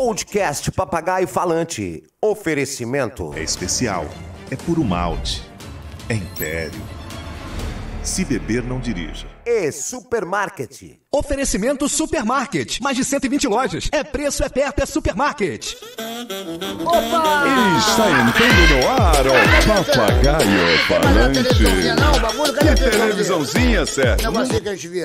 Podcast Papagaio Falante. Oferecimento. É especial. É puro malte. É império. Se beber, não dirija. E supermarket. Oferecimento supermarket. Mais de 120 lojas. É preço, é perto, é supermarket. Opa! Está entrando no ar o Papagaio Falante. Que televisãozinha, Sérgio?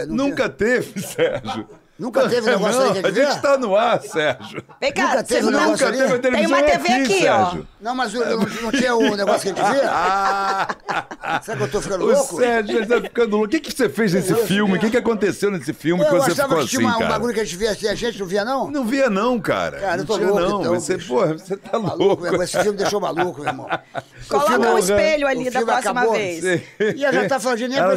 Nunca teve, Sérgio. Nunca teve um negócio não, ali de A gente tá no ar, Sérgio. Vem cá, nunca teve um negócio nunca ali. Teve Tem uma TV aqui, aqui Sérgio. ó. Não, mas não, não tinha o negócio que a gente via? Ah, Será que eu tô ficando louco? O Sérgio, você tá ficando louco. O que, que você fez nesse eu filme? O que, que aconteceu nesse filme eu que você ficou assim, cara? achava que tinha assim, um bagulho que a gente via assim. A gente não via, não? Não via, não, cara. Cara, eu tô louco, não. Então, você, porra, você tá maluco. Tá louco. Meu, esse filme deixou maluco, meu irmão. Coloca o um espelho ali da próxima vez. E ela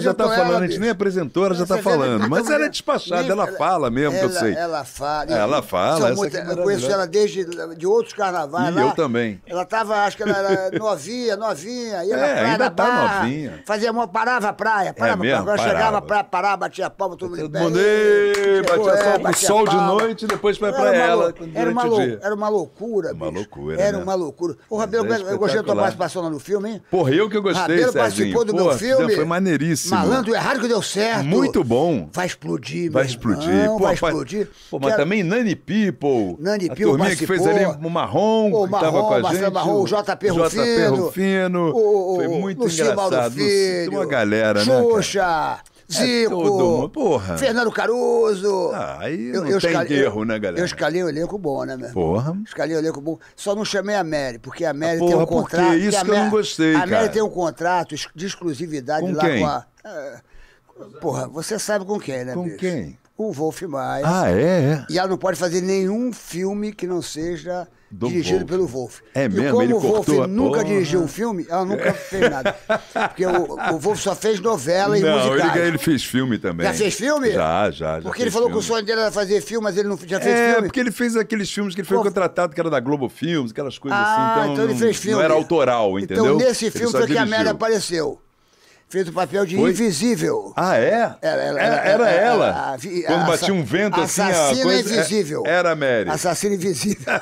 já tá falando, a gente nem apresentou ela. já tá falando, a gente nem apresentou, ela já tá né? falando. Tá mas ela é despachada, ela fala mesmo, ela, que eu sei. Ela fala. Ela fala. Muito, é eu conheço ela desde de outros carnavais. E lá, eu também. Ela estava, acho que ela era novinha, novinha. ela é, praia, ainda tá barra, novinha. Fazia uma parava praia, é parava é mesmo, praia. Agora chegava pra parar, batia palma, todo mundo. Todo batia, é, palma. o sol de noite e depois foi pra ela. Era uma, lou... era uma loucura, bicho. loucura. Era né? uma loucura. Ô, Rabelo, é, é eu gostei da tua participação no filme, hein? Porra, eu que eu gostei, Rabelo participou do meu filme. Foi maneiríssimo. Malandro, errado que deu certo. Muito bom. Vai explodir, Vai explodir, pô, vai explodir. Pô, mas era... também Nani People. Nani People. A turminha que fez ali o Marrom, o Marrom que tava com a Marcelo gente. o JP Rufino. JP Rufino. O, o, foi muito Lucinho engraçado. Filho, uma galera, né, Xuxa. né? Xuxa, Zico, é Fernando Caruso. Ah, aí eu, não eu tem erro, né, galera? Eu escalei um elenco bom, né, meu? Porra. Escalei um elenco bom. Só não chamei a Mary, porque a Mary porra, tem um contrato. Porque isso que eu não gostei, cara. A Mary tem um contrato de exclusividade lá com a. É, porra, você sabe com quem, né, Com bicho? quem? o Wolf mais Ah, é, é? E ela não pode fazer nenhum filme que não seja Do dirigido Wolf. pelo Wolf. É e mesmo? Como Ele o Wolf nunca porra. dirigiu um filme, ela nunca é. fez nada. Porque o, o Wolf só fez novela e não, musicais. Ele, ele fez filme também. Já fez filme? Já, já. já porque ele falou filme. que o sonho dele era fazer filme, mas ele não já fez é, filme. É, porque ele fez aqueles filmes que ele foi contratado, que era da Globo Filmes, aquelas coisas ah, assim. Então, então ele fez filme. Não era autoral, então, entendeu? Então nesse filme foi que a merda apareceu fez o papel de Foi? invisível. Ah, é? Era, era, é, era ela. a, Quando batia um vento assim, a coisa... É, invisível. Era a Mary. Assassina invisível.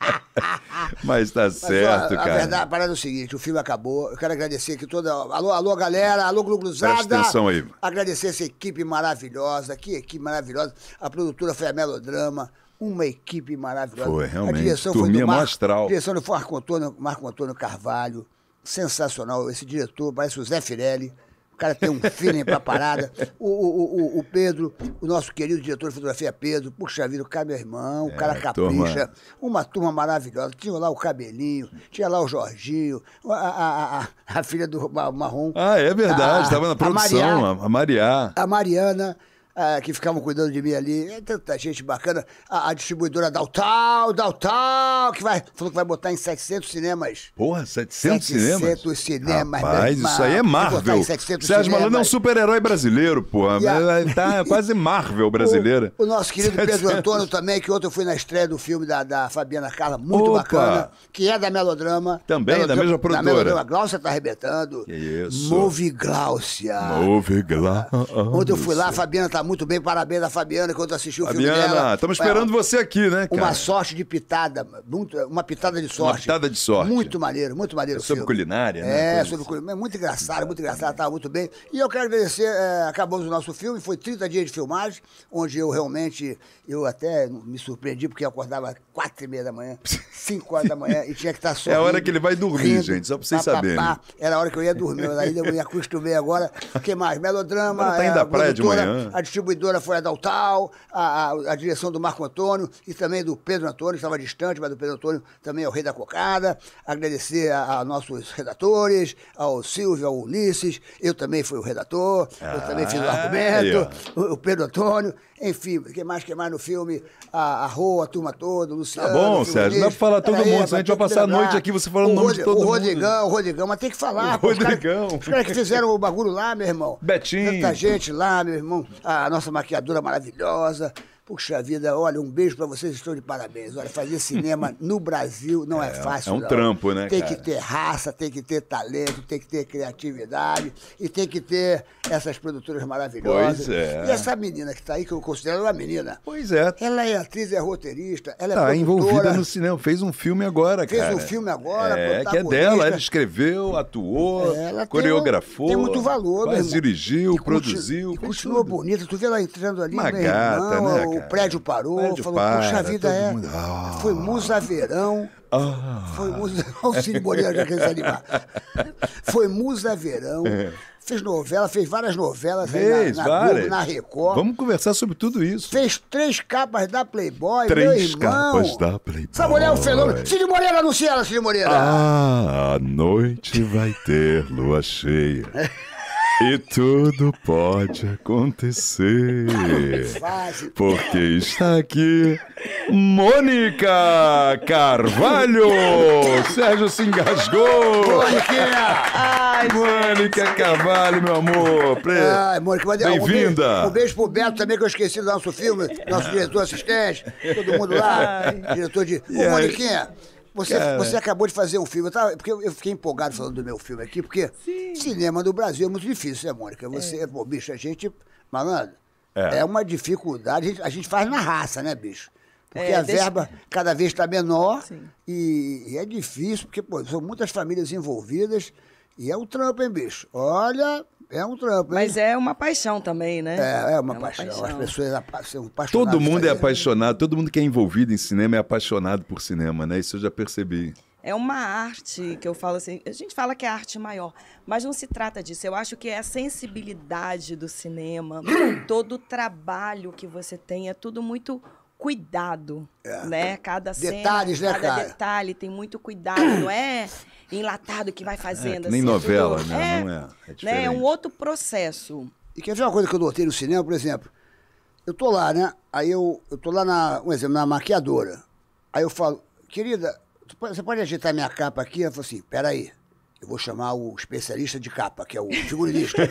Mas tá Mas, certo, ó, cara. A verdade, a parada é o seguinte, o filme acabou. Eu quero agradecer aqui toda... Alô, alô, galera. Alô, Gluglusada. Presta atenção aí. Agradecer essa equipe maravilhosa. Que equipe maravilhosa. A produtora foi a Melodrama uma equipe maravilhosa. Foi, realmente. A direção Turminha foi do mar A direção foi Marco Antônio, Marco Antônio Carvalho sensacional. Esse diretor parece o Zé Firelli. O cara tem um feeling pra parada. O, o, o, o, Pedro, o nosso querido diretor de fotografia, Pedro, puxa vida, o cara é meu irmão, o é, cara é, capricha. Turma. Uma turma maravilhosa. Tinha lá o Cabelinho, tinha lá o Jorginho, a, a, a, a filha do Marrom. Ah, é verdade, estava na produção, a, Maria a Mariá. A Mariana. É, que ficavam cuidando de mim ali. É tanta gente bacana. A, a distribuidora Daltal, Daltal, que vai, falou que vai botar em 700 cinemas. Porra, 700, cinemas? 700 cinemas. Rapaz, isso aí é Marvel. Sérgio Malandro é um super-herói brasileiro, porra. A... Tá quase Marvel brasileira. O, o nosso querido 700. Pedro Antônio também, que ontem eu fui na estreia do filme da, da Fabiana Carla, muito Opa. bacana, que é da Melodrama. Também, Melodrama, da mesma produtora. Da Melodrama, Glaucia tá arrebentando. Que isso. Move Glaucia. Move Glaucia. Ontem eu fui lá, a Fabiana tá muito bem. Parabéns a Fabiana, quando assistiu o Fabiana, filme dela. estamos esperando você aqui, né, cara? Uma sorte de pitada, muito, uma pitada de sorte. Uma pitada de sorte. Muito maneiro, muito maneiro. É sobre culinária, né? É, sobre assim. culinária. Muito engraçado, muito engraçado, estava tá muito bem. E eu quero agradecer, é, acabamos o nosso filme, foi 30 dias de filmagem, onde eu realmente, eu até me surpreendi, porque eu acordava quatro e meia da manhã, cinco horas da manhã, e tinha que estar tá sorrindo. É a hora que ele vai dormir, rindo, gente, só pra vocês pá, saberem. Pá, pá. Era a hora que eu ia dormir, mas eu me acostumei agora. O que mais? Melodrama, agora tá indo é, à praia de manhã. A distribuidora foi Tal, a, a, a, direção do Marco Antônio e também do Pedro Antônio, que estava distante, mas do Pedro Antônio também é o rei da cocada. Agradecer a, a nossos redatores, ao Silvio, ao Ulisses, eu também fui o redator, ah, eu também fiz o ah, argumento, aí, o, o Pedro Antônio. Enfim, quem mais, que mais no filme? A, a a turma toda, o Luciano. Tá bom, Sérgio, dá pra falar todo mundo, aí, senão a gente vai passar a noite aqui você falando o nome Rod de todo o Rodrigão, mundo. O Rodrigão, mas tem que falar. O Rodrigão. Os caras cara que fizeram o bagulho lá, meu irmão. Betinho. Tanta gente lá, meu irmão. A nossa maquiadora maravilhosa. Puxa vida, olha, um beijo para vocês, estou de parabéns. Olha, fazer cinema no Brasil não é, é fácil. É um não. trampo, né? Tem cara? que ter raça, tem que ter talento, tem que ter criatividade e tem que ter essas produtoras maravilhosas. Pois é. E essa menina que está aí, que eu considero uma menina. Pois é. Ela é atriz, é roteirista, ela é tá produtora. envolvida no cinema, fez um filme agora, fez cara. Fez um filme agora, é, que é dela, ela escreveu, atuou, é, ela coreografou. Tem, tem muito valor, Faz, dirigiu, e produziu. E continuou bonita, tu vê ela entrando ali, Uma gata, irmão, né, cara? o prédio parou, prédio falou, para, puxa vida, é. Mundo... Oh. Ah. Foi Musa Oh. Foi Musa. Olha o Cid Moreira já quer desanimar. Foi Musa Verão. Ah. É. Fez novela, fez várias novelas fez, na, na, várias. Globo, na Record. Vamos conversar sobre tudo isso. Fez três capas da Playboy, Três capas da é Playboy. Essa mulher é um fenômeno. Cid Moreira, anuncia ela, Cid Moreira. Ah, a noite vai ter lua cheia. E tudo pode acontecer. Porque está aqui Mônica Carvalho. Sérgio se engasgou. Mônica! Carvalho, meu amor. É bem-vinda. Um, beijo pro Beto também, que eu esqueci do nosso filme, nosso diretor assistente, todo mundo lá, diretor de. Ô, Moniquinha. Você, você acabou de fazer um filme, eu tava, porque eu, eu fiquei empolgado falando do meu filme aqui, porque Sim. cinema do Brasil é muito difícil, né, Mônica? Você, é. pô, bicho, a gente. Malandro, é, é uma dificuldade, a gente, a gente, faz na raça, né, bicho? Porque é, a deixa... verba cada vez está menor e, e, é difícil, porque pô, são muitas famílias envolvidas e é o trampo, hein, bicho? Olha, é um trampo. Hein? Mas é uma paixão também, né? É, é uma, é uma paixão. paixão. As pessoas são apaixonadas. Todo mundo é né? apaixonado, todo mundo que é envolvido em cinema é apaixonado por cinema, né? Isso eu já percebi. É uma arte que eu falo assim. A gente fala que é arte maior, mas não se trata disso. Eu acho que é a sensibilidade do cinema, todo o trabalho que você tem, é tudo muito cuidado, é. né? Cada Detalhes, cena, né, cada cara? detalhe, tem muito cuidado, não é enlatado que vai é, fazendo. É, nem assim, novela, tudo. né? É, não é. É, né? é um outro processo. E quer ver uma coisa que eu notei no cinema, por exemplo? Eu tô lá, né? Aí eu, eu tô lá na, um exemplo, na maquiadora. Aí eu falo, querida, você pode ajeitar minha capa aqui? Ela falou assim, peraí. Eu vou chamar o especialista de capa, que é o figurinista.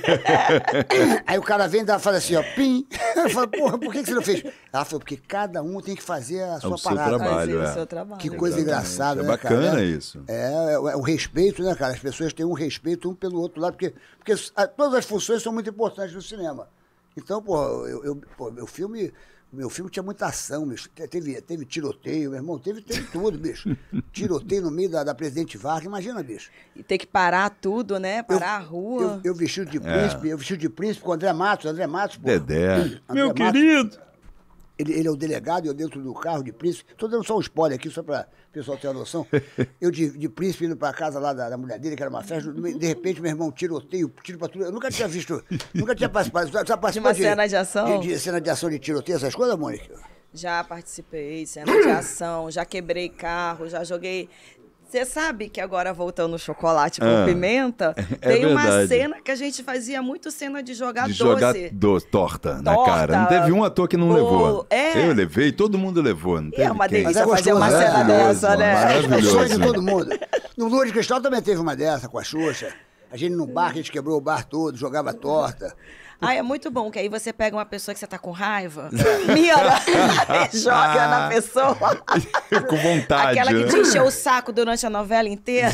Aí o cara vem e fala assim, ó, pim. Ela fala, porra, por que, você não fez? Ela falou, porque cada um tem que fazer a é sua é parada. Trabalho, é. o seu trabalho. Que coisa Exatamente. engraçada, é né, bacana isso. É, é, é, o respeito, né, cara? As pessoas têm um respeito um pelo outro lado, porque, porque ah, todas as funções são muito importantes no cinema. Então, porra, eu, eu, porra, meu filme meu filme tinha muita ação, bicho. Teve, teve tiroteio, meu irmão, teve, teve tudo, bicho. tiroteio no meio da, da Presidente Vargas, imagina, bicho. E ter que parar tudo, né? Parar eu, a rua. Eu, eu vestido de é. príncipe, é. eu vestido de príncipe com o André Matos, André Matos, pô. Dedé. André meu Matos, querido! ele, ele é o delegado, eu dentro do carro de príncipe. Estou dando só um spoiler aqui, só para o pessoal ter a noção. Eu de, de príncipe indo para casa lá da, da, mulher dele, que era uma festa, de repente meu irmão tiroteio, tiro para tudo. Eu nunca tinha visto, nunca tinha participado. Já participou de, uma cena de ação? De, de, cena de ação de tiroteio, essas coisas, Mônica? Já participei, cena de ação, já quebrei carro, já joguei você sabe que agora voltando o chocolate com ah, pimenta, é tem verdade. uma cena que a gente fazia muito cena de jogar de jogar doce. Doce, torta, torta, na cara. Não teve um ator que não levou. É. Eu levei, todo mundo levou. Não é uma quem. delícia é fazer uma é cena dessa, né? Maravilhoso. É de todo mundo. No Lua de Cristal também teve uma dessa com a Xuxa. A gente no bar, a gente quebrou o bar todo, jogava torta. Ah, é muito bom, que aí você pega uma pessoa que você tá com raiva, mira e joga na ah. pessoa. com vontade. Aquela que te encheu o saco durante a novela inteira.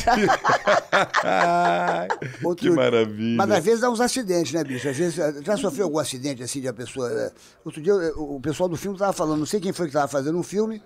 Outro... Que maravilha. Mas às vezes dá uns acidentes, né, bicho? Às vezes eh, já sofreu algum acidente assim de a pessoa. Eh, outro dia eh, o pessoal do filme tava falando, não sei quem foi que tava fazendo um filme.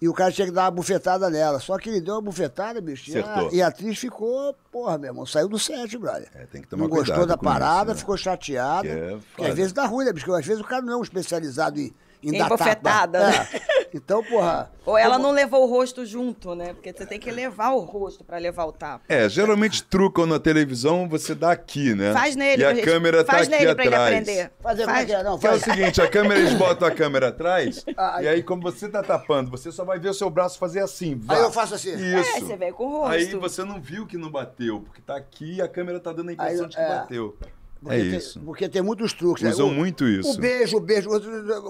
E o cara tinha que dar uma bufetada nela. Só que ele deu uma bufetada, bicho. E a atriz ficou, porra, meu irmão, saiu do set, brother. É, tem que tomar não gostou da parada, isso, né? ficou chateada. Que é porque às vezes dá ruim, né, bicho? Porque às vezes o cara não é um especializado em embofetada. Né? Ah, então, porra. Ou ela como... não levou o rosto junto, né? Porque você tem que levar o rosto para levar o tapa. É, geralmente truco na televisão, você dá aqui, né? Faz nele, E a gente... câmera tá faz aqui nele atrás. Pra ele aprender. Fazer é é? faz... É, não, faz. Que é o seguinte, a câmera eles botam a câmera atrás ah, e aí como você tá tapando, você só vai ver o seu braço fazer assim. Vá. Aí eu faço assim. Isso. É, você vem com o rosto. Aí você não viu que não bateu, porque tá aqui e a câmera tá dando a impressão aí, de que é. bateu. É porque é isso. Tem, porque tem muitos truques. Né? Usam né? o, muito isso. O beijo, o beijo.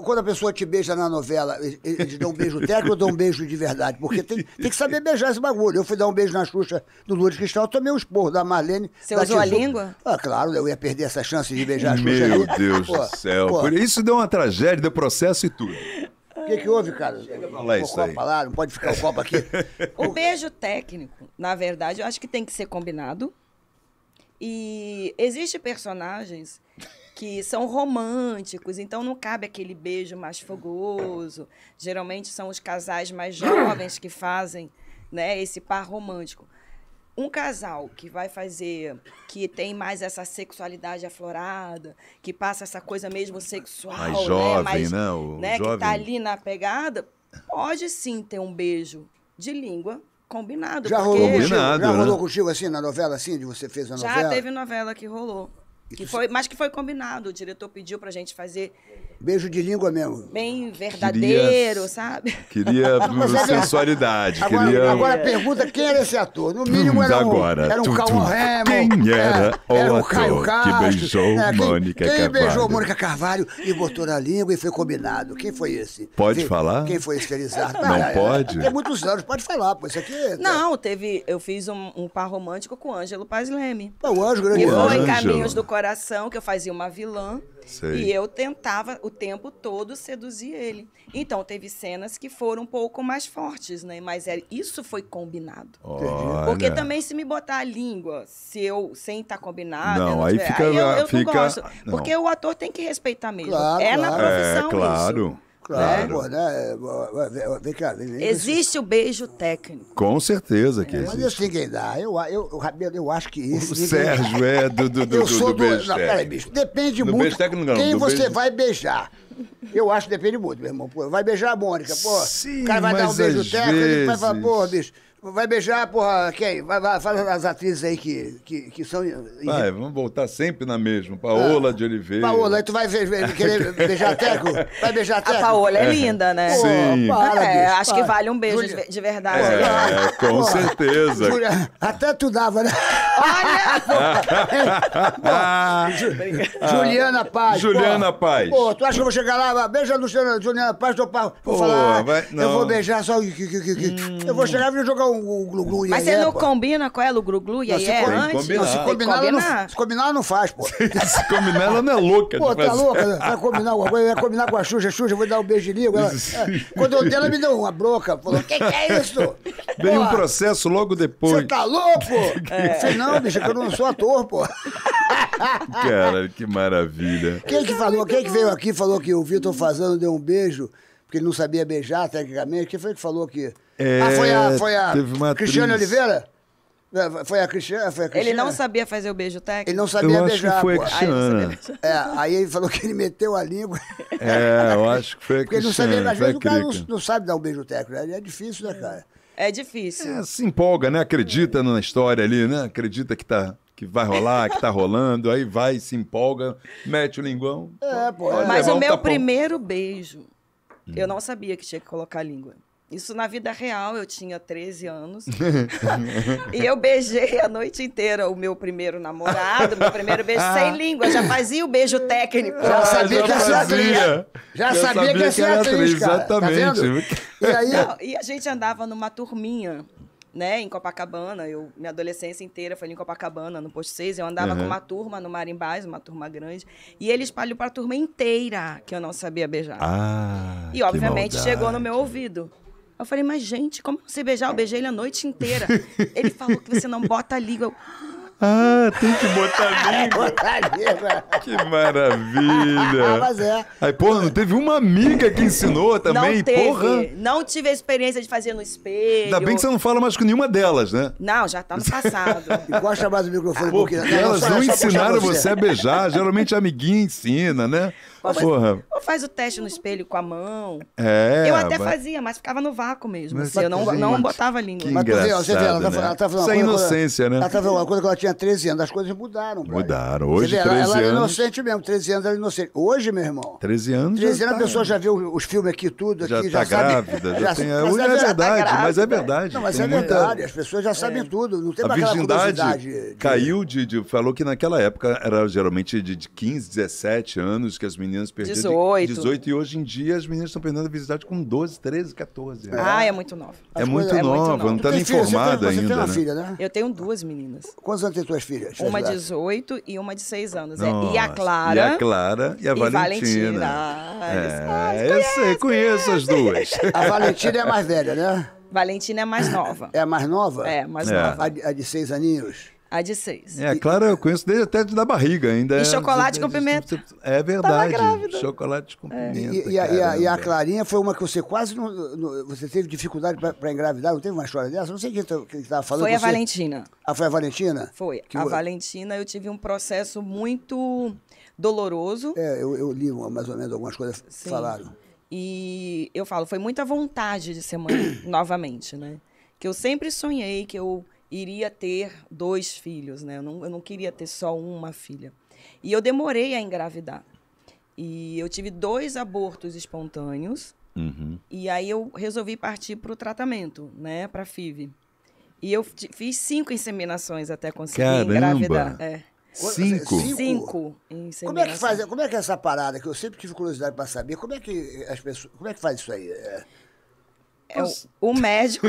Quando a pessoa te beija na novela, eles dão um beijo técnico ou dão um beijo de verdade? Porque tem, tem que saber beijar esse bagulho. Eu fui dar um beijo na Xuxa do Lua de Cristal, tomei um esporro da Marlene. Você da usou a língua? Ah, claro, eu ia perder essa chance de beijar a Xuxa. Meu ali. Né? Deus pô, do céu. Pô. isso deu uma tragédia, deu processo e tudo. O que, que houve, cara? Chega pra falar isso aí. Lá, não pode ficar o copo aqui. o beijo técnico, na verdade, eu acho que tem que ser combinado. E existem personagens que são românticos, então não cabe aquele beijo mais fogoso. Geralmente são os casais mais jovens que fazem, né, esse par romântico. Um casal que vai fazer, que tem mais essa sexualidade aflorada, que passa essa coisa mesmo sexual, mais né, jovem, né, mais, né jovem. Né, que tá ali na pegada, pode sim ter um beijo de língua combinado. Já rolou contigo? Combinado, já rolou né? contigo assim na novela, assim, de você fez a novela? Já teve novela que rolou. Que foi, mas que foi combinado. O diretor pediu pra gente fazer Beijo de língua mesmo. Bem verdadeiro, queria, sabe? Queria sensualidade. Agora, queria... agora pergunta quem era esse ator. No mínimo hum, era um, agora, era um tum, Calvão Quem é, era, é, o era um ator Castro, que beijou né? Mônica quem, Carvalho? Quem beijou Mônica Carvalho e botou na língua e foi combinado? Quem foi esse? Pode quem, falar? Quem foi esse Felizardo? Não ah, é, pode? Tem é, muitos anos, pode falar. Pô, isso aqui Não, teve, eu fiz um, um par romântico com o Ângelo Paz Leme. o Ângelo, grande E foi Caminhos do Coração, que eu fazia uma vilã. Sei. E eu tentava o tempo todo seduzir ele. Então teve cenas que foram um pouco mais fortes, né? Mas é, isso foi combinado. Olha. Porque também se me botar a língua, se eu sem estar tá combinado, não, não aí tiver, fica, aí eu, eu fica, não gosto, não. porque o ator tem que respeitar mesmo. Claro, é claro. na é, profissão é, claro. Isso. Claro. Né? É, vem cá, vem, Existe o beijo técnico. Com certeza que é, existe. Mas esse ninguém dá. Eu, eu, Rabelo, eu acho que isso. O Sérgio é do, do, do, eu sou do, do beijo não, técnico. Peraí, bicho. Depende do muito técnico, não, quem você beijo... vai beijar. Eu acho que depende muito, meu irmão. Pô, vai beijar a Mônica, pô. Sim, o cara vai dar um beijo técnico, vezes... e vai falar, pô, bicho Vai beijar, porra, quem? Vai, vai, fala as atrizes aí que, que, que são. Vai, vamos voltar sempre na mesma. Ah, Paola ah, de Oliveira. Paola, aí tu vai querer beijar Teco? Vai beijar Teco? A Paola é, é linda, né? Pô, Sim. Para, é, Deus, acho para. que vale um beijo de verdade. É, com porra. certeza. até tu dava, né? Olha! ah, Juliana Paz. Juliana Paz. Pô, tu acha que eu vou chegar lá? Beija a Juliana Paz, teu pau. Vou falar. Vai... Eu vou beijar só. Hum. Eu vou chegar e jogar o glu-glu e Mas você não combina com ela o glu-glu e aí é Não, se combinar, ela não, se combinar, ela não faz, pô. se combinar, ela não é louca. Pô, né? tá louca? Né? Vai combinar alguma coisa, vai combinar com a Xuxa, Xuxa, vou dar um beijo de língua. Ela, é, quando eu dei, ela me deu uma broca, falou, o que, que é isso? Vem um processo logo depois. Você tá louco? É. Sei não, bicho, é que eu não sou ator, pô. Cara, que maravilha. Quem que falou, quem que veio aqui e falou que o Vitor Fazano deu um beijo porque ele não sabia beijar tecnicamente. Quem foi que falou que. É, ah, foi a, foi a Cristiane Oliveira? É, foi a, Cristiana, foi a Ele não sabia fazer o beijo técnico? Ele não sabia eu acho beijar. Que foi a Cristiana. Aí, é, aí ele falou que ele meteu a língua. É, eu acho que foi a Cristiana. Porque ele não sabia, às vezes o cara não, não, sabe dar um beijo técnico, né? É difícil, né, cara? É difícil. É, se empolga, né? Acredita na história ali, né? Acredita que tá, que vai rolar, que tá rolando, aí vai, se empolga, mete o linguão. É, pô. É. Mas o meu tapão. primeiro beijo eu uhum. não sabia que tinha que colocar a língua. Isso na vida real, eu tinha 13 anos. e eu beijei a noite inteira o meu primeiro namorado, meu primeiro beijo ah. sem língua. Já fazia o beijo técnico. Já ah, sabia que era atriz. Já, sabia, que era ser atriz, tá Exatamente. Tá e, aí... Não, e a gente andava numa turminha né, em Copacabana. Eu, minha adolescência inteira foi ali em Copacabana, no posto 6. Eu andava uhum. com uma turma no Marimbás, uma turma grande. E ele espalhou para a turma inteira que eu não sabia beijar. Ah, e, obviamente, chegou no meu ouvido. Eu falei, mas gente, como você beijar? Eu beijei ele a noite inteira. ele falou que você não bota a língua. Eu... Ah, tem que botar língua. É, botar Que maravilha. Ah, mas é. Aí, porra, não teve uma amiga que ensinou também, não teve, porra? Não tive a experiência de fazer no espelho. Ainda bem que você não fala mais com nenhuma delas, né? Não, já tá no passado. Gosta mais do microfone ah, um pouquinho. Elas não, ensinaram você. você a beijar. Geralmente a amiguinha ensina, né? Ou faz, ou faz o teste no espelho com a mão. É. Eu até mas... fazia, mas ficava no vácuo mesmo. Assim, eu não, não botava a língua. Mas engraçado, você vê, ela, tá né? ela tá falando Essa é inocência, né? Ela tá falando uma coisa que ela tinha 13 anos. As coisas mudaram. Mudaram. Pai. Hoje, vê, 13 ela, é anos. Ela era inocente mesmo. 13 anos era inocente. Hoje, meu irmão. 13 anos. 13 anos tá, a pessoa já viu os filmes aqui, tudo. já, tá já tá sabe, grávida. Já tem, hoje é, é tá verdade, tá mas é verdade. Não, mas é verdade. As pessoas já sabem tudo. Não tem aquela curiosidade. Caiu de. Falou que naquela época era geralmente de 15, 17 anos que as meninas meninas perdiam 18. De 18. E hoje em dia as meninas estão perdendo a visibilidade com 12, 13, 14. Anos. Ah, é muito nova. É muito, é nova, não está nem filha, formada ainda. Você tem uma né? filha, né? Eu tenho duas meninas. Quantos anos tem suas filhas? Uma de 18 e uma de 6 anos. É, Nossa. E a Clara. E a Clara e a e Valentina. É, ah, é, conhece, eu sei, conheço as duas. A Valentina é a mais velha, né? Valentina é a mais nova. É a mais nova? É, mais é. nova. A de, 6 aninhos? A de seis. É, claro, eu conheço desde até da barriga ainda. E é, chocolate é, com pimenta. É verdade. Chocolate com é. pimenta. É. E, e, a, e, a, e, a, Clarinha foi uma que você quase não. não você teve dificuldade para engravidar, não teve uma história dessa? Não sei quem tá, estava falando. Foi a Valentina. Ah, foi a Valentina? Foi. Que a eu... Valentina, eu tive um processo muito doloroso. É, eu, eu li mais ou menos algumas coisas que falaram. E eu falo, foi muita vontade de ser mãe novamente, né? Que eu sempre sonhei que eu iria ter dois filhos, né? Eu não, eu não queria ter só uma filha. E eu demorei a engravidar. E eu tive dois abortos espontâneos. Uhum. E aí eu resolvi partir para o tratamento, né? Para FIV. E eu fiz cinco inseminações até conseguir Caramba. engravidar. É. Cinco? Cinco. como é que faz? Como é que é essa parada que eu sempre tive curiosidade para saber? Como é que as pessoas? Como é que faz isso aí? É... É, o, o médico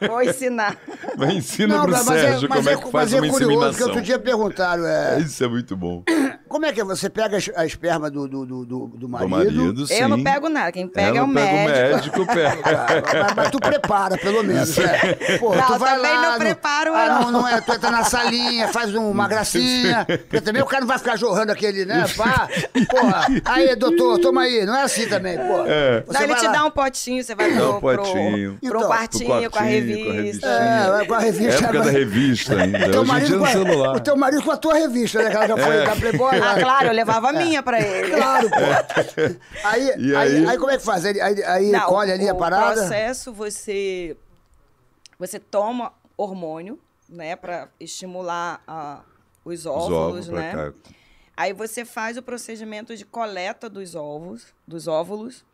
vai ensinar. Vai ensinar para pro é, Sérgio é, como é, é, que faz mas é curioso, Que outro dia perguntaram... É, Isso é muito bom. Como é que é? Você pega a esperma do, do, do, do marido? Do marido sim. Eu não pego nada, quem pega é o médico. Eu pego o médico, pega. Ah, mas, tu prepara, pelo menos. Né? não, tu vai também lá, não preparo. Ah, não, não é, tu entra na salinha, faz uma gracinha, porque também o cara não vai ficar jorrando aquele, né, pá. Porra, aí, doutor, toma aí. Não é assim também, É. Não, ele te lá. dá um potinho, você vai não, pro... Potinho quartinho. Então, um quartinho, quartinho, com a revista. É, com a revista. É, época né? da revista ainda. É teu Hoje em dia no é celular. O teu marido com a tua revista, né? Que ela já foi é. da Playboy. Ah, né? claro, eu levava a é. minha pra ele. Claro, pô. Aí, aí, aí, aí, como é que faz? Aí, aí Não, colhe ali a parada? No processo, você, você toma hormônio, né? Pra estimular a, os óvulos, os né? Cá. Aí você faz o procedimento de coleta dos ovos, dos óvulos,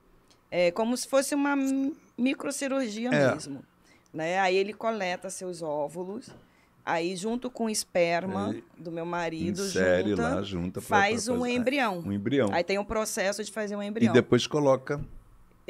é, como se fosse uma microcirurgia é. mesmo. Né? Aí ele coleta seus óvulos, aí junto com o esperma do meu marido, insere junta, lá, junta pra, faz pra um ah, embrião. Um embrião. Aí tem um processo de fazer um embrião. E depois coloca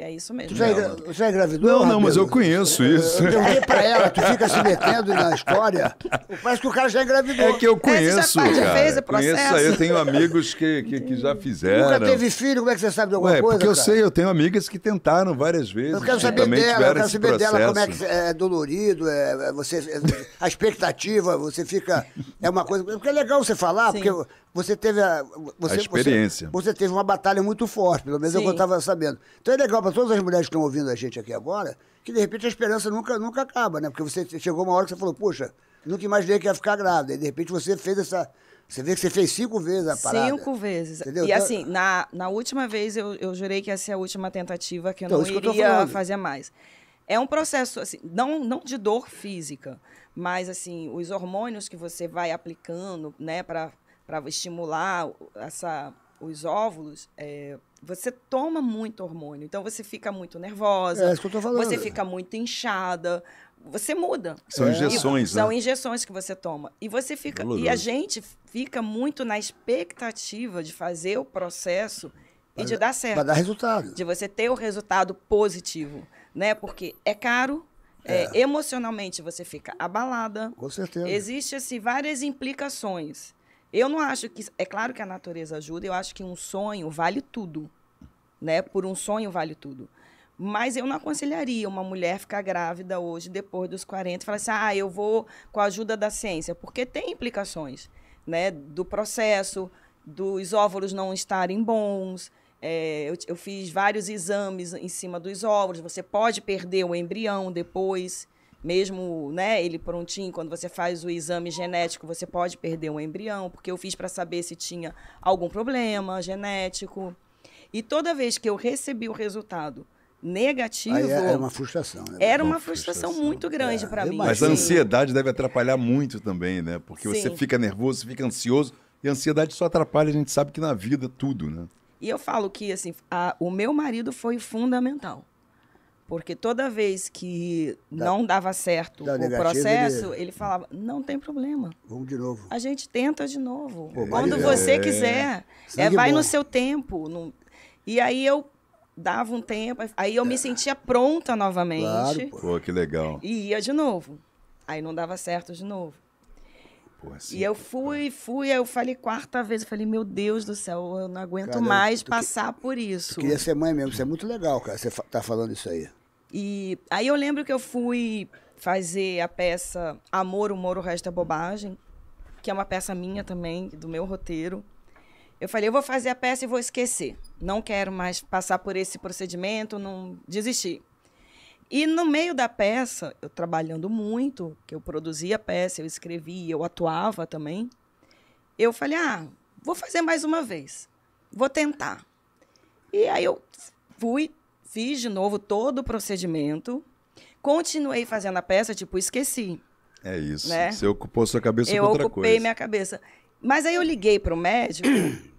é isso mesmo. Tu já, é, já engravidou? É não, não, mas eu conheço isso. Eu perguntei pra ela, tu fica se metendo na história. Parece que o cara já engravidou. É, é que eu conheço, é, já cara. Fez o processo. Conheço, eu tenho amigos que, que, que, já fizeram. Nunca teve filho, como é que você sabe de alguma Ué, coisa? Porque eu sei, eu tenho amigas que tentaram várias vezes. Eu quero saber dela, eu quero saber dela como é que é dolorido, é, é você, a expectativa, você fica... É uma coisa... Porque é legal você falar, Sim. porque você teve a... Você, a experiência. Você, você, teve uma batalha muito forte, pelo menos Sim. eu estava sabendo. Então é legal pra para todas as mulheres que estão ouvindo a gente aqui agora, que de repente a esperança nunca, nunca acaba, né? Porque você chegou uma hora que você falou, puxa, nunca imaginei que ia ficar grávida. E de repente você fez essa. Você vê que você fez cinco vezes a parada. Cinco vezes. Entendeu? E então, assim, na, na última vez eu, eu jurei que ia ser a última tentativa, que eu então, não iria eu fazer mais. É um processo, assim, não, não de dor física, mas assim, os hormônios que você vai aplicando, né, para estimular essa, os óvulos, é, você toma muito hormônio, então você fica muito nervosa. É isso que eu tô falando. Você fica muito inchada, você muda. São injeções, e, né? São injeções que você toma. E você fica Doloroso. e a gente fica muito na expectativa de fazer o processo pra, e de dar certo. Para dar resultado. De você ter o resultado positivo, né? Porque é caro, é. É, emocionalmente você fica abalada. Com certeza. Existem assim, várias implicações. Eu não acho que. É claro que a natureza ajuda, eu acho que um sonho vale tudo. Né? Por um sonho vale tudo. Mas eu não aconselharia uma mulher ficar grávida hoje, depois dos 40, e falar assim: ah, eu vou com a ajuda da ciência, porque tem implicações né, do processo, dos óvulos não estarem bons. É, eu, eu, fiz vários exames em cima dos óvulos, você pode perder o embrião depois mesmo né, ele prontinho, quando você faz o exame genético, você pode perder um embrião, porque eu fiz para saber se tinha algum problema genético. E toda vez que eu recebi o resultado negativo. Aí é, era uma frustração. Né? Era uma, uma frustração, frustração, muito grande é, para mim. Mas a assim. ansiedade deve atrapalhar muito também, né? Porque Sim. você fica nervoso, você fica ansioso. E a ansiedade só atrapalha, a gente sabe que na vida tudo, né? E eu falo que assim, a, o meu marido foi fundamental. Porque toda vez que da, não dava certo da o processo, ele... ele... falava: não tem problema. Vamos de novo. A gente tenta de novo. Quando é, você é, quiser. É, vai bom. no seu tempo. No... E aí eu dava um tempo, aí eu me é. sentia pronta novamente. Claro, pô. pô, que legal. E ia de novo. Aí não dava certo de novo. Pô, é assim, e eu fui, fui, aí eu falei quarta vez, eu falei, meu Deus do céu, eu não aguento cara, mais passar que, por isso. Queria ser mãe mesmo, isso é muito legal, cara, você tá falando isso aí. E aí eu lembro que eu fui fazer a peça Amor, Humor, o Resto é Bobagem, que é uma peça minha também, do meu roteiro. Eu falei, eu vou fazer a peça e vou esquecer. Não quero mais passar por esse procedimento, não desisti. E no meio da peça, eu trabalhando muito, que eu produzia a peça, eu escrevia, eu atuava também, eu falei, ah, vou fazer mais uma vez, vou tentar. E aí eu fui, Fiz de novo todo o procedimento. Continuei fazendo a peça, tipo, esqueci. É isso. Né? Você ocupou sua cabeça eu com outra coisa. Eu ocupei minha cabeça. Mas aí eu liguei para o médico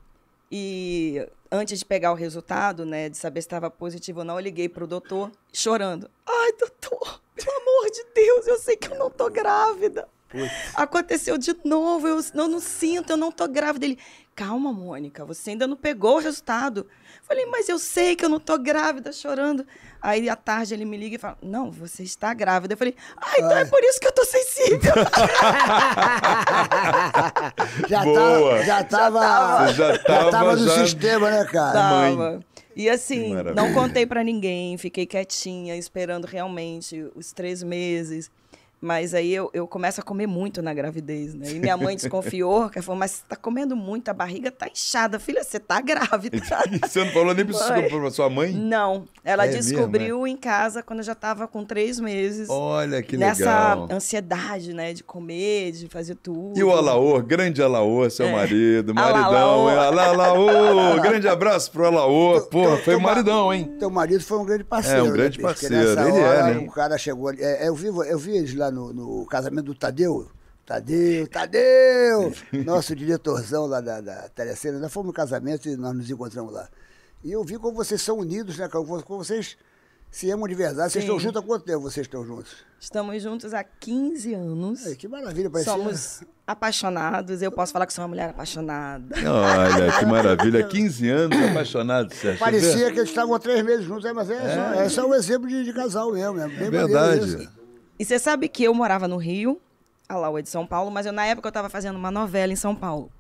e antes de pegar o resultado, né, de saber se estava positivo ou não, eu liguei para o doutor chorando. Ai, doutor, pelo amor de Deus, eu sei que eu não tô grávida. Putz. Aconteceu de novo, eu não, não sinto, eu não tô grávida. Ele, calma, Mônica, você ainda não pegou o resultado. Falei, mas eu sei que eu não tô grávida, chorando. Aí à tarde ele me liga e fala: Não, você está grávida. Eu falei: Ah, então é Ai. é por isso que eu tô sensível. já Boa. Tava, já tava. Já tava, já tava no já... sistema, né, cara? Tava. E assim, não contei para ninguém, fiquei quietinha, esperando realmente os três meses. Mas aí eu, eu começo a comer muito na gravidez, né? E minha mãe desconfiou, que falou, mas você tá comendo muito, a barriga tá inchada. Filha, você tá grávida. você não falou nem pra sua mãe? Não. Ela é descobriu mesmo, né? em casa quando eu já tava com três meses. Olha, que nessa legal. Nessa ansiedade, né? De comer, de fazer tudo. E o Alaor, grande Alaor, seu é. marido, ah, maridão. Alaor, grande abraço pro Alaor. Porra, foi o maridão, hein? Teu marido foi um grande parceiro. É, um né, grande né, parceiro. Ele é, hora, é, né? O cara chegou ali, é, é, eu, vi, eu vi eles lá no, no casamento do Tadeu. Tadeu, Tadeu! Nosso diretorzão lá da, da Telecena. Nós fomos no casamento e nós nos encontramos lá. E eu vi como vocês são unidos, né, cara? Como vocês se amam de verdade. Vocês Sim. estão juntos há quanto tempo vocês estão juntos? Estamos juntos há 15 anos. É, que maravilha, parece. Somos apaixonados. Eu posso falar que sou uma mulher apaixonada. Olha, que maravilha. 15 anos apaixonados, Sérgio. Parecia que eles estavam há três meses juntos, é, mas é, é. Só, é só um exemplo de, de casal mesmo. É, é verdade. Mesmo. E você sabe que eu morava no Rio, a Laura de São Paulo, mas eu na época eu estava fazendo uma novela em São Paulo.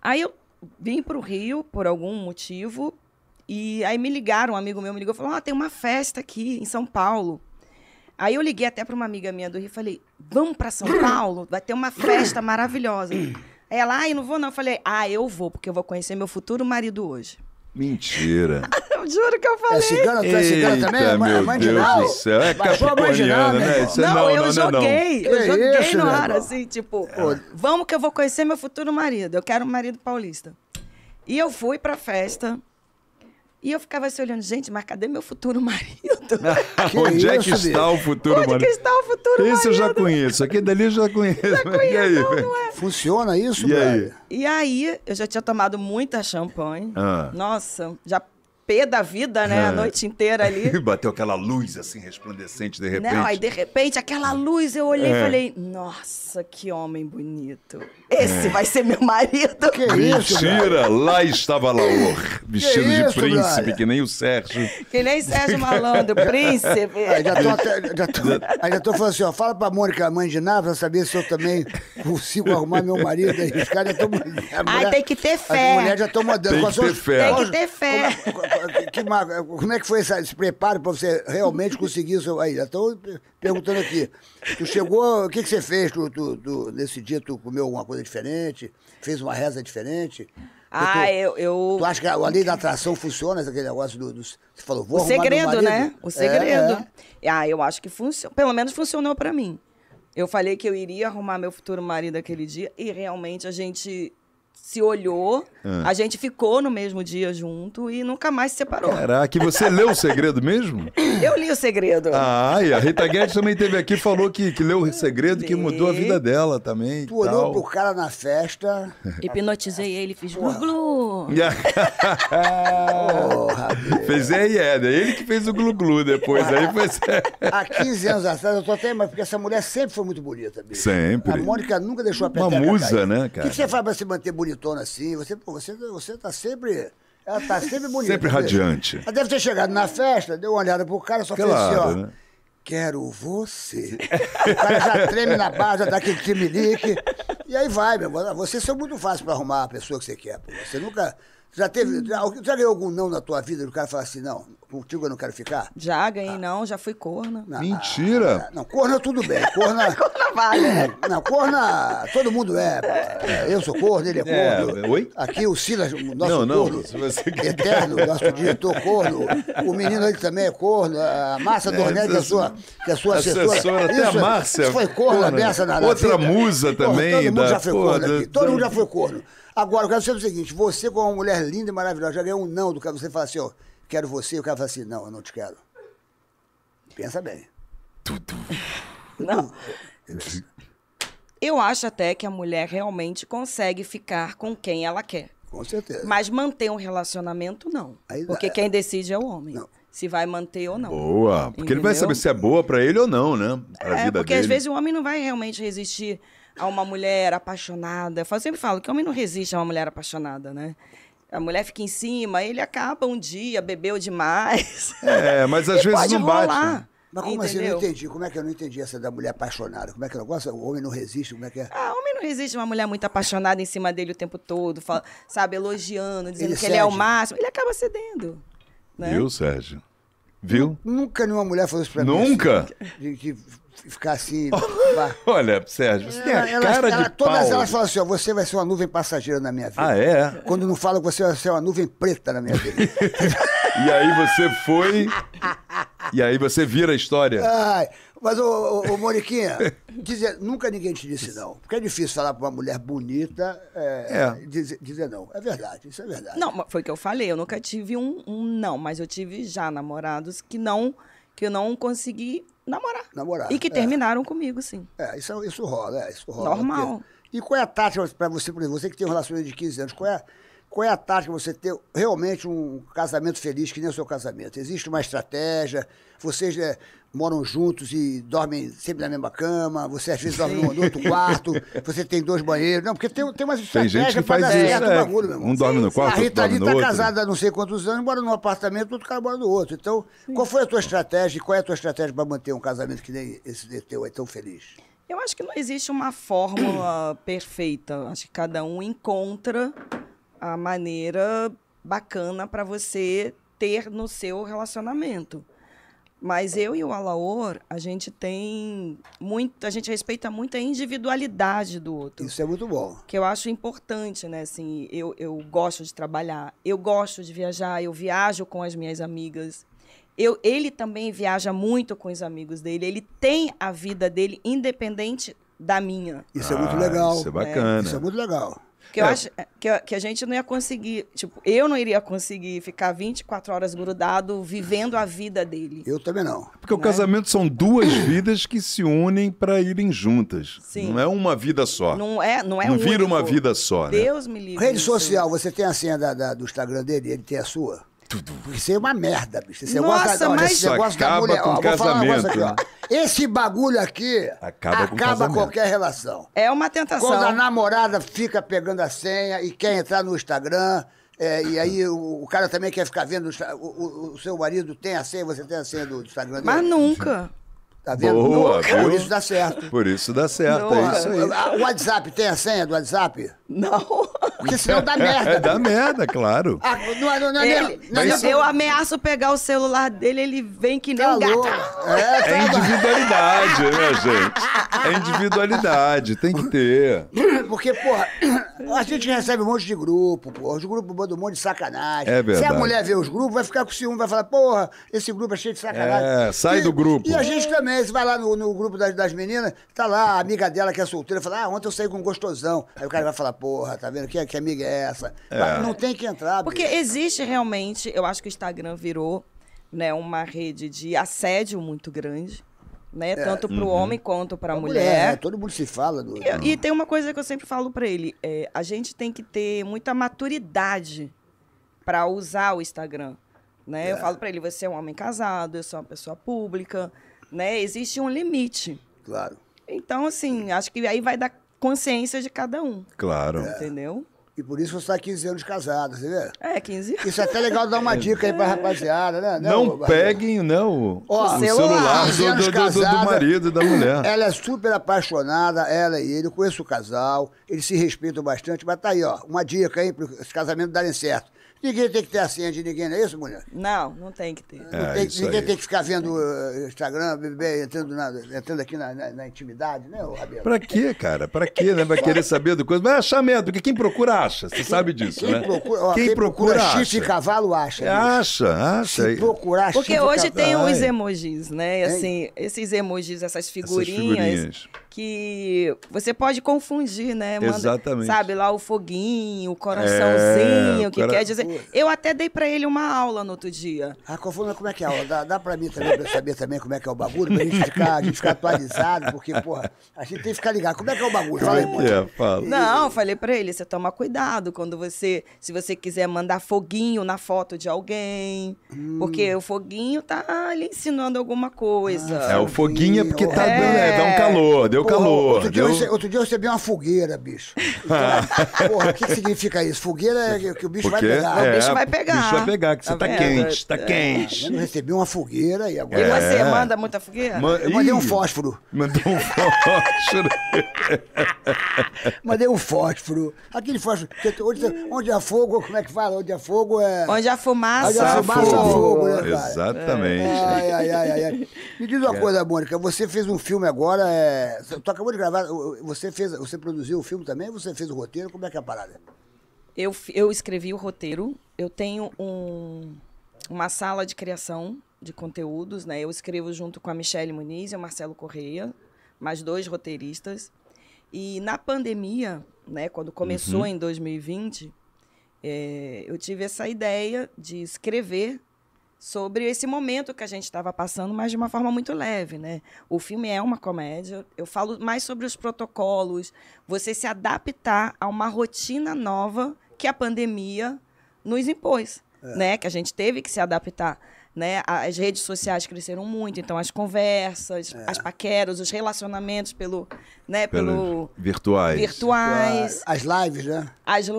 Aí eu vim para o Rio por algum motivo e aí me ligaram, um amigo meu me ligou, falou: "Ah, tem uma festa aqui em São Paulo". Aí eu liguei até para uma amiga minha do Rio e falei: "Vamos para São Paulo, vai ter uma festa maravilhosa". ela: "Ai, não vou não". Eu falei: "Ah, eu vou, porque eu vou conhecer meu futuro marido hoje". Mentira. Juro que eu é falei. É cigana, tu é cigana Eita, também? É mãe, é meu mãe Deus do céu. É capricorniana, né? Isso, é não, não, eu não, joguei. Não. Eu joguei isso, no ar, assim, tipo... É. Vamos que eu vou conhecer meu futuro marido. Eu quero um marido paulista. E eu fui pra festa... E eu ficava assim olhando, gente, mas cadê meu futuro marido? Onde é que está o futuro marido? Onde que está o futuro marido? Isso eu já conheço, aqui dali eu já conheço. Já conheço, não, não é? Funciona isso, e aí? e aí, eu já tinha tomado muita champanhe. Ah. Nossa, já pé da vida, né? É. A noite inteira ali. Bateu aquela luz assim resplandecente de repente. Não, aí de repente aquela luz eu olhei e é. falei: "Nossa, que homem bonito. Esse é. vai ser meu marido". Que Mentira, isso, lá estava Laor, vestido isso, de príncipe, brother? que nem o Sérgio. Que nem Sérgio Malandro, príncipe. Aí já tô, até, já tô, aí já tô falando assim, ó, fala pra Mônica, a mãe de Nava, pra saber se eu também consigo arrumar meu marido. Aí os caras já estão... Ai, tem que ter fé. As mulheres já estão mandando. Tem que ter fé. Tem que ter fé. que é, Como é que foi esse preparo para você realmente conseguir isso? Aí, já estou perguntando aqui. Tu chegou, o que, que você fez tu, tu, tu, nesse dia? Tu comeu alguma coisa diferente? Fez uma reza diferente? Ah, eu, eu. Tu acha que a lei da atração funciona, aquele negócio do. do você falou, vou O segredo, né? O segredo. É, é. Ah, eu acho que funciona. Pelo menos funcionou para mim. Eu falei que eu iria arrumar meu futuro marido aquele dia e realmente a gente se olhou, ah. a gente ficou no mesmo dia junto e nunca mais se separou. Caraca, você leu o segredo mesmo? Eu li o segredo. Ah, e a Rita Guedes também teve aqui falou que, que leu o segredo, que mudou a vida dela também. Tu olhou pro cara na festa. Hipnotizei ele, fiz glu-glu. fez aí, é, é, ele que fez o glu-glu depois. aí foi... Há 15 anos atrás, eu tô até, mas porque essa mulher sempre foi muito bonita, bicho. Sempre. A Mônica nunca deixou a peteca Uma musa, cair. né, cara? O que, que você faz pra se manter bonita? bonitona assim. Você, pô, você, você tá sempre. Ela tá sempre bonita. Sempre radiante. Ela deve ter chegado na festa, deu uma olhada pro cara, só claro, fez assim, ó. Né? Quero você. o cara já treme na base já dá aquele timelique. E aí vai, meu irmão. Você é muito fácil pra arrumar a pessoa que você quer. Pô. Você nunca. Já teve. Já, já ganhou algum não na tua vida o cara fala assim, não, contigo eu não quero ficar? Já ganhei ah. não, já fui corna. Mentira! Ah, não, corna é tudo bem. Corna. É corna vale. É, não, corna. Todo mundo é. Eu sou corno, ele é corno. É, oi? Aqui o Silas, nosso nosso não, não, se Você... Eterno, nosso diretor corno. O menino ele também é corno. A Márcia é, Dornelli, que é sua, que é sua assessora. assessora isso, até a Márcia. Isso foi corno a né? dessa na Outra vida. musa então, também. todo mundo da... já foi corno aqui. Todo mundo já foi corno. Agora, eu quero dizer o seguinte: você, como uma mulher linda e maravilhosa, já ganhou um não do cara. Você fala assim, ó, quero você, o cara fala assim, não, eu não te quero. Pensa bem. tudo Não. Eu acho até que a mulher realmente consegue ficar com quem ela quer. Com certeza. Mas manter um relacionamento, não. Aí, porque é. quem decide é o homem. Não. Se vai manter ou não. Boa. Porque Entendeu? ele vai saber se é boa para ele ou não, né? Pra é, porque dele. às vezes o homem não vai realmente resistir a uma mulher apaixonada. Eu sempre falo que homem não resiste a uma mulher apaixonada, né? A mulher fica em cima, ele acaba um dia, bebeu demais. É, mas às vezes não bate. Né? Mas como assim? Eu não entendi. Como é que eu não entendi essa da mulher apaixonada? Como é que é ela gosta? O homem não resiste? Como é que é? Ah, homem não resiste. Uma mulher muito apaixonada em cima dele o tempo todo, fala, sabe, elogiando, dizendo ele que cede. ele é o máximo. Ele acaba cedendo. Né? Viu, Sérgio? Viu? Nunca nenhuma mulher falou isso pra assim, Nunca? mim. Nunca? Assim, ficar assim. Olha, Sérgio, você ela, tem a cara ela, de ela, pau. Todas elas falam assim: ó, você vai ser uma nuvem passageira na minha vida. Ah, é? Quando não fala que você vai ser uma nuvem preta na minha vida. e aí você foi. E aí você vira a história. Ai, mas, ô, ô, ô Moniquinha, dizer, nunca ninguém te disse não. Porque é difícil falar para uma mulher bonita é, é. Dizer, dizer, não. É verdade, isso é verdade. Não, foi o que eu falei. Eu nunca tive um, um não, mas eu tive já namorados que não que eu não consegui namorar. Namorar. E que é. terminaram é. comigo, sim. É, isso, isso rola, é, isso rola. Normal. Porque... E qual é a tática para você, por exemplo, você que tem um relacionamento de 15 anos, qual é qual é a tática para você ter realmente um casamento feliz, que nem o seu casamento? Existe uma estratégia? Vocês eh, moram juntos e dormem sempre na mesma cama? Você às vezes dorme no, no outro quarto? Você tem dois banheiros? Não, porque tem, tem umas estratégias tem gente que faz isso, é, bagulho, Um dorme no quarto, A Rita ali está casada há não sei quantos anos, mora num apartamento, outro cara mora no outro. Então, Sim. qual foi a tua estratégia? Qual é a tua estratégia para manter um casamento que nem esse de teu é tão feliz? Eu acho que não existe uma fórmula perfeita. Acho que cada um encontra a maneira bacana para você ter no seu relacionamento. Mas eu e o Alaor, a gente tem muito, a gente respeita muito a individualidade do outro. Isso é muito bom. Que eu acho importante, né? Assim, eu, eu gosto de trabalhar, eu gosto de viajar, eu viajo com as minhas amigas. Eu, ele também viaja muito com os amigos dele. Ele tem a vida dele independente da minha. Isso é ah, é muito legal. Isso é bacana. Né? Isso é muito legal. Porque eu é. acho é, que a, que a gente não ia conseguir, tipo, eu não iria conseguir ficar 24 horas grudado vivendo a vida dele. Eu também não. Porque o né? casamento são duas vidas que se unem para irem juntas. Sim. Não é uma vida só. Não é, não é Não vira uma vida só, né? Deus me livre. Rede social, você tem a senha da, da, do Instagram dele, ele tem a sua? Isso é uma merda, bicho. Você Nossa, gosta, olha, mas... esse da mulher. Com ó, casamento. Aqui, né? Esse bagulho aqui acaba, acaba qualquer relação. É uma tentação. Quando a namorada fica pegando a senha e quer entrar no Instagram. É, e aí o, cara também quer ficar vendo o, o, o, seu marido tem a senha, você tem a senha do, do Instagram dele. Mas nunca. Tá vendo? Boa, Por isso dá certo. Por isso dá certo, é isso aí. O WhatsApp tem a senha do WhatsApp? Não. Porque senão dá é, merda. É, dá merda, claro. Ah, não, é, não, é não, ele, não, não, eu ameaço pegar o celular dele, ele vem que nem tá um gato. É, é tá individualidade, né, gente? É individualidade, tem que ter. Porque, porra, a gente recebe um monte de grupo, porra. Os grupos mandam um monte de sacanagem. É verdade. Se a mulher ver os grupos, vai ficar com ciúme, vai falar, porra, esse grupo é cheio de sacanagem. É, sai e, do grupo. E a gente também, você vai lá no, no grupo das, das meninas, tá lá a amiga dela que é solteira, fala, ah, ontem eu saí com um gostosão. Aí o cara vai falar, porra, tá vendo? Que, que amiga é essa? É. Não tem que entrar. Porque bicho. existe realmente, eu acho que o Instagram virou né, uma rede de assédio muito grande. Né? É. Tanto para o uhum. homem quanto para a mulher. mulher né? Todo mundo se fala. Do... E, e, tem uma coisa que eu sempre falo para ele: é, a gente tem que ter muita maturidade para usar o Instagram. Né? É. Eu falo para ele: você é um homem casado, eu sou uma pessoa pública. Né? Existe um limite. Claro. Então, assim, acho que aí vai dar consciência de cada um. Claro. É. Entendeu? E por isso você está 15 anos casado, você vê? É, 15 anos. Isso é até legal dar uma é. dica aí para é. rapaziada, né? Não, não peguem, não, o celular, celular do, do, casada, do, marido da mulher. Ela é super apaixonada, ela e ele. Eu conheço o casal, eles se respeitam bastante, mas tá aí, ó, uma dica aí para os casamentos darem certo. Ninguém tem que ter a senha de ninguém, não é isso, mulher? Não, não tem que ter. É, tem, ninguém aí. tem que ficar vendo uh, Instagram, bebê, entrando, na, entrando aqui na, na, na intimidade, né, Rabelo? Pra quê, cara? Pra quê, né? Vai querer saber do coisa. Vai é achar medo porque quem procura acha, você sabe disso, quem né? Procura, ó, quem, quem, procura, procura acha. chifre cavalo acha. Acha, acha. Se procurar Porque hoje tem os emojis, né? Assim, esses emojis, essas figurinhas. Essas figurinhas que você pode confundir, né? Manda, Exatamente. Sabe, lá o foguinho, o coraçãozinho, é, o que cara... quer dizer. Eu até dei para ele uma aula no outro dia. Ah, confunda como é que é a aula. Dá, dá para mim também, pra eu saber também como é que é o bagulho, pra gente ficar, a gente ficar atualizado, porque, porra, a gente tem que ficar ligado. Como é que é o bagulho? Fala aí, é, é, fala. Não, falei para ele, você toma cuidado quando você, se você quiser mandar foguinho na foto de alguém, hum. porque o foguinho tá lhe ensinando alguma coisa. Ah, é, o foguinho é porque tá é... dando, é, dá um calor, deu calor. Outro dia, eu... outro dia, eu recebi uma fogueira, bicho. porra, o que, que, significa isso? Fogueira é que o bicho Porque vai pegar. É, o bicho vai pegar. O bicho vai pegar, que você tá, tá quente, tá é. quente. Eu recebi uma fogueira e agora. É. E você é. manda muita fogueira? Man... Eu mandei um fósforo. Mandou um fósforo. mandei um fósforo. Aquele fósforo. Onde, onde há fogo, como é que fala? Onde há fogo é. Onde há fumaça. Onde há fumaça, fogo. fogo né, Exatamente. É. Ai, ai, ai, ai, Me diz uma é. coisa, Mônica. Você fez um filme agora. É tu acabou de gravar, você fez, você produziu o filme também, você fez o roteiro, como é que é a parada? Eu, eu escrevi o roteiro, eu tenho um, uma sala de criação de conteúdos, né? Eu escrevo junto com a Michelle Muniz e o Marcelo Correia, mais dois roteiristas. E na pandemia, né, quando começou uhum. em 2020, é, eh, eu tive essa ideia de escrever sobre esse momento que a gente estava passando, mas de uma forma muito leve, né? O filme é uma comédia. Eu falo mais sobre os protocolos, você se adaptar a uma rotina nova que a pandemia nos impôs, é. né? Que a gente teve que se adaptar né? As redes sociais cresceram muito, então as conversas, é. as paqueras, os relacionamentos pelo, né, pelo, virtuais. virtuais. As lives, né? As lives,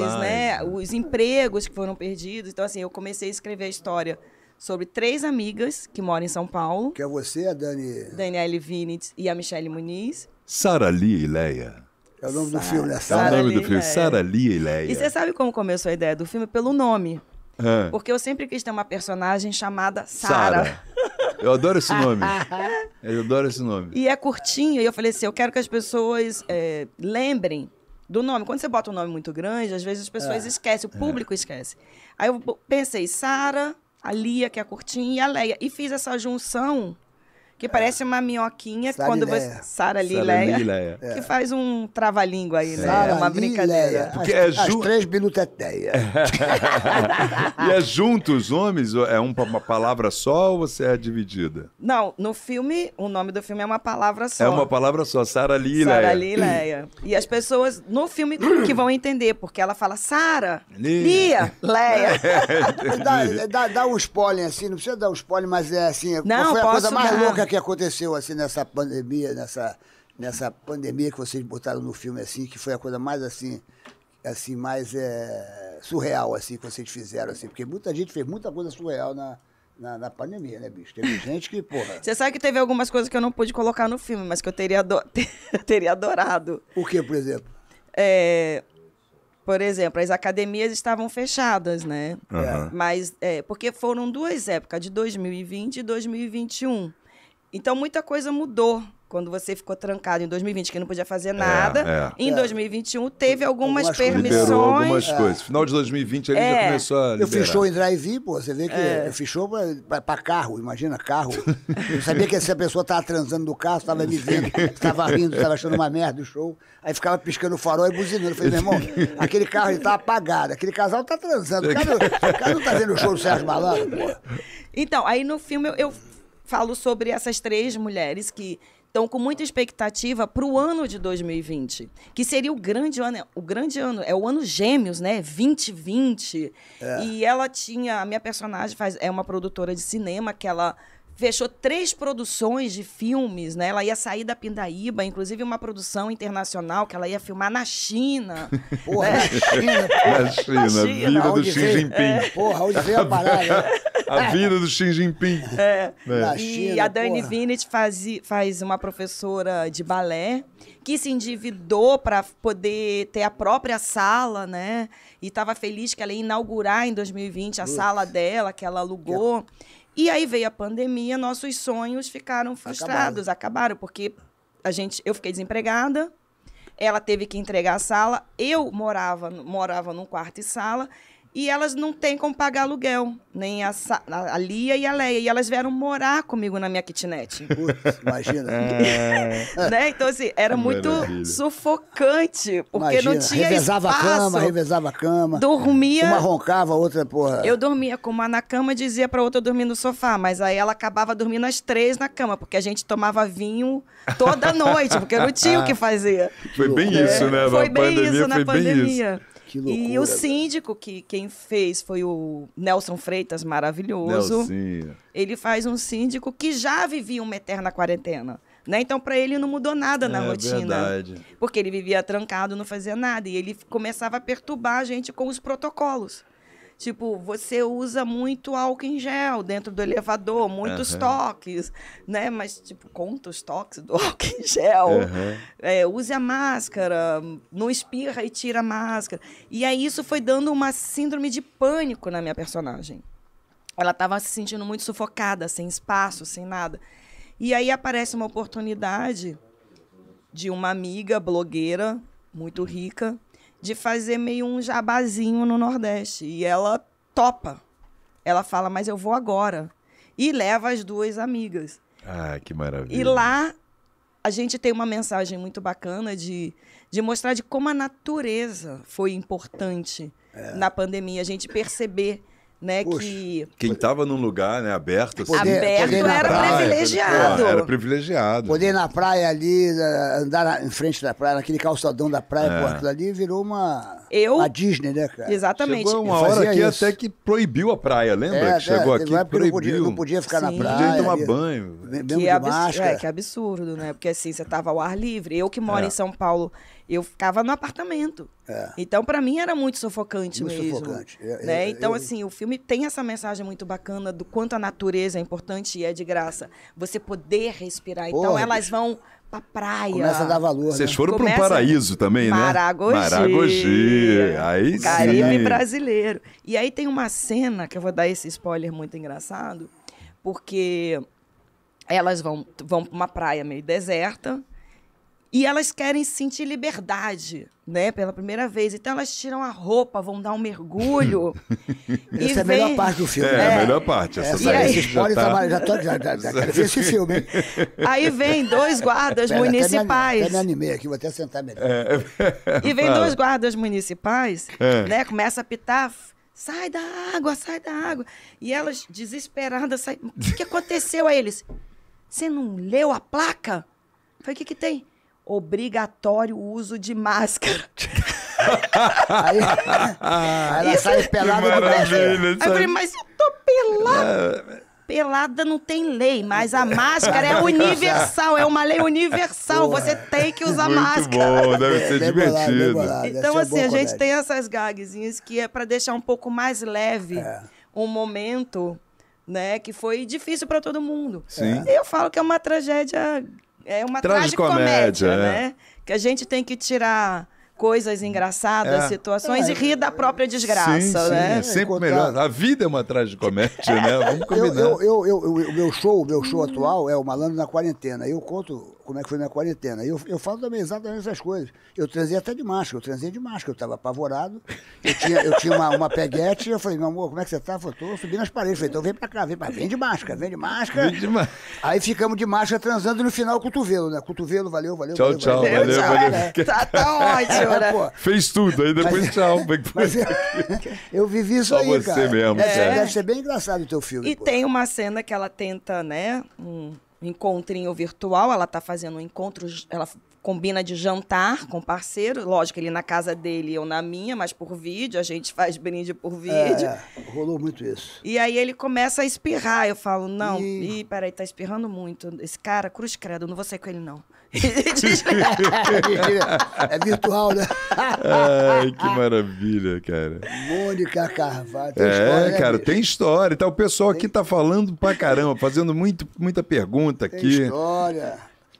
as né, lives, né? Os empregos que foram perdidos. Então assim, eu comecei a escrever a história sobre três amigas que moram em São Paulo. Que é você, a Dani... Daniele Vinitz e a Michelle Muniz. Sara Lee e Leia. É o nome do filme, né? Sara. é o nome Lee do filme, Sara Lia e Leia. E você sabe como começou a ideia do filme? Pelo nome. É. Porque eu sempre quis ter uma personagem chamada Sara. Eu adoro esse nome. eu adoro esse nome. E é curtinho, e eu falei assim: eu quero que as pessoas é, lembrem do nome. Quando você bota um nome muito grande, às vezes as pessoas é. esquecem, o é. público é. esquece. Aí eu pensei, Sara, a Lia, que é curtinha, e a Leia. E fiz essa junção que é. parece uma minhoquinha quando você. Sara Lileia. É. Que faz um trava-língua aí, né? é uma brincadeira. Porque as, é ju... as três biluteteia. e é juntos, homens? É uma palavra só ou você é dividida? Não, no filme, o nome do filme é uma palavra só. É uma palavra só, Sara Lileia. Sara Lileia. e as pessoas no filme que vão entender, porque ela fala Sara, Lia, Leia. É, dá, dá, dá, um spoiler assim, não precisa dar um spoiler, mas é assim, não, foi a coisa mais não. louca que que aconteceu assim nessa pandemia, nessa, nessa pandemia que vocês botaram no filme assim, que foi a coisa mais assim, assim mais é, surreal assim que vocês fizeram assim, porque muita gente fez muita coisa surreal na na, na pandemia, né, bicho? Teve gente que, porra. Você sabe que teve algumas coisas que eu não pude colocar no filme, mas que eu teria, teria adorado. O que, por exemplo? É, por exemplo, as academias estavam fechadas, né? Uhum. Mas é, porque foram duas épocas, de 2020 e 2021. Então, muita coisa mudou quando você ficou trancado em 2020, que não podia fazer é, nada. É, é. Em 2021 teve algumas, algumas permissões. Liberou algumas é. coisas. Final de 2020 ele já é. começou a liberar. Eu fechou em drive-in, pô. Você vê que é. fechou para carro, imagina, carro. Eu sabia que se a pessoa tava transando do carro, tava me vendo, tava rindo, tava achando uma merda o show. Aí ficava piscando o farol e buzinando. Eu falei, meu irmão, aquele carro ele tá apagado, aquele casal tá transando. O cara, o cara não tá vendo o show do Sérgio Malandro, pô. Então, aí no filme eu, eu falo sobre essas três mulheres que estão com muita expectativa para o ano de 2020, que seria o grande ano, o grande ano, é o ano gêmeos, né? 2020. É. E ela tinha, a minha personagem faz, é uma produtora de cinema que ela fechou três produções de filmes, né? Ela ia sair da Pindaíba, inclusive uma produção internacional que ela ia filmar na China. Porra, né? na China. Na China, na China. vila do Xi Jinping. É. Porra, onde veio a parada? A é. vida do Xi Jinping. É. China, é. e a Dani Vinit faz, faz uma professora de balé que se endividou para poder ter a própria sala, né? E estava feliz que ela ia inaugurar em 2020 a sala dela, que ela alugou. E aí veio a pandemia, nossos sonhos ficaram frustrados, acabaram, acabaram porque a gente, eu fiquei desempregada, ela teve que entregar a sala. Eu morava, morava num quarto e sala. E elas não têm como pagar aluguel, nem a, a, Lia e a Leia. E elas vieram morar comigo na minha kitnet. Putz, imagina. é. né? Então, assim, era muito Maravilha. sufocante, porque imagina, não tinha revezava espaço. Revezava a cama, revezava a cama. Dormia... Uma roncava, a outra, porra... Eu dormia com uma na cama e dizia pra outra dormir no sofá. Mas aí ela acabava dormindo às três na cama, porque a gente tomava vinho toda noite, porque não tinha o ah. que fazer. Foi bem é. isso, né? Foi bem pandemia, isso na pandemia. Isso. Que loucura. E o síndico, que quem fez foi o Nelson Freitas, maravilhoso. Nelsinho. Ele faz um síndico que já vivia uma eterna quarentena. Né? Então, para ele não mudou nada na é, rotina. Verdade. Porque ele vivia trancado, não fazia nada. E ele começava a perturbar a gente com os protocolos. Tipo, você usa muito álcool em gel dentro do elevador, muitos uhum. toques, né? Mas, tipo, conta os toques do álcool em gel. Uhum. É, use a máscara, não espirra e tira a máscara. E aí isso foi dando uma síndrome de pânico na minha personagem. Ela estava se sentindo muito sufocada, sem espaço, sem nada. E aí aparece uma oportunidade de uma amiga blogueira muito rica de fazer meio um jabazinho no Nordeste. E ela topa. Ela fala, mas eu vou agora. E leva as duas amigas. Ah, que maravilha. E lá a gente tem uma mensagem muito bacana de, de mostrar de como a natureza foi importante é. na pandemia. A gente perceber né? Poxa. Que quem estava num lugar, né, aberto, assim, aberto poder era praia, privilegiado. Pô, era privilegiado. Poder ir na praia ali, eh, andar na, em frente da praia, naquele calçadão da praia, é. porta ali virou uma eu uma Disney, né, cara? Exatamente. Chegou uma hora aqui até que proibiu a praia, lembra? É, que chegou é, aqui proibiu. Não podia, não podia ficar Sim. na praia. Podia tomar ali, banho. Que, abs... é, que absurdo, né? Porque assim, você tava ao ar livre. Eu que moro é. em São Paulo eu ficava no apartamento. É. Então, para mim, era muito sufocante muito mesmo. Sufocante. né? então, eu... assim, o filme tem essa mensagem muito bacana do quanto a natureza é importante e é de graça. Você poder respirar. Então, Porra, então, elas vão pra praia. Começa a dar valor. Vocês né? foram Começa... para um paraíso também, né? Maragogi. Aí sim. Caribe brasileiro. E aí tem uma cena, que eu vou dar esse spoiler muito engraçado, porque elas vão, vão pra uma praia meio deserta, e elas querem sentir liberdade, né? Pela primeira vez. Então elas tiram a roupa, vão dar um mergulho. essa é a melhor parte do filme. É, né? a melhor parte. Essa, é, aí, tá. já, já, esse filme, Aí vem dois guardas Pera, municipais. Até me, até me animei aqui, vou até sentar melhor. É, é. E vem Fala. dois guardas municipais, é. né? Começa a pitar sai da água, sai da água. E elas, desesperadas, saem. O que, que aconteceu a eles? Você não leu a placa? Falei, o que, que tem? obrigatório o uso de máscara. Aí, aí ela isso, sai é pelada do Brasil. Aí eu falei, mas eu tô pelada. É. Pelada não tem lei, mas a máscara é universal, é uma lei universal. Porra. Você tem que usar Muito máscara. Bom, deve ser é, divertido. Bolado, então, assim, a gente tem essas gagzinhas que é para deixar um pouco mais leve é. um momento, né? Que foi difícil para todo mundo. Sim. Eu falo que é uma tragédia é uma tragicomédia, tragicomédia né? É. Que a gente tem que tirar coisas engraçadas, é. situações é, e rir da própria desgraça, sim, né? Sim, é sempre Encontrar... melhor. A vida é uma tragicomédia, né? Vamos combinar. Eu, eu, eu, eu, o meu show, meu show atual é o Malandro na Quarentena. Eu conto como é que foi minha quarentena. eu, eu falo também exatamente essas coisas. Eu transei até de máscara, eu transei de máscara, eu estava apavorado. Eu tinha, eu tinha uma, uma peguete, eu falei, meu amor, como é que você está, Falei, Subi subindo as paredes. falei, então vem pra cá, vem vem de máscara, vem de máscara. Vem de ma... Aí ficamos de máscara transando e no final o cotovelo, né? Cotovelo, valeu, valeu. Tchau, valeu, tchau, valeu, valeu. valeu, valeu, valeu. Né? Tá, tá é, ótimo, né? Pô, Fez tudo, aí depois mas, é, tchau. Mas, é, eu vivi isso Só aí, você cara. Mesmo, é. cara. Deve ser bem engraçado o teu filme. E pô. tem uma cena que ela tenta, né? Um um encontrinho virtual. Ela tá fazendo um encontro, ela combina de jantar com o parceiro, lógico, ele na casa dele, eu na minha, mas por vídeo, a gente faz brinde por vídeo. É, é, rolou muito isso. E aí ele começa a espirrar, eu falo, não, e... ih, peraí, tá espirrando muito, esse cara, cruz credo, não vou sair com ele não é virtual, né? Ai, que maravilha, cara. Mônica Carvalho. Tem é, história, né, cara, né? tem história. Então o pessoal aqui tá falando pra caramba, fazendo muito, muita pergunta tem aqui. história.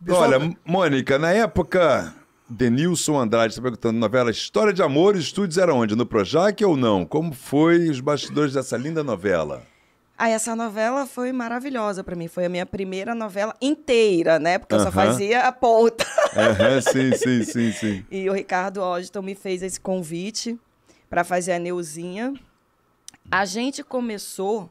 Pessoal... Olha, Mônica, na época... Denilson Andrade está perguntando, novela História de Amor, os estúdios era onde? No Projac ou não? Como foi os bastidores dessa linda novela? Ah, essa novela foi maravilhosa para mim. Foi a minha primeira novela inteira, né? Porque eu uh -huh. só fazia a ponta. Uh -huh, sim, sim, sim, sim. E o Ricardo Ogden me fez esse convite para fazer a Neuzinha. A gente começou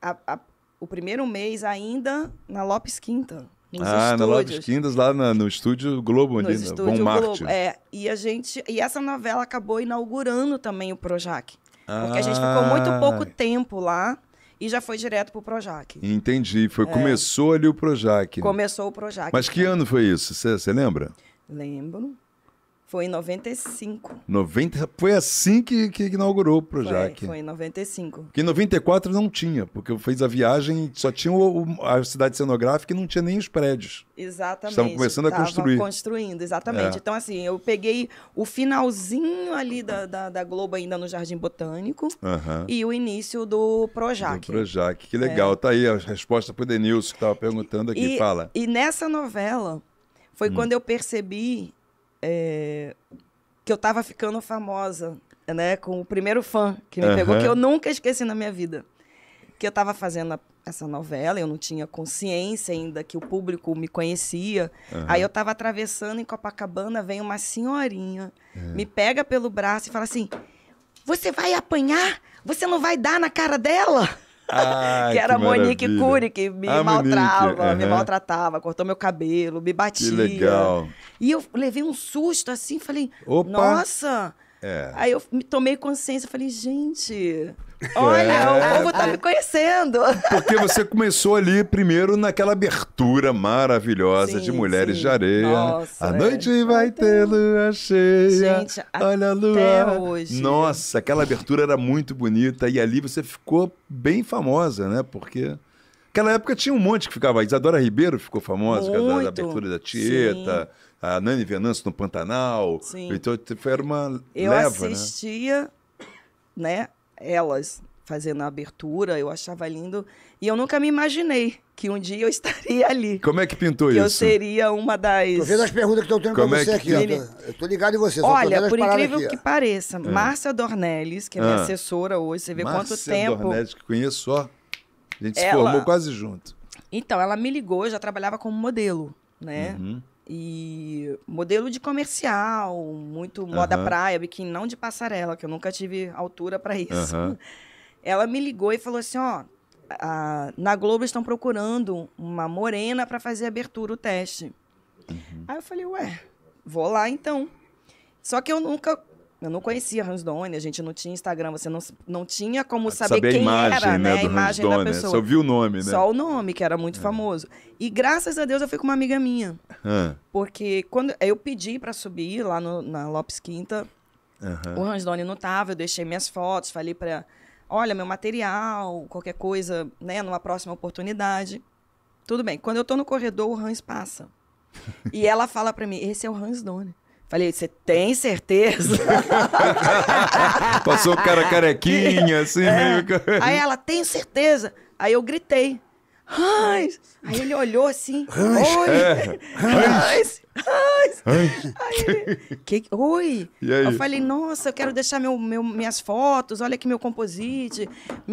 a, a, o primeiro mês ainda na Lopes Quinta. Nos ah, estúdios. na Lopes Quintas, lá no estúdio Globo, ali, no Bom Marte. É, e a gente. E essa novela acabou inaugurando também o Projac. Ah. Porque a gente ficou muito ah. pouco tempo lá e já foi direto pro Projac. Entendi. Foi, é. Começou ali o Projac. Começou o Projac. Mas que né? ano foi isso? Você lembra? Lembro. Foi em 95. 90, foi assim que, que inaugurou o Projac. Foi, foi em 95. Porque em 94 não tinha, porque eu fiz a viagem, só tinha o, a cidade cenográfica e não tinha nem os prédios. Exatamente. Estavam começando a construir. construindo, exatamente. É. Então, assim, eu peguei o finalzinho ali da, da, da Globo ainda no Jardim Botânico uhum. e o início do Projac. Do Projac, que legal. É. Tá aí a resposta pro Denilson que estava perguntando aqui, e, fala. E nessa novela foi hum. quando eu percebi é, que eu tava ficando famosa, né? Com o primeiro fã que me uhum. pegou, que eu nunca esqueci na minha vida. Que eu tava fazendo essa novela, eu não tinha consciência ainda que o público me conhecia. Uhum. Aí eu tava atravessando em Copacabana, vem uma senhorinha, uhum. me pega pelo braço e fala assim: Você vai apanhar? Você não vai dar na cara dela? que era a Monique Cury, que me ah, maltrava, Monique, uhum. me maltratava, cortou meu cabelo, me batia. Que legal. E eu levei um susto assim, falei, Opa. nossa! É. Aí eu me tomei consciência, falei, gente, é, olha, é. o povo tá é. me conhecendo. Porque você começou ali primeiro naquela abertura maravilhosa sim, de Mulheres sim. de Areia. Nossa, a é. noite vai tá. ter lua cheia. Gente, olha a lua. Hoje. Nossa, aquela abertura era muito bonita e ali você ficou bem famosa, né? Porque Naquela época tinha um monte que ficava. Isadora Ribeiro ficou famosa, da, da abertura da Tieta. Sim a Nani Venâncio no Pantanal. Sim. Então era uma eu leva, né? assistia, né? né? Elas fazendo a abertura, eu achava lindo. E eu nunca me imaginei que um dia eu estaria ali. Como é que pintou que isso? Eu seria uma das. Tô vendo as perguntas que estão tendo Como pra é você é que... aqui. Ele... Eu tô ligado em você. Olha, por incrível aqui, que pareça, é. Márcia Dornelles, que é minha ah. assessora hoje, você vê Márcia quanto tempo. Márcia Dornelles, que conheço, ó. A gente ela... se formou quase junto. Então, ela me ligou, eu já trabalhava como modelo, né? Uhum. E modelo de comercial, muito moda uhum. praia, biquíni, não de passarela, que eu nunca tive altura para isso. Uhum. Ela me ligou e falou assim: ó, a, na Globo estão procurando uma morena para fazer abertura, o teste. Uhum. Aí eu falei: ué, vou lá então. Só que eu nunca eu não conhecia Hans Donner, a gente não tinha Instagram, você não, não tinha como saber, saber quem imagem, era, né? né a imagem Donner. da pessoa. Só viu o nome, né? Só o nome, que era muito é. famoso. E graças a Deus eu fui com uma amiga minha. Porque quando eu pedi para subir lá no, na Lopes Quinta, uhum. o Hans Donner não tava, eu deixei minhas fotos, falei para olha, meu material, qualquer coisa, né, numa próxima oportunidade. Tudo bem. Quando eu tô no corredor, o Hans passa. e ela fala para mim, esse é o Hans Donner. Falei, você tem certeza? Passou o cara carequinha, é. assim. É. Meio... Aí ela, tem certeza? Aí eu gritei, Hans! Aí ele olhou assim, Hans, oi! É. Hans! Hans! Hans. Aí ele, oi! Eu falei, nossa, eu quero deixar meu, meu, minhas fotos, olha aqui meu composite.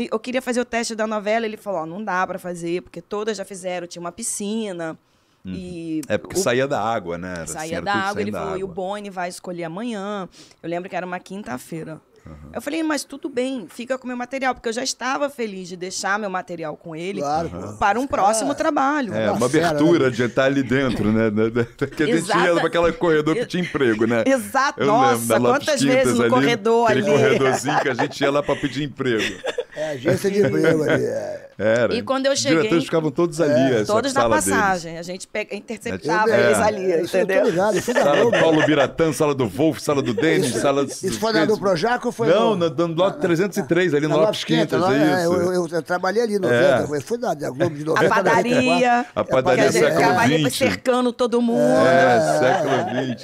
eu queria fazer o teste da novela, ele falou, oh, não dá para fazer, porque todas já fizeram, tinha uma piscina... Uhum. E é porque o... saía da água, né? Era saía assim, da água, ele falou, água. e o Boni vai escolher amanhã. Eu lembro que era uma quinta-feira. Uhum. Eu falei, mas tudo bem, fica com meu material, porque eu já estava feliz de deixar meu material com ele claro, uhum. para um próximo trabalho. É, uma abertura né? de estar ali dentro, né? né? Que a gente ia para aquela corredor que tinha emprego, né? Exato, eu nossa, lembro, quantas vezes no ali, corredor ali. corredorzinho que a gente ia lá para pedir emprego. É, agência de emprego ali. É. Era. E quando eu cheguei. Os diretores ficavam todos ali. É, todos na passagem. Deles. A gente pega, interceptava eu, é. eles é. ali, entendeu? Eu tô ligado, eu sala do né? Paulo Biratã, sala do Wolf, sala do Denis, sala do. Isso foi na do Projac ou foi? Não, no, bloco no 303, é, ali no Lopes é. Quintas, é isso. Eu, trabalhei ali em 90, foi da, Globo de 90. A padaria. A padaria século XX. cercando todo é, mundo. É, século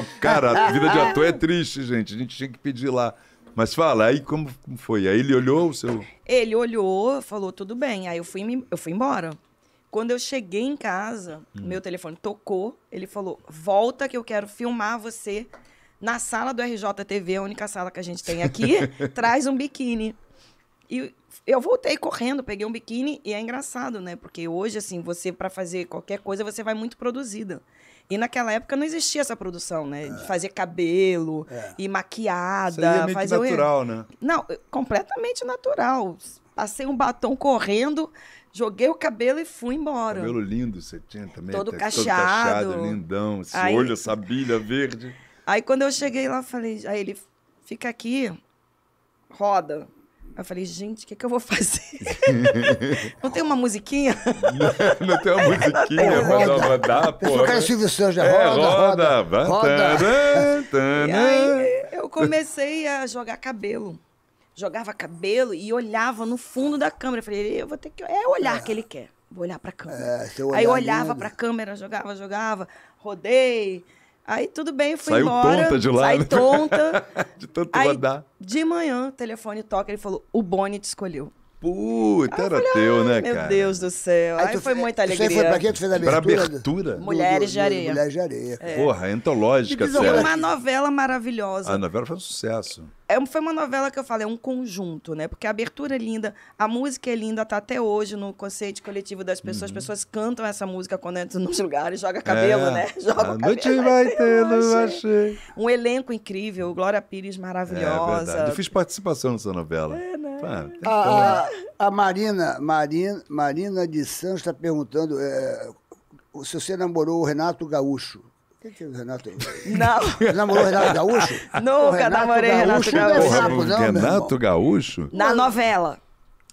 XX. Cara, a vida de ator é triste, gente. A gente tinha que pedir lá. Mas fala, aí como foi? Aí ele olhou o seu. Ele olhou, falou, tudo bem. Aí eu fui, eu fui embora. Quando eu cheguei em casa, hum. meu telefone tocou. Ele falou: volta que eu quero filmar você na sala do RJTV, a única sala que a gente tem aqui, traz um biquíni. E eu voltei correndo, peguei um biquíni e é engraçado, né? Porque hoje, assim, você, para fazer qualquer coisa, você vai muito produzida. E naquela época não existia essa produção, né? É. De fazer cabelo é. e maquiada. Isso aí é meio fazer natural, né? Não, completamente natural. Passei um batom correndo, joguei o cabelo e fui embora. Cabelo lindo você tinha também. Todo, tá, cacheado. todo cacheado. lindão. Esse aí... olho, essa bilha verde. Aí quando eu cheguei lá, falei, aí ele fica aqui, roda. Aí eu falei, gente, o que, é que eu vou fazer? não tem uma musiquinha? Não, não tem uma musiquinha pra dá, pô. Eu quero Silvio Santos, é, roda, roda, roda. roda. E aí eu comecei a jogar cabelo. Jogava cabelo e olhava no fundo da câmera. Eu falei, eu vou ter que... É o olhar que ele quer. Vou olhar pra câmera. É, olhar aí eu olhava lindo. pra câmera, jogava, jogava. Rodei Aí tudo bem, fui Saiu embora. Saiu tonta de lá. Saiu né? tonta. de tanto aí, rodar. De manhã, o telefone toca, ele falou, o Bonnie te escolheu. Puta, era falei, teu, né, meu cara? Meu Deus do céu. Aí, Aí foi muita alegria. Você foi pra quê? Tu fez a abertura? Pra abertura? Do, Mulheres do, de Areia. Mulheres de Areia. É. Porra, antológica, sério. uma novela maravilhosa. A novela foi um sucesso. É, foi uma novela que eu falei, é um conjunto, né? Porque a abertura é linda, a música é linda, tá até hoje no conceito coletivo das pessoas. Uhum. As pessoas cantam essa música quando entram nos lugares, joga cabelo, é. né? Joga a cabelo. Noite vai né? ter, não achei. Um elenco incrível, Glória Pires maravilhosa. É, Eu fiz participação nessa novela. É, é. a, a, Marina, Marina, Marina de Santos está perguntando é, se você namorou o Renato Gaúcho. O que, é o Renato? Não. Namorou o Renato Gaúcho? Nunca namorei Renato Gaúcho. Renato Gaúcho. Não é sapo, não, Renato Gaúcho? Na novela.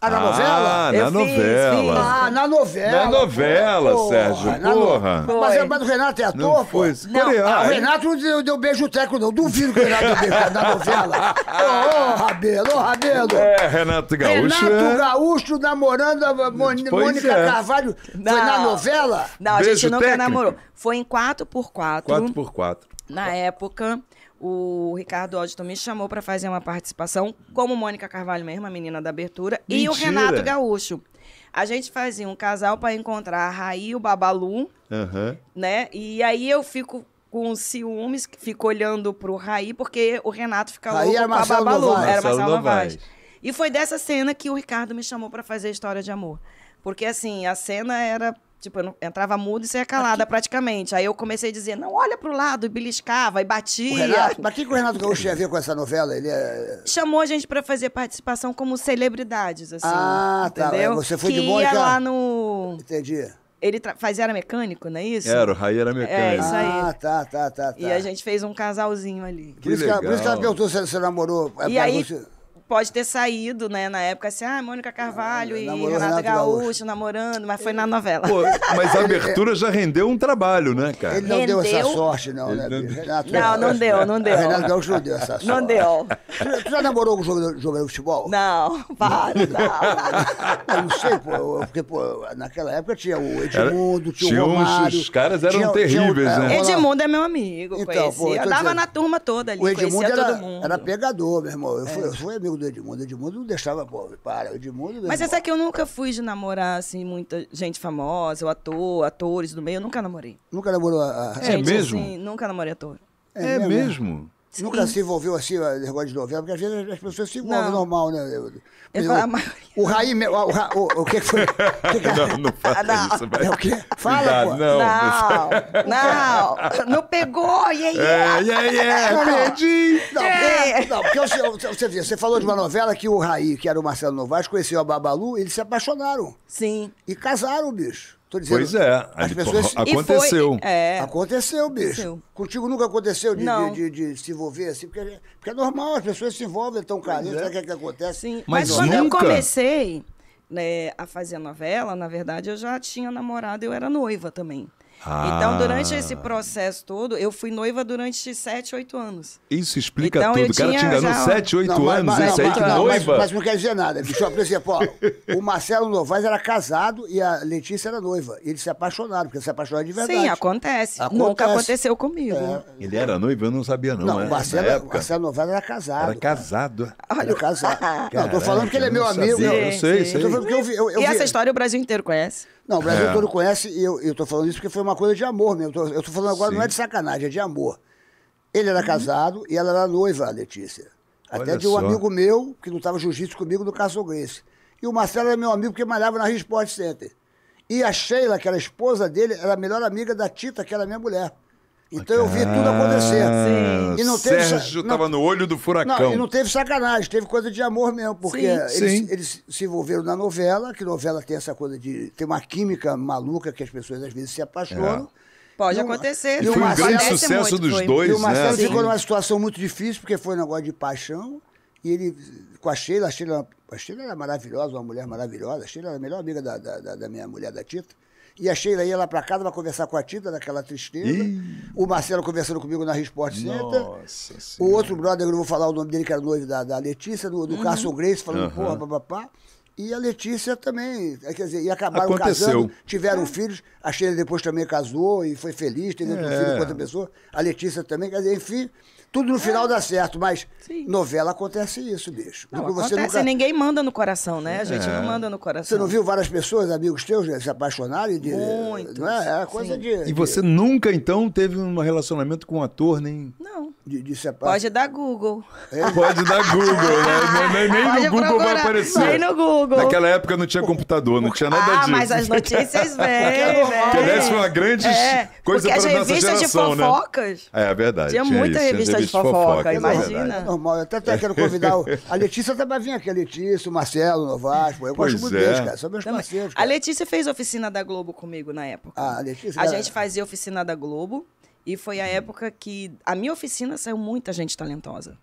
Ah, na ah, novela? Ah, na fiz, novela. Fiz. Ah, na novela. Na novela, porra, Sérgio, ah, na porra. No... Mas, mas o Renato é ator, não pô? Foi não, ah, o Renato não deu, deu beijo técnico, não. Duvido que o Renato deu beijo na novela. Ô, oh, Rabelo, ô, oh, Rabelo. É, Renato Gaúcho. Renato é... Gaúcho namorando a Mônica é. Carvalho. Não. Foi na novela? Não, a gente nunca técnico. namorou. Foi em 4x4. 4x4. Na época o Ricardo Odton me chamou para fazer uma participação, como Mônica Carvalho mesmo, a menina da abertura, Mentira. e o Renato Gaúcho. A gente fazia um casal para encontrar a Raí e o Babalu, uhum. né? E aí eu fico com ciúmes, fico olhando pro Raí, porque o Renato fica Raí louco era é com a Babalu. Novaes. Era Marcelo Novaes. Novaes. E foi dessa cena que o Ricardo me chamou para fazer a história de amor. Porque, assim, a cena era Tipo, eu não, entrava mudo e saia calada aqui. praticamente. Aí eu comecei a dizer, não, olha pro lado, e beliscava e batia. mas o que, o Renato Gaúcho tinha a ver com essa novela? Ele é... Chamou a gente pra fazer participação como celebridades, assim. Ah, tá. entendeu? tá. Você foi que de boa ia lá no. Entendi. Ele fazia era mecânico, não é isso? Era, o Raí era é, mecânico. É, isso aí. Ah, tá, tá, tá, tá. E a tá. gente fez um casalzinho ali. Que por, isso legal. Que, por isso que ela perguntou se você namorou. É, e aí, você pode ter saído, né, na época, assim, ah, Mônica ah, Carvalho ah, e namorou, Gaúcho, Gaúcho, namorando, mas foi na novela. Pô, mas a abertura já rendeu um trabalho, né, cara? Ele não rendeu? deu essa sorte, não, né? não, Renato, não, não deu, não deu. Renato Gaúcho não deu essa sorte. Não deu. Tu, já namorou com jogador, jogador de futebol? Não, para, não. não sei, pô, porque, pô, naquela época tinha o Edmundo, tinha, tinha o Romário. Uns, os caras eram tinha, terríveis, tinha, é, né? Edmundo é meu amigo, então, conheci. Pô, eu tava então, dizendo, na turma toda ali, o Edmundo conhecia era, todo mundo. Era pegador, meu irmão. Eu fui, é. eu fui amigo Edmundo, Edmundo, Edmundo não deixava pobre. Para, Edmundo. Mas essa aqui eu nunca fui de namorar, assim, muita gente famosa, ou ator, atores do meio, eu nunca namorei. Nunca namorou a. a... É gente, mesmo? Assim, nunca namorei ator. É, é mesmo? mesmo? Sim. Nunca se envolveu assim, eh, negócio de novela, porque às vezes as pessoas se envolvem não. normal, né? Eu, exemplo, O Raí. O, o, o, o que foi? Que que... Não, não fala ah, não. isso, mas... é o quê? Fala, pô. Não, não, não. pegou, e aí? É, e aí, é, perdi. Não, é. É, não, porque você, você, você, você falou de uma novela que o Raí, que era o Marcelo Novaes, conheceu a Babalu, eles se apaixonaram. Sim. E casaram, bicho. Tô dizendo, pois é, as pessoas... aconteceu. Foi, é... Aconteceu, bicho. Aconteceu. Contigo nunca aconteceu de, de, de, de, se envolver assim, porque, porque é normal, as pessoas se envolvem tão carinho, é. sabe o que, é que acontece? Sim, mas, mas quando nunca... eu comecei né, a fazer a novela, na verdade, eu já tinha namorado, eu era noiva também. Ah. Então, durante esse ah. processo todo, eu fui noiva durante 7, 8 anos. Isso explica então, tudo. O cara te enganou 7, 8 anos. Mas, isso aí que não, noiva. Mas, mas, não quer dizer nada. Deixa eu exemplo, ó, o Marcelo Novaes era casado e a Letícia era noiva. Eles se apaixonaram, porque se apaixonaram de verdade. Sim, acontece. acontece. Nunca aconteceu comigo. É. Ele era noivo, eu não sabia, não. Não, né? Marcelo, Marcelo Novaes era casado. Era casado. Olha, era casado. Caraca, não, tô falando que ele é meu amigo. Sim, eu sei, sei. Eu, eu, eu, e essa história o Brasil inteiro conhece. Não, o Brasil é. todo conhece, e eu, eu tô falando isso porque foi uma coisa de amor mesmo. Eu tô, eu tô falando agora, Sim. não é de sacanagem, é de amor. Ele era uhum. casado e ela era noiva, a Letícia. Até Olha de um só. amigo meu, que lutava jiu-jitsu comigo, do Carson Grace. E o Marcelo era meu amigo porque malhava na Rio Sport Center. E a Sheila, que era a esposa dele, era a melhor amiga da Tita, que era minha mulher. Então eu vi tudo acontecer. sim. Ah, e não teve Sérgio estava no olho do furacão. Não, e não teve sacanagem, teve coisa de amor mesmo, porque sim, eles, sim. eles, se envolveram na novela, que novela tem essa coisa de. tem uma química maluca que as pessoas às vezes se apaixonam. É. Pode e acontecer. E foi um grande sucesso muito, dos foi. dois, e o né? Marcelo né? ficou numa situação muito difícil, porque foi um negócio de paixão. E ele, com a Sheila, a Sheila, a Sheila era maravilhosa, uma mulher maravilhosa. A Sheila era a melhor amiga da, da, da minha mulher, da Tita. E a Sheila ia lá para casa para conversar com a Tita, daquela tristeza. Ih. O Marcelo conversando comigo na Resport Center. Nossa o outro brother, eu não vou falar o nome dele, que era noivo da, da Letícia, do, do uhum. Carson Grace, falando, uhum. porra, papapá. E a Letícia também, é, quer dizer, e acabaram Aconteceu. casando, tiveram é. filhos, a Sheila depois também casou e foi feliz, teve é. um filho com outra é. pessoa, a Letícia também, quer dizer, enfim, tudo no é. final dá certo, mas Sim. novela acontece isso, bicho. Não, acontece, nunca... ninguém manda no coração, né? A gente é. não manda no coração. Você não viu várias pessoas, amigos teus, né, se apaixonarem? De... Muito. é? é coisa de, E você nunca, então, teve um relacionamento com um ator, nem... Não de, de separar. Pode dar Google. É? Pode dar Google, né? Nem, nem no Google procurar. vai aparecer. Nem no Google. Naquela época não tinha computador, não tinha nada ah, disso. Ah, mas as notícias vêm, Que aliás foi uma grande é, coisa para a nossa geração, né? as revistas de fofocas... Né? É, é verdade. Tinha, tinha muita isso, revista, revista de fofoca, fofoca é imagina. É normal, eu até, até quero convidar o... a Letícia também vinha aqui, a Letícia, o Marcelo, o Novasco, eu pois gosto muito deles, é. cara, são meus parceiros. A Letícia fez oficina da Globo comigo na época. Ah, a Letícia? A é. gente fazia oficina da Globo. E foi a época que a minha oficina saiu muita gente talentosa.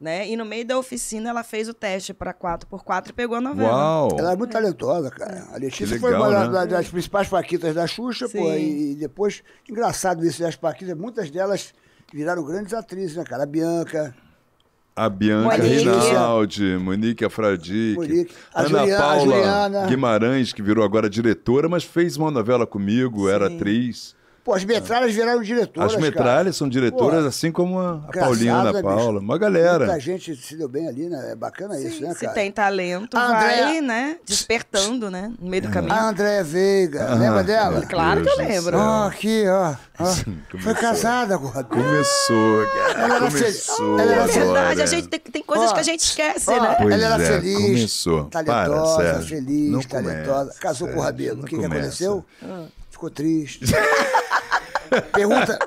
Né? E no meio da oficina ela fez o teste para 4x4 e pegou a novela. Uau. Ela é muito talentosa, cara. A Letícia legal, foi uma né? das, principais paquitas da Xuxa, Sim. pô. E depois, engraçado isso, as paquitas, muitas delas viraram grandes atrizes, né, cara? A Bianca, a Bianca Monique. Rinaldi, Monique Afradic, Ana Juliana, Paula Juliana. Guimarães, que virou agora diretora, mas fez uma novela comigo, Sim. era atriz. Pô, as metralhas viraram diretoras. As metralhas cara. são diretoras, Pô, assim como a Paulinha a Paula, bicho? uma galera. Muita gente se deu bem ali, né? É bacana Sim, isso, né, cara? Se tem talento, a vai, né? Despertando, né? No meio do ah. caminho. A Andréia Veiga, ah, lembra dela? Claro Deus que eu lembro. Ó, aqui, ó. Oh, Foi casada agora. Começou, cara. Ela era começou. Ela era é verdade, a gente tem, tem coisas que a gente esquece, né? Pois ela era é, feliz. Começou. Talentosa, Para, feliz, talentosa. Casou com o Rabelo. O que, que aconteceu? ficou triste. pergunta,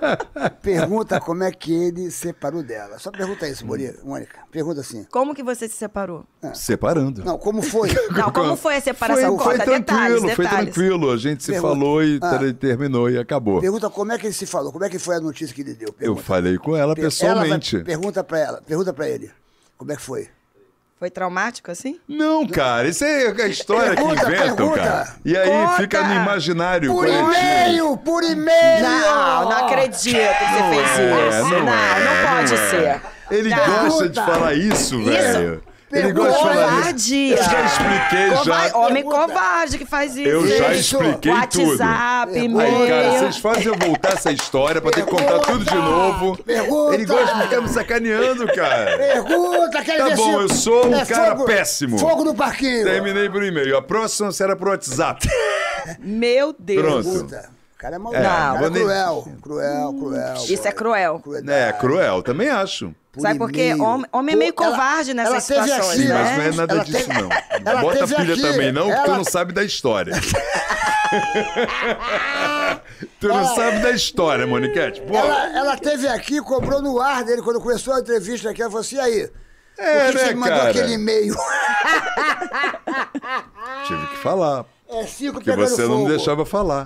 pergunta como é que ele separou dela. Só pergunta isso, Moreira, Mônica. Pergunta assim. Como que você se separou? Ah. Separando. Não, como foi? Não, como é? foi a separação? Foi, foi tranquilo, detalhes, detalhes. foi tranquilo. A gente se pergunta. falou e ah. terminou e acabou. Pergunta como é que ele se falou, como é que foi a notícia que ele deu. Pergunta. Eu falei com ela pessoalmente. Ela vai, pergunta pra ela, pergunta pra ele. Como é que foi? Foi traumático assim? Não, cara. Isso é a história que inventam, pergunta. cara. E aí Conta. fica no imaginário. Por e-mail! Por e-mail! Não, não acredito que você não fez é, isso. Não, não, é, não pode é. ser. Ele não. gosta de falar isso, velho. Ele gosta de falar isso. Eu já ah. expliquei Covar... já. Homem covarde que faz isso. Eu já expliquei tudo. WhatsApp, meu. Aí, cara, vocês fazem eu voltar essa história pra ter que contar tudo de novo. Pergunta. Ele gosta de ficar me sacaneando, cara. Pergunta, quer Tá bom, eu sou um é cara fogo, péssimo. Fogo no parquinho. Terminei por e-mail. A próxima será pro WhatsApp. Meu Deus. Pronto. Pergunta cara é, é maldade, é, cara é cruel, cruel, hum, cruel. Isso é cruel. Crueldade. É, cruel, também acho. Por Sabe por quê? Homem, homem é meio covarde ela, nessas ela situações, aqui, né? Mas não é nada ela disso, teve... não. Ela Bota a filha aqui. também, não, ela... que tu não sabe da história. tu não sabe da história, Moniquete. Ela, ela teve aqui, cobrou no ar dele, quando começou a entrevista aqui, ela falou assim, aí... É, Por que né, você mandou cara? aquele e-mail? Tive que falar. É cinco Que você não me deixava falar.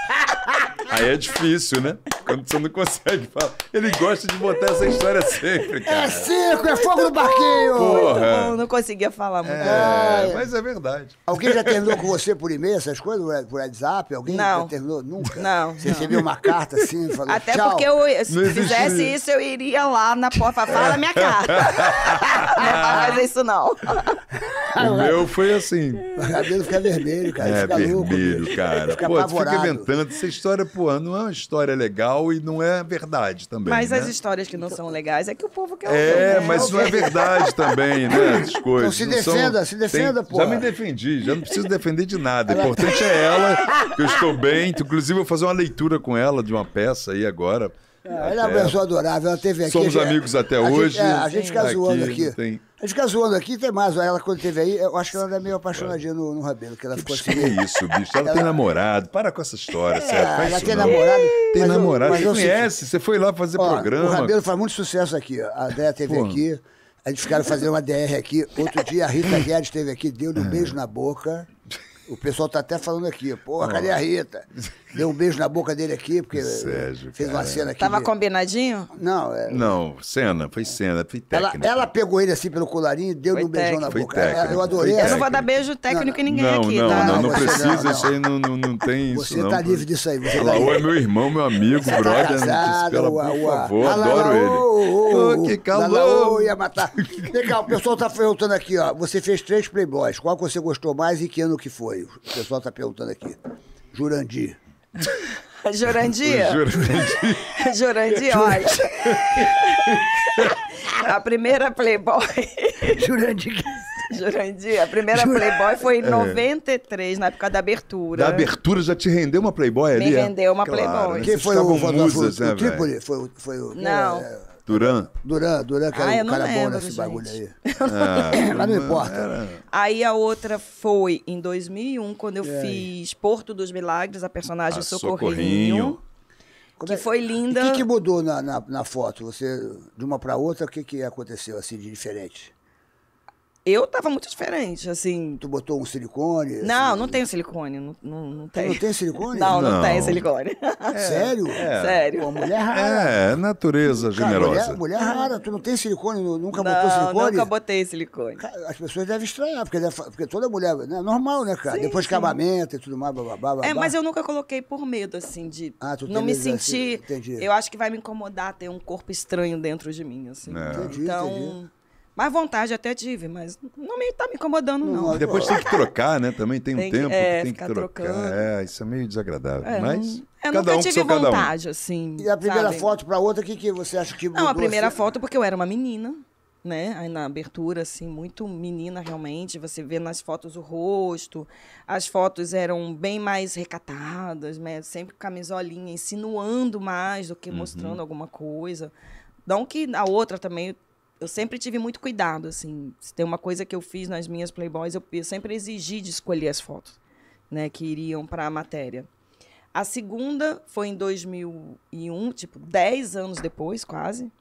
Aí é difícil, né? Quando você não consegue falar. Ele gosta de botar essa história sempre, é cara. É seco, é fogo no barquinho! Porra! Bom, é. não conseguia falar muito. É, é mas é verdade. Alguém já terminou com você por e-mail, essas coisas, por WhatsApp? Alguém não. já terminou? Nunca? Não. Você não. recebeu uma carta assim e falou Até Tchau. porque eu, se fizesse isso, eu iria lá na porta fala minha carta. não vai fazer isso, não. O meu foi assim. O cabelo fica vermelho, cara. É, fica vermelho, louco, cara. Fica Pô, fica inventando essa história por voando não é uma história legal e não é verdade também. Mas né? as histórias que não então são legais é que o povo quer é, ouvir. É, mas não é verdade também, né? As então coisas. Então se defenda, são... se defenda, pô. Já me defendi, já não preciso defender de nada. O importante é ela, que eu estou bem. Inclusive, eu vou fazer uma leitura com ela de uma peça aí agora. É, ela é uma pessoa adorável, ela teve aqui. Somos amigos até a hoje. Gente, é, a gente fica zoando aqui. aqui. Tem... A gente fica zoando aqui tem mais. Ela, quando teve aí, eu acho que ela era meio apaixonadinha no, no Rabelo, que ela que ficou assim. Que é isso, bicho? Ela, ela, tem namorado. Para com essa história, é, Ela tem não. namorado. Tem namorado. Você é conhece, você foi lá fazer ó, programa. O Rabelo faz muito sucesso aqui. A Andréa teve Pô. aqui. A gente ficaram fazendo uma DR aqui. Outro dia a Rita Guedes esteve aqui, deu-lhe um é. beijo na boca. O pessoal tá até falando aqui, porra, cadê a Rita? Deu um beijo na boca dele aqui, porque Sérgio, fez uma cena aqui. Tava de... combinadinho? Não, é... Não, cena, foi cena, foi técnica. Ela, ela pegou ele assim pelo colarinho e deu um beijão na foi boca. Técnico, eu adorei Eu não vou dar beijo técnico em ninguém não, aqui, não, tá? Não, não, não precisa, isso aí não, não, não tem você isso. Você tá livre disso aí. Você é meu irmão, meu amigo, você tá brother. Tá casado, pela, uá, por favor, adoro ele. Que calor! ia matar. Legal, o pessoal tá perguntando aqui, ó. Você fez três playboys. Qual que você gostou mais e que ano que foi? O pessoal tá perguntando aqui. Jurandir. Jorandia. Jorandia. Jorandia, olha. a primeira Playboy. Jurandir. Jurandir, a primeira Playboy foi em 93, é. na época da abertura. Da abertura já te rendeu uma Playboy ali? Me rendeu uma claro, Playboy. Né? Quem foi o, musas, o, né, o Foi, foi o. Não. É, Duran? Duran, Duran, que era ah, um cara lembro, bom nesse gente. bagulho aí. É, mas não importa. Era... Aí a outra foi em 2001, quando eu é. fiz Porto dos Milagres, a personagem a ah, Socorrinho. Socorrinho. Que é- foi linda. O que, que, mudou na, na, na, foto? Você, de uma para outra, o que, que aconteceu assim de diferente? Eu tava muito diferente, assim. Tu botou um silicone? Não, assim... não tenho silicone. Não, não, não tem. Não tem silicone? não, não, não tem silicone. É. Sério? É. Sério. Pô, mulher rara. É, natureza Cara, generosa. Mulher, mulher, rara. Tu não tem silicone? Nunca botou silicone? Nunca botei silicone. As pessoas devem estranhar, porque, deve, porque toda mulher. Né? É normal, né, cara? Sim, Depois sim. acabamento e tudo mais, babá, babá. É, mas eu nunca coloquei por medo, assim, de ah, tu não me né, sentir. Assim, eu acho que vai me incomodar ter um corpo estranho dentro de mim, assim. É. Entendi, então. Entendi. Mais vontade até tive, mas não me tá me incomodando, não. não. Depois tem que trocar, né? Também tem, tem um tempo é, que tem que é, trocar. Trocando. É, isso é meio desagradável. É, mas. Eu é, cada nunca um tive vontade, um. assim. E a primeira sabe? foto pra outra, o que, que você acha que mudou? Não, a primeira assim? foto, porque eu era uma menina, né? Aí na abertura, assim, muito menina realmente. Você vê nas fotos o rosto. As fotos eram bem mais recatadas, né? Sempre camisolinha, insinuando mais do que uhum. mostrando alguma coisa. Não que a outra também eu sempre tive muito cuidado, assim. Se tem uma coisa que eu fiz nas minhas Playboys, eu, eu sempre exigi de escolher as fotos, né, que iriam para a matéria. A segunda foi em 2001, tipo, 10 anos depois, quase,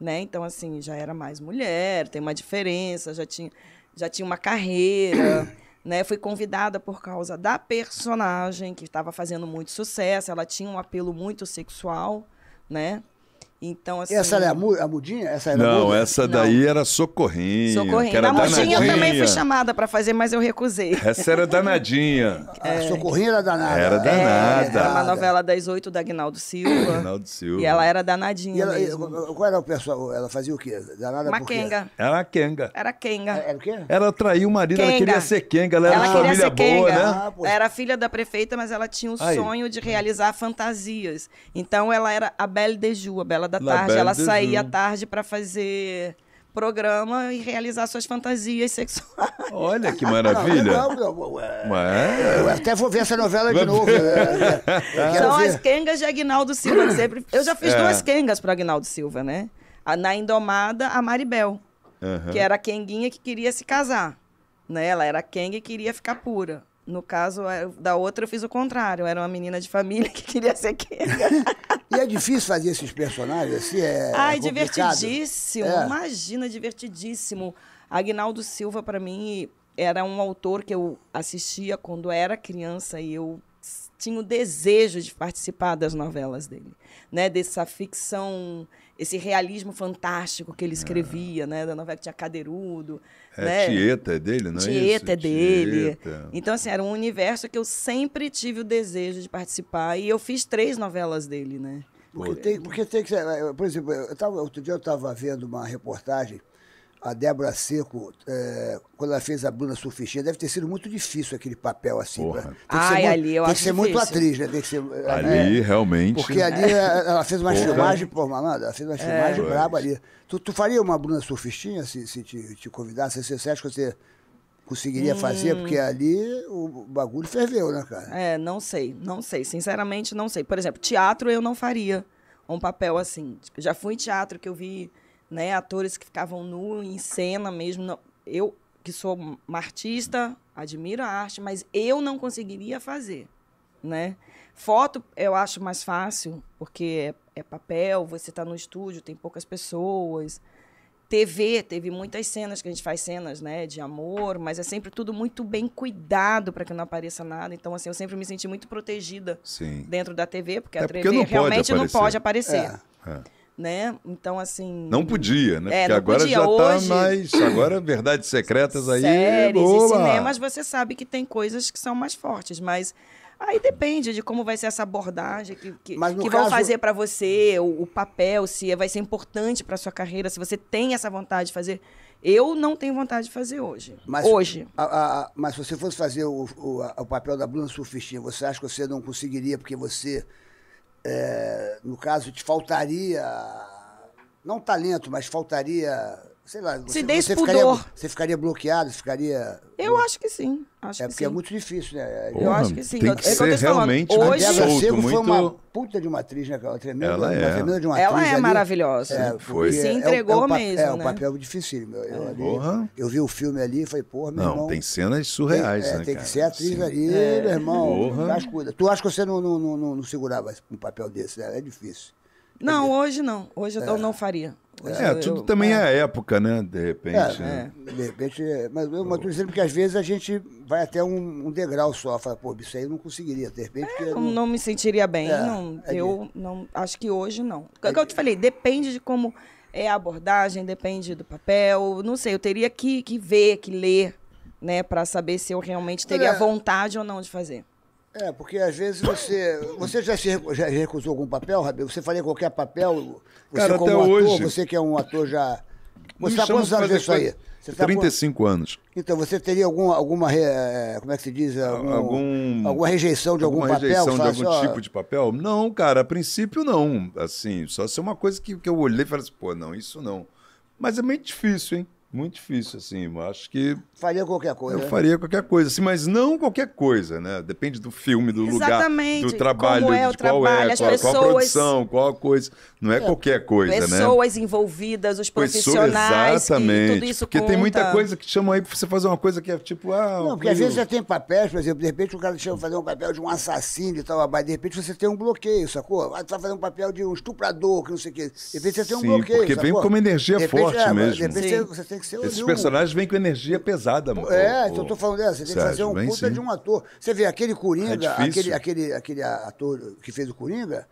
né? Então, assim, já era mais mulher, tem uma diferença, já tinha, já tinha uma carreira, né? Fui convidada por causa da personagem, que estava fazendo muito sucesso, ela tinha um apelo muito sexual, né? Então, é assim, essa era a, a mudinha? Essa era não, essa daí não. era socorrinha. Socorrinha. Era a mudinha danadinha. também fui chamada para fazer, mas eu recusei. Essa era danadinha. É, a ah, socorrinha era danada. Era é, danada. É, era uma novela das oito da Agnaldo Silva. Agnaldo Silva. E ela era danadinha. E ela, mesmo. Qual era o pessoal? Ela fazia o quê? Danada uma por Era Era quenga. Era quenga. É, era o quê? Ela traiu o marido, kenga. ela queria ser quenga. Ela, ela era família boa, kenga. né? Ah, era filha da prefeita, mas ela tinha o sonho de realizar fantasias. Então ela era a Belle de Ju, a Bela da La tarde. ela saía à tarde para fazer programa e realizar suas fantasias sexuais. Olha que maravilha! Não, não, não, é. Ué. Eu até vou ver essa novela de novo. É, São ver. as quengas de Aguinaldo Silva. Sempre... Eu já fiz é. duas quengas para Aguinaldo Silva, né? Na Indomada, a Maribel, uhum. que era a quenguinha que queria se casar. Né? Ela era quenga e queria ficar pura. No caso é, da outra, eu fiz o contrário. Era uma menina de família que queria ser queira. e é difícil fazer esses personagens assim? É, é Ai, divertidíssimo. É. Imagina, divertidíssimo. Agnaldo Silva, para mim, era um autor que eu assistia quando era criança e eu tinha o desejo de participar das novelas dele, né? Dessa ficção, esse realismo fantástico que ele é. escrevia, é. né? Da novela que tinha Cadeirudo, é, né? Tieta é dele, não Tieta é isso? É dele. Tieta. Então, assim, era um universo que eu sempre tive o desejo de participar. E eu fiz três novelas dele, né? Porque tem, porque tem que ser. Né, por exemplo, eu tava, outro dia eu estava vendo uma reportagem a Débora Seco, é, quando ela fez a Bruna Surfistinha, deve ter sido muito difícil aquele papel assim. Porra. Pra, né? tem Ai, muito, ali eu Tem que ser muito atriz, né? Tem que ser, eh, ali, é. realmente. Porque ali eh, ela fez uma Porra. filmagem, pô, malandro, ela fez uma é. filmagem é. braba ali. Tu, tu faria uma Bruna Surfistinha se, se te, te convidasse? Você, você acha que você conseguiria hum. fazer? Porque ali o bagulho ferveu, né, cara? É, não sei, não sei. Sinceramente, não sei. Por exemplo, teatro eu não faria um papel assim. Tipo, já fui em teatro que eu vi né? Atores que ficavam nu em cena mesmo. eu, que sou uma artista, admiro a arte, mas eu não conseguiria fazer, né? Foto eu acho mais fácil, porque é, é papel, você está no estúdio, tem poucas pessoas. TV, teve muitas cenas que a gente faz cenas, né, de amor, mas é sempre tudo muito bem cuidado para que não apareça nada. Então assim, eu sempre me senti muito protegida Sim. dentro da TV, porque é a TV porque não realmente não pode aparecer. É. É né? Então, assim. Não podia, né? É, Porque agora podia. já tá Hoje... tá mais. Agora, verdades secretas aí. Séries boa. e cinemas, você sabe que tem coisas que são mais fortes, mas. Aí depende de como vai ser essa abordagem que, que, que caso... vão fazer para você, o, o, papel, se é, vai ser importante para sua carreira, se você tem essa vontade de fazer. Eu não tenho vontade de fazer hoje. Mas, hoje. A, a, mas se você fosse fazer o, o, a, o papel da Bruna Surfistinha, você acha que você não conseguiria porque você é, no caso, te faltaria, não talento, mas faltaria sei lá, você, você ficaria, você ficaria bloqueado, ficaria. Eu acho que sim. Acho é que porque é sim. é muito difícil, né? Porra, eu acho que sim. Tem que ser realmente falando, hoje... Débora Seco muito... foi uma puta de uma atriz, né? Uma tremenda, ela é. tremenda de uma ela atriz. é ali. maravilhosa. É, foi. É Se entregou é, é mesmo. É, o um é né? papel dificílimo. Eu, porra. eu vi o filme ali e falei, porra, meu não, irmão. Não, tem cenas surreais, tem, né? Tem cara? que ser atriz sim. ali, meu irmão. Porra. Tu acha que você não, não, não, não, não segurava um papel desse, né? É difícil. Não, hoje não. Hoje eu não faria. É, eu, tudo eu, também é a época, né? De repente. É, né? É, de repente. É, mas eu estou dizendo que às vezes a gente vai até um, um, degrau só, fala, pô, isso aí eu não conseguiria, de repente. É, não, não, me sentiria bem. É, não, eu não. Acho que hoje não. É, que eu te falei, depende de como é a abordagem, depende do papel. Não sei, eu teria que, que ver, que ler, né, para saber se eu realmente teria vontade ou não de fazer. É, porque às vezes você. Você já se já recusou algum papel, Rabi? Você faria qualquer papel? Você Cara, como até ator, hoje... você que é um ator já. Você está quantos anos isso aí? Você 35 tá... anos. Então, você teria algum, alguma. É, como é que se diz? Algum, algum alguma rejeição de algum papel? rejeição de algum assim, tipo de papel? Não, cara, a princípio não. Assim, só se é uma coisa que, que eu olhei e falei assim, pô, não, isso não. Mas é meio difícil, hein? Muito difícil, assim. Eu acho que Faria qualquer coisa. Eu né? faria qualquer coisa, sim, mas não qualquer coisa, né? Depende do filme, do Exatamente. lugar, do trabalho, é de qual é, trabalho, é, qual, pessoas... qual, a produção, qual a coisa. Não é, é qualquer coisa, pessoas né? Pessoas envolvidas, os profissionais. Pessoa, exatamente. tudo isso porque conta. tem muita coisa que te chamam aí pra você fazer uma coisa que é tipo. Ah, não, porque às vezes você tem papéis, por exemplo, de repente o cara te chama fazer um papel de um assassino e tal, mas de repente você tem um bloqueio, sacou? Ah, tu tá fazendo um papel de um estuprador, que não sei o quê. De repente você tem um sim, bloqueio. Porque sacou? vem com uma energia repente, forte é, mesmo. De repente sim. você tem que ser. Esses personagens vêm com energia pesada mano. É, então eu tô falando dessa. É, você tem que fazer um puta de um ator. Você vê, aquele Coringa, é aquele, aquele, aquele ator que fez o Coringa,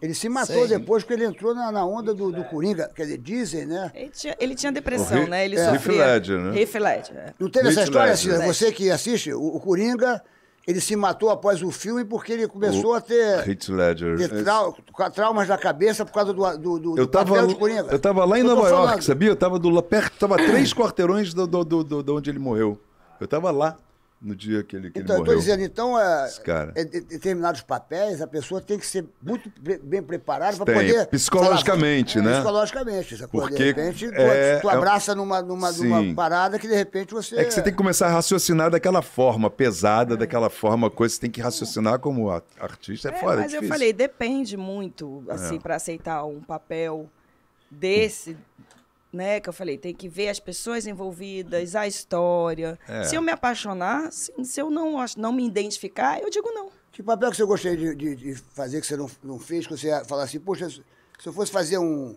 ele se matou Sim. depois que ele entrou na, na onda do, do, Coringa. Quer dizer, dizem, né? Ele tinha, ele tinha depressão, né? Ele é. sofria. Heath Ledger, né? Heath Ledger. É. Não teve Heath essa história, assim, né? Você que assiste, o, o Coringa ele se matou após o filme porque ele começou o a ter. Ledger. trau, traumas na cabeça por causa do, do, do, eu tava, papel de Coringa. Eu tava lá em eu Nova York, sabia? Eu tava do, perto, tava três quarteirões do, do, do, do, onde ele morreu. Eu tava lá no dia que ele, que então, ele morreu. Estou dizendo, então, é, é, determinados papéis, a pessoa tem que ser muito bem preparada para poder... Psicologicamente, falar, é, né? psicologicamente. Essa Porque de repente, é, tu, tu é, é abraça numa, numa, numa, parada que, de repente, você... É que você tem que começar a raciocinar daquela forma pesada, daquela forma, coisa você tem que raciocinar como artista. É, é fora, Mas eu falei, depende muito, assim, para aceitar um papel desse né? Que eu falei, tem que ver as pessoas envolvidas, a história. É. Se eu me apaixonar, se, se eu não, não me identificar, eu digo não. Que papel que você gostaria de, de, de fazer que você não, não fez? Que você falasse, assim, poxa, se eu fosse fazer um,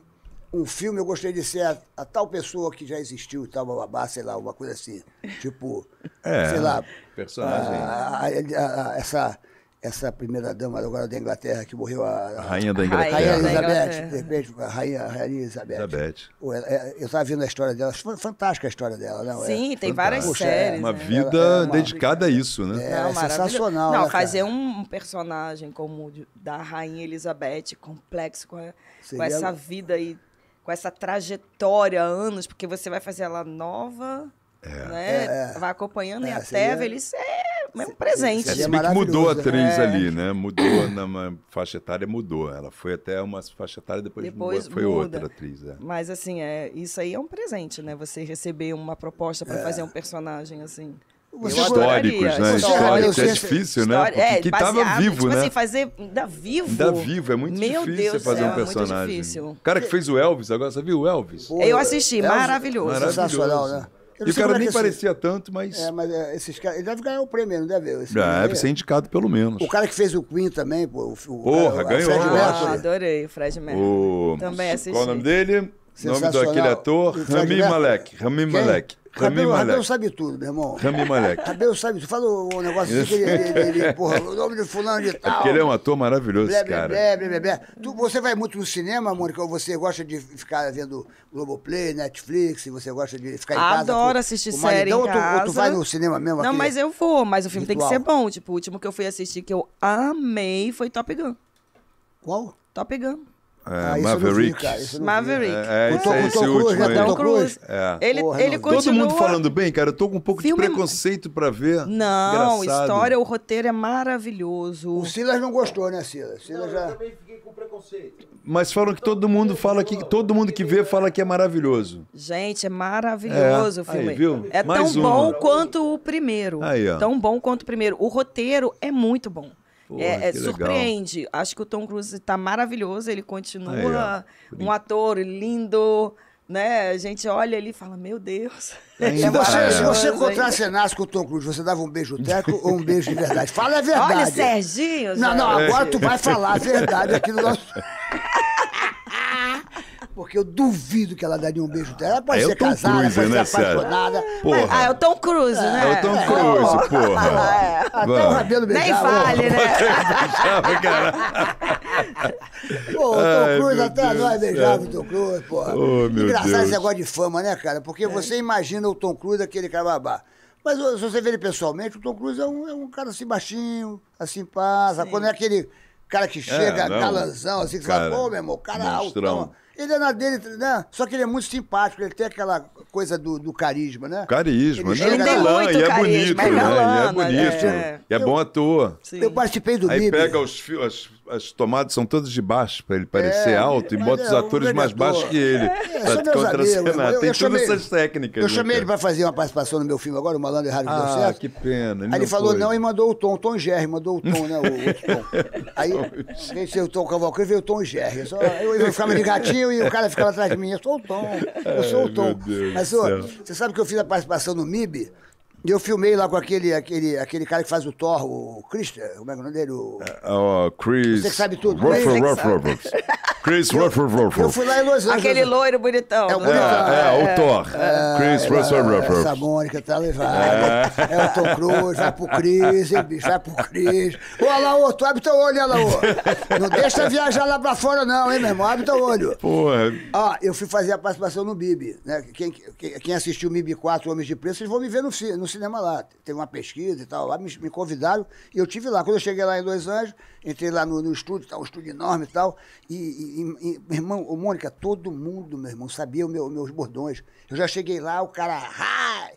um filme, eu gostaria de ser a, a tal pessoa que já existiu, tal, babá, sei lá, uma coisa assim. Tipo, é, sei lá. Personagem. A, a, essa essa primeira dama agora da Inglaterra que morreu a, a, rainha da Inglaterra rainha Elizabeth de repente a rainha, a rainha Elizabeth, Elizabeth. É, eu estava vendo a história dela fantástica a história dela não é? sim é? tem várias Poxa, séries uma né? vida ela, é uma, dedicada a isso né é, não, sensacional não né, fazer um personagem como da rainha Elizabeth complexo com, a, com essa vida e com essa trajetória anos porque você vai fazer ela nova né vai acompanhando e até seria... a velhice é mesmo presente. é, é que mudou a né? atriz é. ali, né? Mudou na faixa etária, mudou. Ela foi até uma faixa etária, depois, depois foi muda. outra atriz. É. Mas assim, é, isso aí é um presente, né? Você receber uma proposta para é. fazer um personagem assim. Você históricos, né? adoraria. né? Históricos. É difícil, né? Porque é, baseado, tava vivo, tipo né? Assim, fazer da vivo. Da vivo, é muito Meu difícil Deus fazer céu, é um personagem. É o cara que fez o Elvis, agora você viu o Elvis? Eu assisti, Elvis, maravilhoso. Maravilhoso. Sensacional, né? e o cara é nem parecia tanto, mas. É, mas é, esses caras. Ele deve ganhar o prêmio, não deve? Esse é, deve é- ser indicado pelo menos. O cara que fez o Queen também, pô. O, Porra, o, ganhou. Fred ah, adorei o Fred Mercury. O... Também assisti. Qual o nome dele? O nome daquele ator? Rami Malek. Rami Malek. Rami Malek. sabe tudo, meu irmão. Rami Malek. Rabeu sabe tudo. Fala o, negócio assim, ele, ele, ele, porra, o nome de fulano de é tal. É porque ele é um ator maravilhoso, blé, cara. Blé, blé, blé, blé. Tu, você vai muito no cinema, Mônica, ou você gosta de ficar vendo Globoplay, Netflix, você gosta de ficar em casa? Adoro com, assistir com série em casa. Ou tu, ou tu vai no cinema mesmo? Não, mas eu vou, mas o filme ritual. tem que ser bom. Tipo, o último que eu fui assistir que eu amei foi Top Gun. Qual? Top Gun. É, ah, Maverick. Maverick. é, é esse último né? aí. Tom Cruise. É. é. Ele, Porra, ele continua... Todo mundo falando bem, cara. Eu tô com um pouco Filme... de preconceito pra ver. Não, Engraçado. história, o roteiro é maravilhoso. O Silas não gostou, né, Silas? Silas não, já... Eu também fiquei com preconceito. Mas falam que todo mundo fala que todo mundo que vê fala que é maravilhoso. Gente, é maravilhoso é. o filme. Aí, viu? É Mais tão uma. bom quanto o primeiro. Aí, ó. Tão bom quanto o primeiro. O roteiro é muito bom. É, Porra, é, surpreende. Legal. Acho que o Tom Cruise está maravilhoso, ele continua Aí, um ator lindo né? A gente olha ali e fala, meu Deus. É é, se você, encontrar se você com o Tom Cruise, você dava um beijo teco ou um beijo de verdade? Fala a verdade. Olha, Serginho. Não, não, agora é. tu vai falar a verdade aqui no nosso. Porque eu duvido que ela daria um beijo dela. Ela pode ah, é ser casada, Cruise, pode né, ser apaixonada. Porra. Ah, é o Tom Cruise, né? É o Tom Cruise, é. porra. É. Até o Rabelo beijava. Nem fale, né? beijava, cara. Pô, o Tom Cruise, até Deus nós beijava o Tom Cruise, porra. Oh, Engraçado Deus. esse negócio de fama, né, cara? Porque é. você imagina o Tom Cruise, aquele cara babá. Mas se você vê ele pessoalmente, o Tom Cruise é um, é um cara assim baixinho, assim passa. Sim. Quando é aquele cara que é, chega, é, galanzão, assim, que cara, fala, pô, meu irmão, o cara é monstrão. altão. Ele é na dele, né? Só que ele é muito simpático, ele tem aquela coisa do, do carisma, né? Carisma, ele, ele é galã, e é, né? é, é né? bonito, é galana, né? E é bonito, é, é bom ator. toa Eu participei do Aí Bíblia. pega os, as as tomadas são todas de baixo, para ele é, parecer é, alto, e é bota é, os atores mais baixos que ele. É, pra te Tem todas essas técnicas. Eu né, chamei ele para fazer uma participação no meu filme agora, o Malandro Errado ah, deu certo. que pena. Ele aí ele falou foi. não e mandou o Tom, o Tom Gerry, mandou o Tom, né? O, outro Tom. Aí, em o Tom Cavalcante, veio o Tom Gerry. Só, eu, eu ficava de gatinho e o cara ficava atrás de mim. Eu sou o Tom, eu sou o Tom. Ai, Mas, ó, você sabe que eu fiz a participação no MIB? E eu filmei lá com aquele, aquele, aquele cara que faz o Thor, o Chris, como é, é o nome dele? O... Uh, uh, Chris... Você que sabe tudo. Ruff, Ruff, Ruff, Chris Ruff, Ruff, Eu fui lá em Los Angeles. Aquele loiro bonitão. É, o, é, é, o é. Thor. É, Chris Ruff, Ruff, Ruff. Essa Mônica tá levada. É. é o Tom Cruise, vai pro Chris, bicho, vai pro Chris. Ô, Alaô, tu abre teu olho, Alaô. Não deixa viajar lá pra fora não, hein, meu irmão? Abre teu olho. Porra. Ah, eu fui fazer a participação no Bibi, né? Quem, quem assistiu o Bibi 4 Homens de Preço, vocês vão me ver no, no cinema lá. Teve uma pesquisa e tal, lá me, me convidaram e eu tive lá. Quando eu cheguei lá em Los Angeles, entrei lá no, no estúdio, tá, um estúdio enorme e tal. E, e, e meu irmão, o Mônica, todo mundo, meu irmão, sabia os meu, meus bordões. Eu já cheguei lá, o cara, Rai,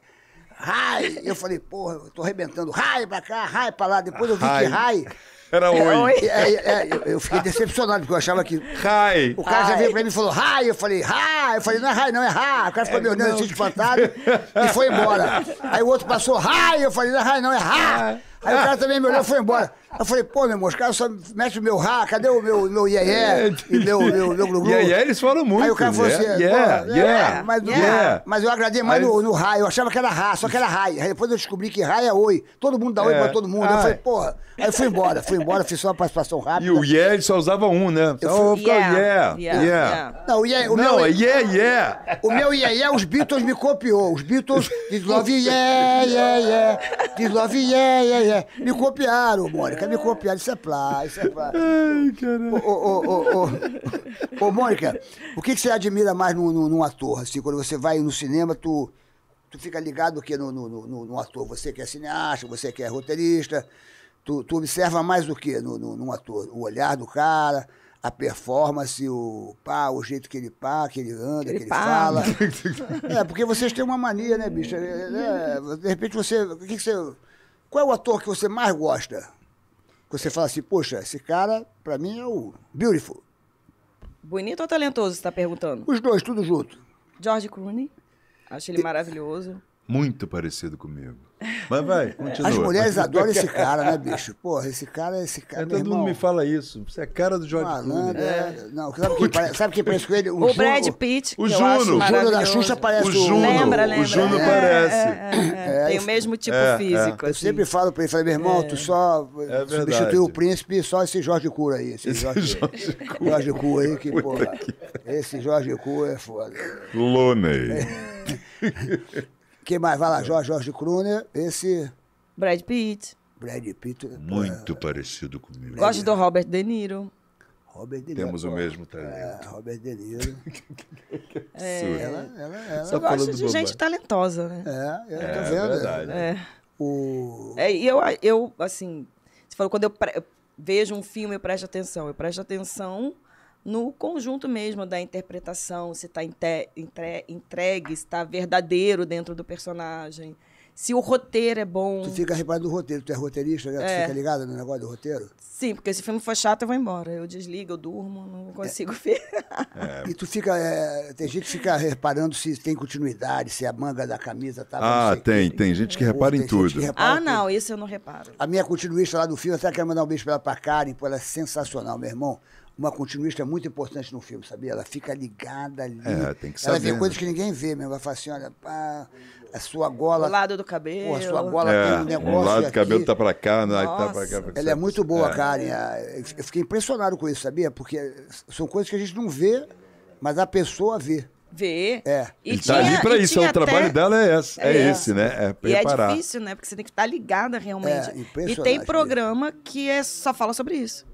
Rai, Eu falei, porra, eu tô arrebentando, rai pra cá, rai pra lá. Depois eu vi que rai era é, oi. É, é, é, eu fiquei decepcionado, porque eu achava que. Hi. O cara hi. já veio pra mim e falou hi. Eu falei hi. Eu falei, não é hi, não é ha. O cara ficou é, me olhando assim espantado e foi embora. Aí o outro passou hi. Eu falei, não é hi, não é ha. Aí o cara também me olhou e foi embora. Eu falei, pô, meu irmão, os caras só mete o meu ra, cadê o meu, meu iê yeah, é. e meu, meu, meu glu-glu? Yeah, yeah, eles falam muito. Aí o cara falou assim, yeah, yeah, mas, mas eu agradei mais no, no ra, eu achava que era ra, só que era ra. Aí depois eu descobri que ra é oi. Todo mundo dá oi pra todo mundo. Eu ah, falei, porra. Aí fui embora, fui embora, fiz só uma participação rápida. E o yeah, ele só usava um, né? Eu então fui... Oh, yeah, yeah, yeah, yeah. Não, o yeah, o Não, meu... yeah, é yeah. O meu yeah, yeah, os Beatles me copiou. Os Beatles, diz love yeah, yeah, yeah. Diz love yeah, yeah, yeah. Me copiaram, Mônica, me copiaram. Isso é plá, isso é plá. Ai, caralho. Ô, ô, ô, ô, Mônica, o que, que você admira mais num, num ator, assim, quando você vai no cinema, tu tu fica ligado que no no, no, no, ator, você que é cineasta, você que é roteirista, Tu, tu observa mais o que no, no, num ator? O olhar do cara, a performance, o pá, o jeito que ele pá, que ele anda, que ele, que ele fala. é, porque vocês têm uma mania, né, bicho? É, é, de repente você, o que, que você. Qual é o ator que você mais gosta? Que você fala assim, poxa, esse cara, pra mim, é o Beautiful. Bonito ou talentoso, você tá perguntando? Os dois, tudo junto. George Clooney. Acho ele maravilhoso. Muito parecido comigo. Mas vai, continua. As mulheres adoram esse cara, né, bicho? Porra, esse cara é esse cara. É, todo irmão. mundo me fala isso. Você é cara do Jorge Malandro, né? é. Não, sabe quem, parece, sabe quem parece com ele? O, o Brad Pitt. O Juno. O Juno da Xuxa parece o Juno. Lembra, lembra. O Juno é, parece. É, é. é Tem o é. mesmo tipo físico. Eu assim. sempre falo pra ele, falei, meu irmão, tu só é substituiu o príncipe só esse Jorge Cura aí. Esse, esse Jorge, Jorge Cura aí, que porra. Esse Jorge Cura é foda. Loney. Quem mais? Vai lá, é. Jorge, Jorge Kruner, esse. Brad Pitt. Brad Pitt. É, Muito é, parecido comigo. Gosto do Robert De Niro. Robert De Niro. Temos o mesmo é, talento. É, Robert De Niro. é, ela, ela, ela. Só eu gosto de gente talentosa, né? É, é, tá vendo? Verdade. É. O... é e eu, eu, assim, você falou, quando eu, pre... eu vejo um filme, eu presto atenção. Eu presto atenção no conjunto mesmo da interpretação, se está entre, entregue, se está verdadeiro dentro do personagem, se o roteiro é bom. Tu fica reparando o roteiro, tu é roteirista, né? É. Tu fica ligado no negócio do roteiro? Sim, porque se o filme for chato, eu vou embora. Eu desligo, eu durmo, não é. consigo é. ver. É. E tu fica. É, tem gente que fica reparando se tem continuidade, se é a manga da camisa tá. Ah, tem, que. tem gente que repara em tudo. Repara ah, não, tudo. isso eu não reparo. A minha continuista lá do filme, até quero mandar um beijo pra ela pra Karen, pô, ela é sensacional, meu irmão uma continuista muito importante no filme, sabia? Ela fica ligada ali. É, tem que saber. Ela vê coisas né? que ninguém vê mesmo. Ela fala assim, olha, pá, a sua gola... O lado do cabelo. Pô, a sua gola é, tem um negócio O lado do cabelo tá pra cá, não né? Nossa. tá pra cá. Pra ela é muito boa, é. Karen. Eu fiquei impressionado com isso, sabia? Porque são coisas que a gente não vê, mas a pessoa vê Vê. É. E Ele tá tinha, tá ali para isso, o até... trabalho dela é, esse, é, é esse né? É preparar. E é difícil, né? Porque você tem que estar tá ligada realmente. É, e tem programa que é, só fala sobre isso.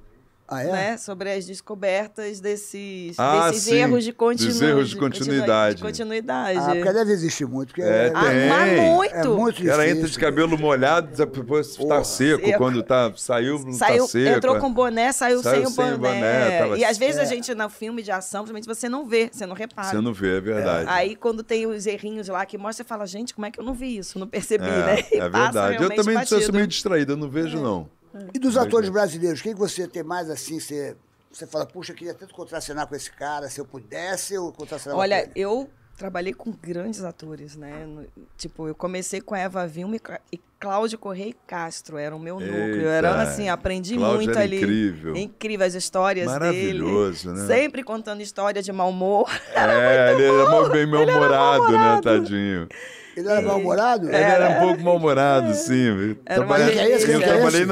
Ah, é? né? Sobre as descobertas desses, ah, desses erros de, continu... Dos erros de continuidade. De continuidade. Ah, porque deve existir muito. Porque ah, é, é, é, tem. Mas muito. É muito difícil. Ela entra de cabelo molhado, depois está seco. Quando tá, saiu, não tá saiu, tá seco. Entrou com boné, saiu, saiu sem, o boné. boné tava... E às vezes é. a gente, no filme de ação, você não vê, você não repara. Você não vê, é verdade. É. Aí quando tem os errinhos lá que mostra, você fala, gente, como é que eu não vi isso? Não percebi, é, né? E é verdade. eu também sou meio distraída, eu não vejo, não. E dos atores é. brasileiros, quem que você tem mais assim, você, você fala, puxa, eu queria tanto contracenar com esse cara, se eu pudesse, eu contracenar Olha, com ele. eu trabalhei com grandes atores, né? No, tipo, eu comecei com Eva Vilma e Cláudio Correia e Castro, era o meu Eita, núcleo. Era assim, aprendi Cláudio muito ali. Incrível. Incrível as histórias Maravilhoso, dele. né? Sempre contando história de mau humor. É, ele bom. era bem mal-humorado, né, tadinho. Ele era é. mal-humorado? Ele era um é. pouco mal-humorado, sim. Quem é esse? eu é trabalhei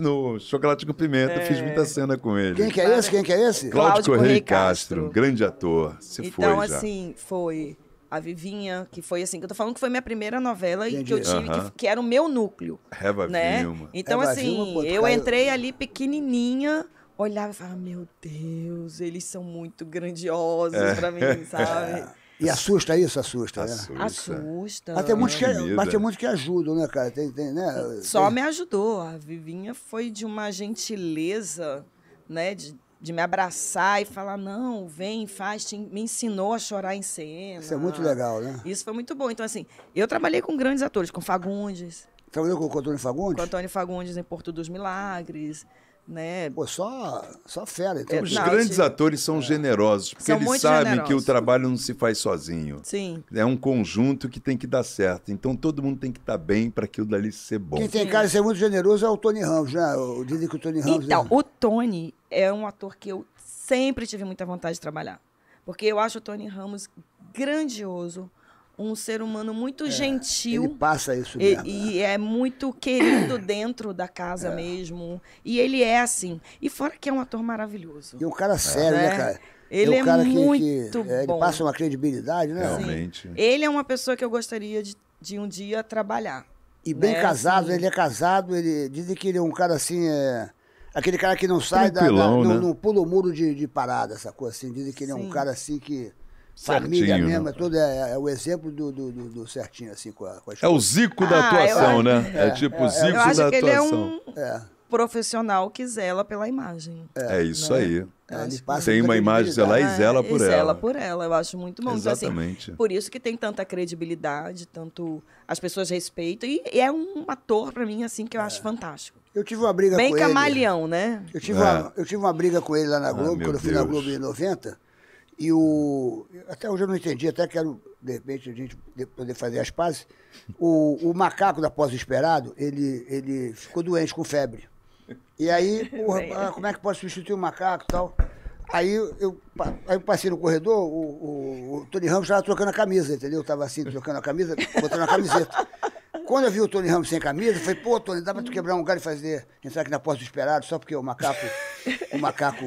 No, Chocolate com Pimenta, fiz muita cena com ele. Quem que é esse? Quem que é esse? Cláudio Correia Castro, Castro, grande ator. Se então, foi já. Então, assim, foi a Vivinha, que foi assim, que eu tô falando que foi minha primeira novela Entendi. e que eu tive, uh -huh. que, que, era o meu núcleo. Reva né? Vilma. Então, Reba assim, Vilma, eu entrei ali pequenininha, olhava e falava, meu Deus, eles são muito grandiosos é. pra mim, sabe? E assusta é isso? Assusta, né? assusta. né? Assusta. Mas tem, muitos que, mas tem muitos que ajudam, né, cara? Tem, tem, né? Só tem... me ajudou. A Vivinha foi de uma gentileza, né? De, de me abraçar e falar, não, vem, faz, te, me ensinou a chorar em cena. Isso é muito legal, né? Isso foi muito bom. Então, assim, eu trabalhei com grandes atores, com Fagundes. Trabalhou com o Antônio Fagundes? Com o Antônio Fagundes em Porto dos Milagres. Né? Pô, só, só fera. Então, é, os não, grandes te... atores são é. generosos, porque são eles sabem generosos. que o trabalho não se faz sozinho. Sim. É um conjunto que tem que dar certo. Então todo mundo tem que estar tá bem para aquilo dali ser bom. Quem tem cara de ser muito generoso é o Tony Ramos, né? Eu dizem que o Tony Ramos. Então, é... o Tony é um ator que eu sempre tive muita vontade de trabalhar. Porque eu acho o Tony Ramos grandioso, um ser humano muito é, gentil. Ele passa isso mesmo. E, e né? é muito querido dentro da casa é. mesmo. E ele é assim. E fora que é um ator maravilhoso. E um cara é. sério, né, é. né, cara? É ele é, um cara muito que, que é, ele passa uma credibilidade, né? Realmente. Sim. Ele é uma pessoa que eu gostaria de, de um dia trabalhar. E bem né? casado, assim. ele é casado, ele dizem que ele é um cara assim, aquele cara que não sai da, da, né? não, não pula o muro de, de parada, essa coisa assim, dizem que ele Sim. é um cara assim que Certinho, família né? mesmo, né? tudo é, é, o exemplo do, do, do certinho, assim, com a, com a É o Zico da ah, atuação, né? É, tipo é, é tipo Zico eu acho da que atuação. Ele é um é. profissional que zela pela imagem. É, isso né? aí. Tem uma imagem zela e zela por e ela. Zela por ela, eu acho muito bom. Exatamente. Então, assim, por isso que tem tanta credibilidade, tanto as pessoas respeitam. E, e é um ator, para mim, assim, que eu acho fantástico. Eu tive uma briga Bem com ele. Bem camaleão, né? Eu tive, uma, eu tive uma briga com ele lá na ah, Globo, ah, quando eu fui Deus. na Globo em 90. E o. Até hoje eu não entendi, até quero, de repente, a gente poder fazer as pazes. O, o macaco da pós-esperado, ele, ele ficou doente com febre. E aí, porra, ah, como é que pode substituir o macaco e tal? Aí eu, aí eu passei no corredor, o, o, o Tony Ramos estava trocando a camisa, entendeu? Eu tava assim, trocando a camisa, botando a camiseta. Quando eu vi o Tony Ramos sem camisa, eu falei, pô, Tony, dá para tu quebrar um galho e fazer, entrar aqui na porta do esperado, só porque o macaco, o macaco,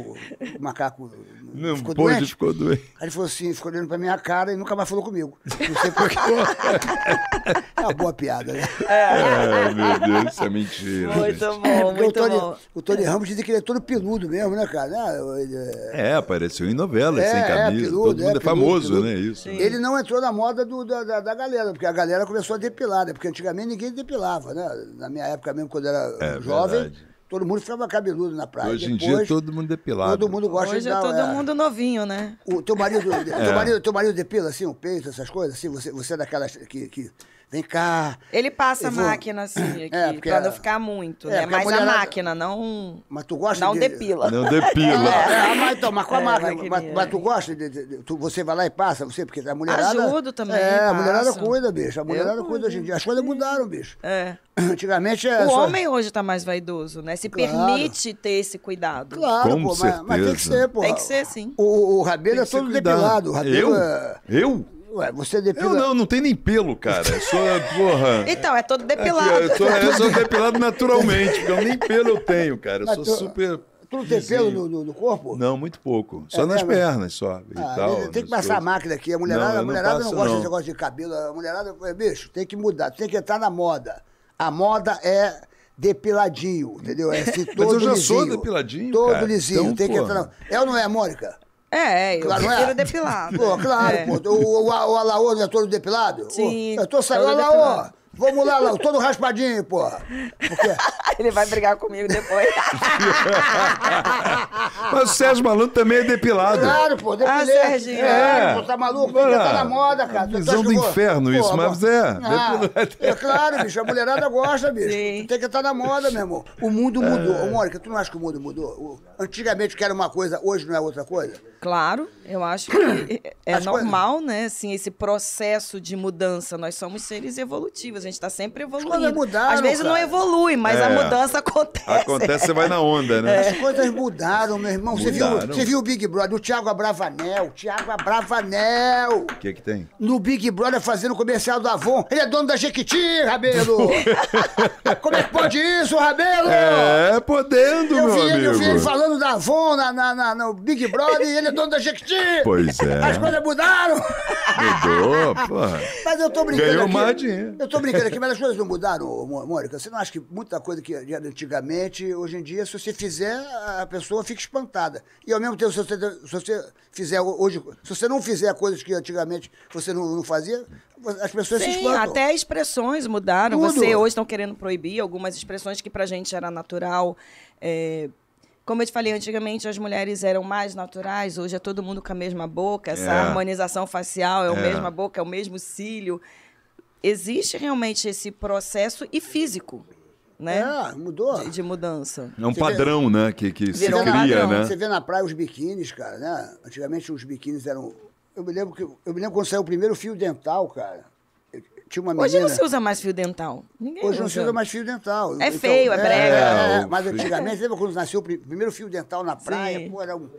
o macaco não ficou pôde, doente. ficou doente. Aí ele falou assim, ficou olhando pra minha cara e nunca mais falou comigo. Não sei porquê. é uma boa piada, né? É, ah, meu Deus, isso é mentira. Muito bom, é, muito o Tony, bom. O Tony Ramos dizia que ele é todo peludo mesmo, né, cara? Ah, é-, é, apareceu em novelas, é, sem é camisa. É, peludo, todo mundo é, é famoso, peludo, né? Isso. Sim. Né? Ele não entrou na moda do, da, da, da, galera, porque a galera começou a depilar, né? Porque antigamente ninguém depilava, né? Na minha época mesmo, quando eu era é jovem... Verdade Todo mundo ficava cabeludo na praia. Hoje em Depois, dia todo mundo é depilado. Todo mundo gosta Hoje de Hoje é todo mundo novinho, né? O teu marido, é. teu marido, teu marido depila assim o peito, essas coisas? Assim, você, você é daquelas que, que vem cá. Ele passa a máquina assim é, aqui, é, pra não ficar muito, é, né? Mas a, mulher... a, máquina, não. Mas tu gosta não de... depila. Não depila. É, é mas, então, mas com a é, máquina. Mas, mas, tu gosta de. de, de tu, você vai lá e passa, você, porque a mulherada. Ajudo também. É, a mulherada cuida, bicho. A mulherada eu cuida hoje em dia. As coisas mudaram, bicho. É. Antigamente é. O só... homem hoje tá mais vaidoso, né? Se claro. permite ter esse cuidado. Claro, Com pô, certeza. Mas, mas, tem que ser, pô. Tem que ser, sim. O, o, o é todo depilado. O cabelo eu? É... Eu? Ué, você é depila... Eu não, não tem nem pelo, cara. Eu sou, porra... Então, é todo depilado. É, eu, sou, eu sou depilado naturalmente, porque eu nem pelo eu tenho, cara. Eu sou tu, super... Tu não tem pelo no, no, no, corpo? Não, muito pouco. Só é, nas é, pernas, só. E ah, tal, tem que passar coisas. a máquina aqui. A mulherada não, a mulherada não, passo, não gosta não. desse negócio de cabelo. A mulherada... É, bicho, tem que mudar. Tem que entrar na moda. A moda é depiladinho, entendeu? É assim, todo Mas eu já lisinho, sou depiladinho, Todo cara. lisinho. Então, tem porra. que entrar É ou não é, Mônica? É, é, eu claro, quero é? depilado. Pô, claro, é. pô. O, o, o Alaô não é todo depilado? Sim. Eu tô é saindo, Alaô, Vamos lá, Lão, todo raspadinho, porra. Porque... Ele vai brigar comigo depois. Mas o Sérgio Malandro também é depilado. Claro, pô, depilado. Ah, Sérgio. É, é. Pô, tá maluco, Mano, tá na moda, cara. Visão do inferno pô, isso, pô, mas é. Ah, é claro, bicho, a mulherada gosta, bicho. Sim. Tem que estar na moda, meu irmão. O mundo é. mudou. É. Mônica, tu não acha que o mundo mudou? Antigamente que era uma coisa, hoje não é outra coisa? Claro, eu acho que é As normal, coisas... né, assim, esse processo de mudança. Nós somos seres evolutivos, gente está sempre evoluindo. As coisas mudaram, Às vezes cara. não evolui, mas é. a mudança acontece. Acontece, você vai na onda, né? É. As coisas mudaram, meu irmão. Mudaram. Você, viu, você viu o Big Brother, o Thiago Abravanel, o Thiago Abravanel. O que que tem? No Big Brother fazendo comercial do Avon. Ele é dono da Jequiti, Rabelo. Como é que pode isso, Rabelo? É, podendo, eu meu vi, amigo. Eu vi ele falando da Avon na, na, na, no Big Brother e ele é dono da Jequiti. Pois é. As coisas mudaram. Mudou, porra. Mas eu tô brincando Ganhou aqui. mais dinheiro. Eu tô brincando brincadeira aqui, mas as coisas não mudaram, Mônica? Você não acha que muita coisa que era antigamente, hoje em dia, se você fizer, a pessoa fica espantada. E ao mesmo tempo, se você, se você fizer hoje, se você não fizer coisas que antigamente você não, não fazia, as pessoas Sim, se espantam. Até expressões mudaram. Tudo. Você hoje estão querendo proibir algumas expressões que pra gente era natural. É... Como eu te falei, antigamente as mulheres eram mais naturais, hoje é todo mundo com a mesma boca, essa é. harmonização facial, é, é a mesma boca, é o mesmo cílio existe realmente esse processo e físico. Né? É, mudou. De, de mudança. É um você padrão, vê, né? Que, que se cria, padrão. né? Você vê na praia os biquínis, cara, né? Antigamente os biquínis eram. Eu me lembro que eu me lembro quando saiu o primeiro fio dental, cara. tinha uma menina... Hoje não se usa mais fio dental. Ninguém Hoje usa. não se usa mais fio dental. É então, feio, é, é brega. É, é, mas antigamente, lembra quando nasceu o primeiro fio dental na praia? Pô, era um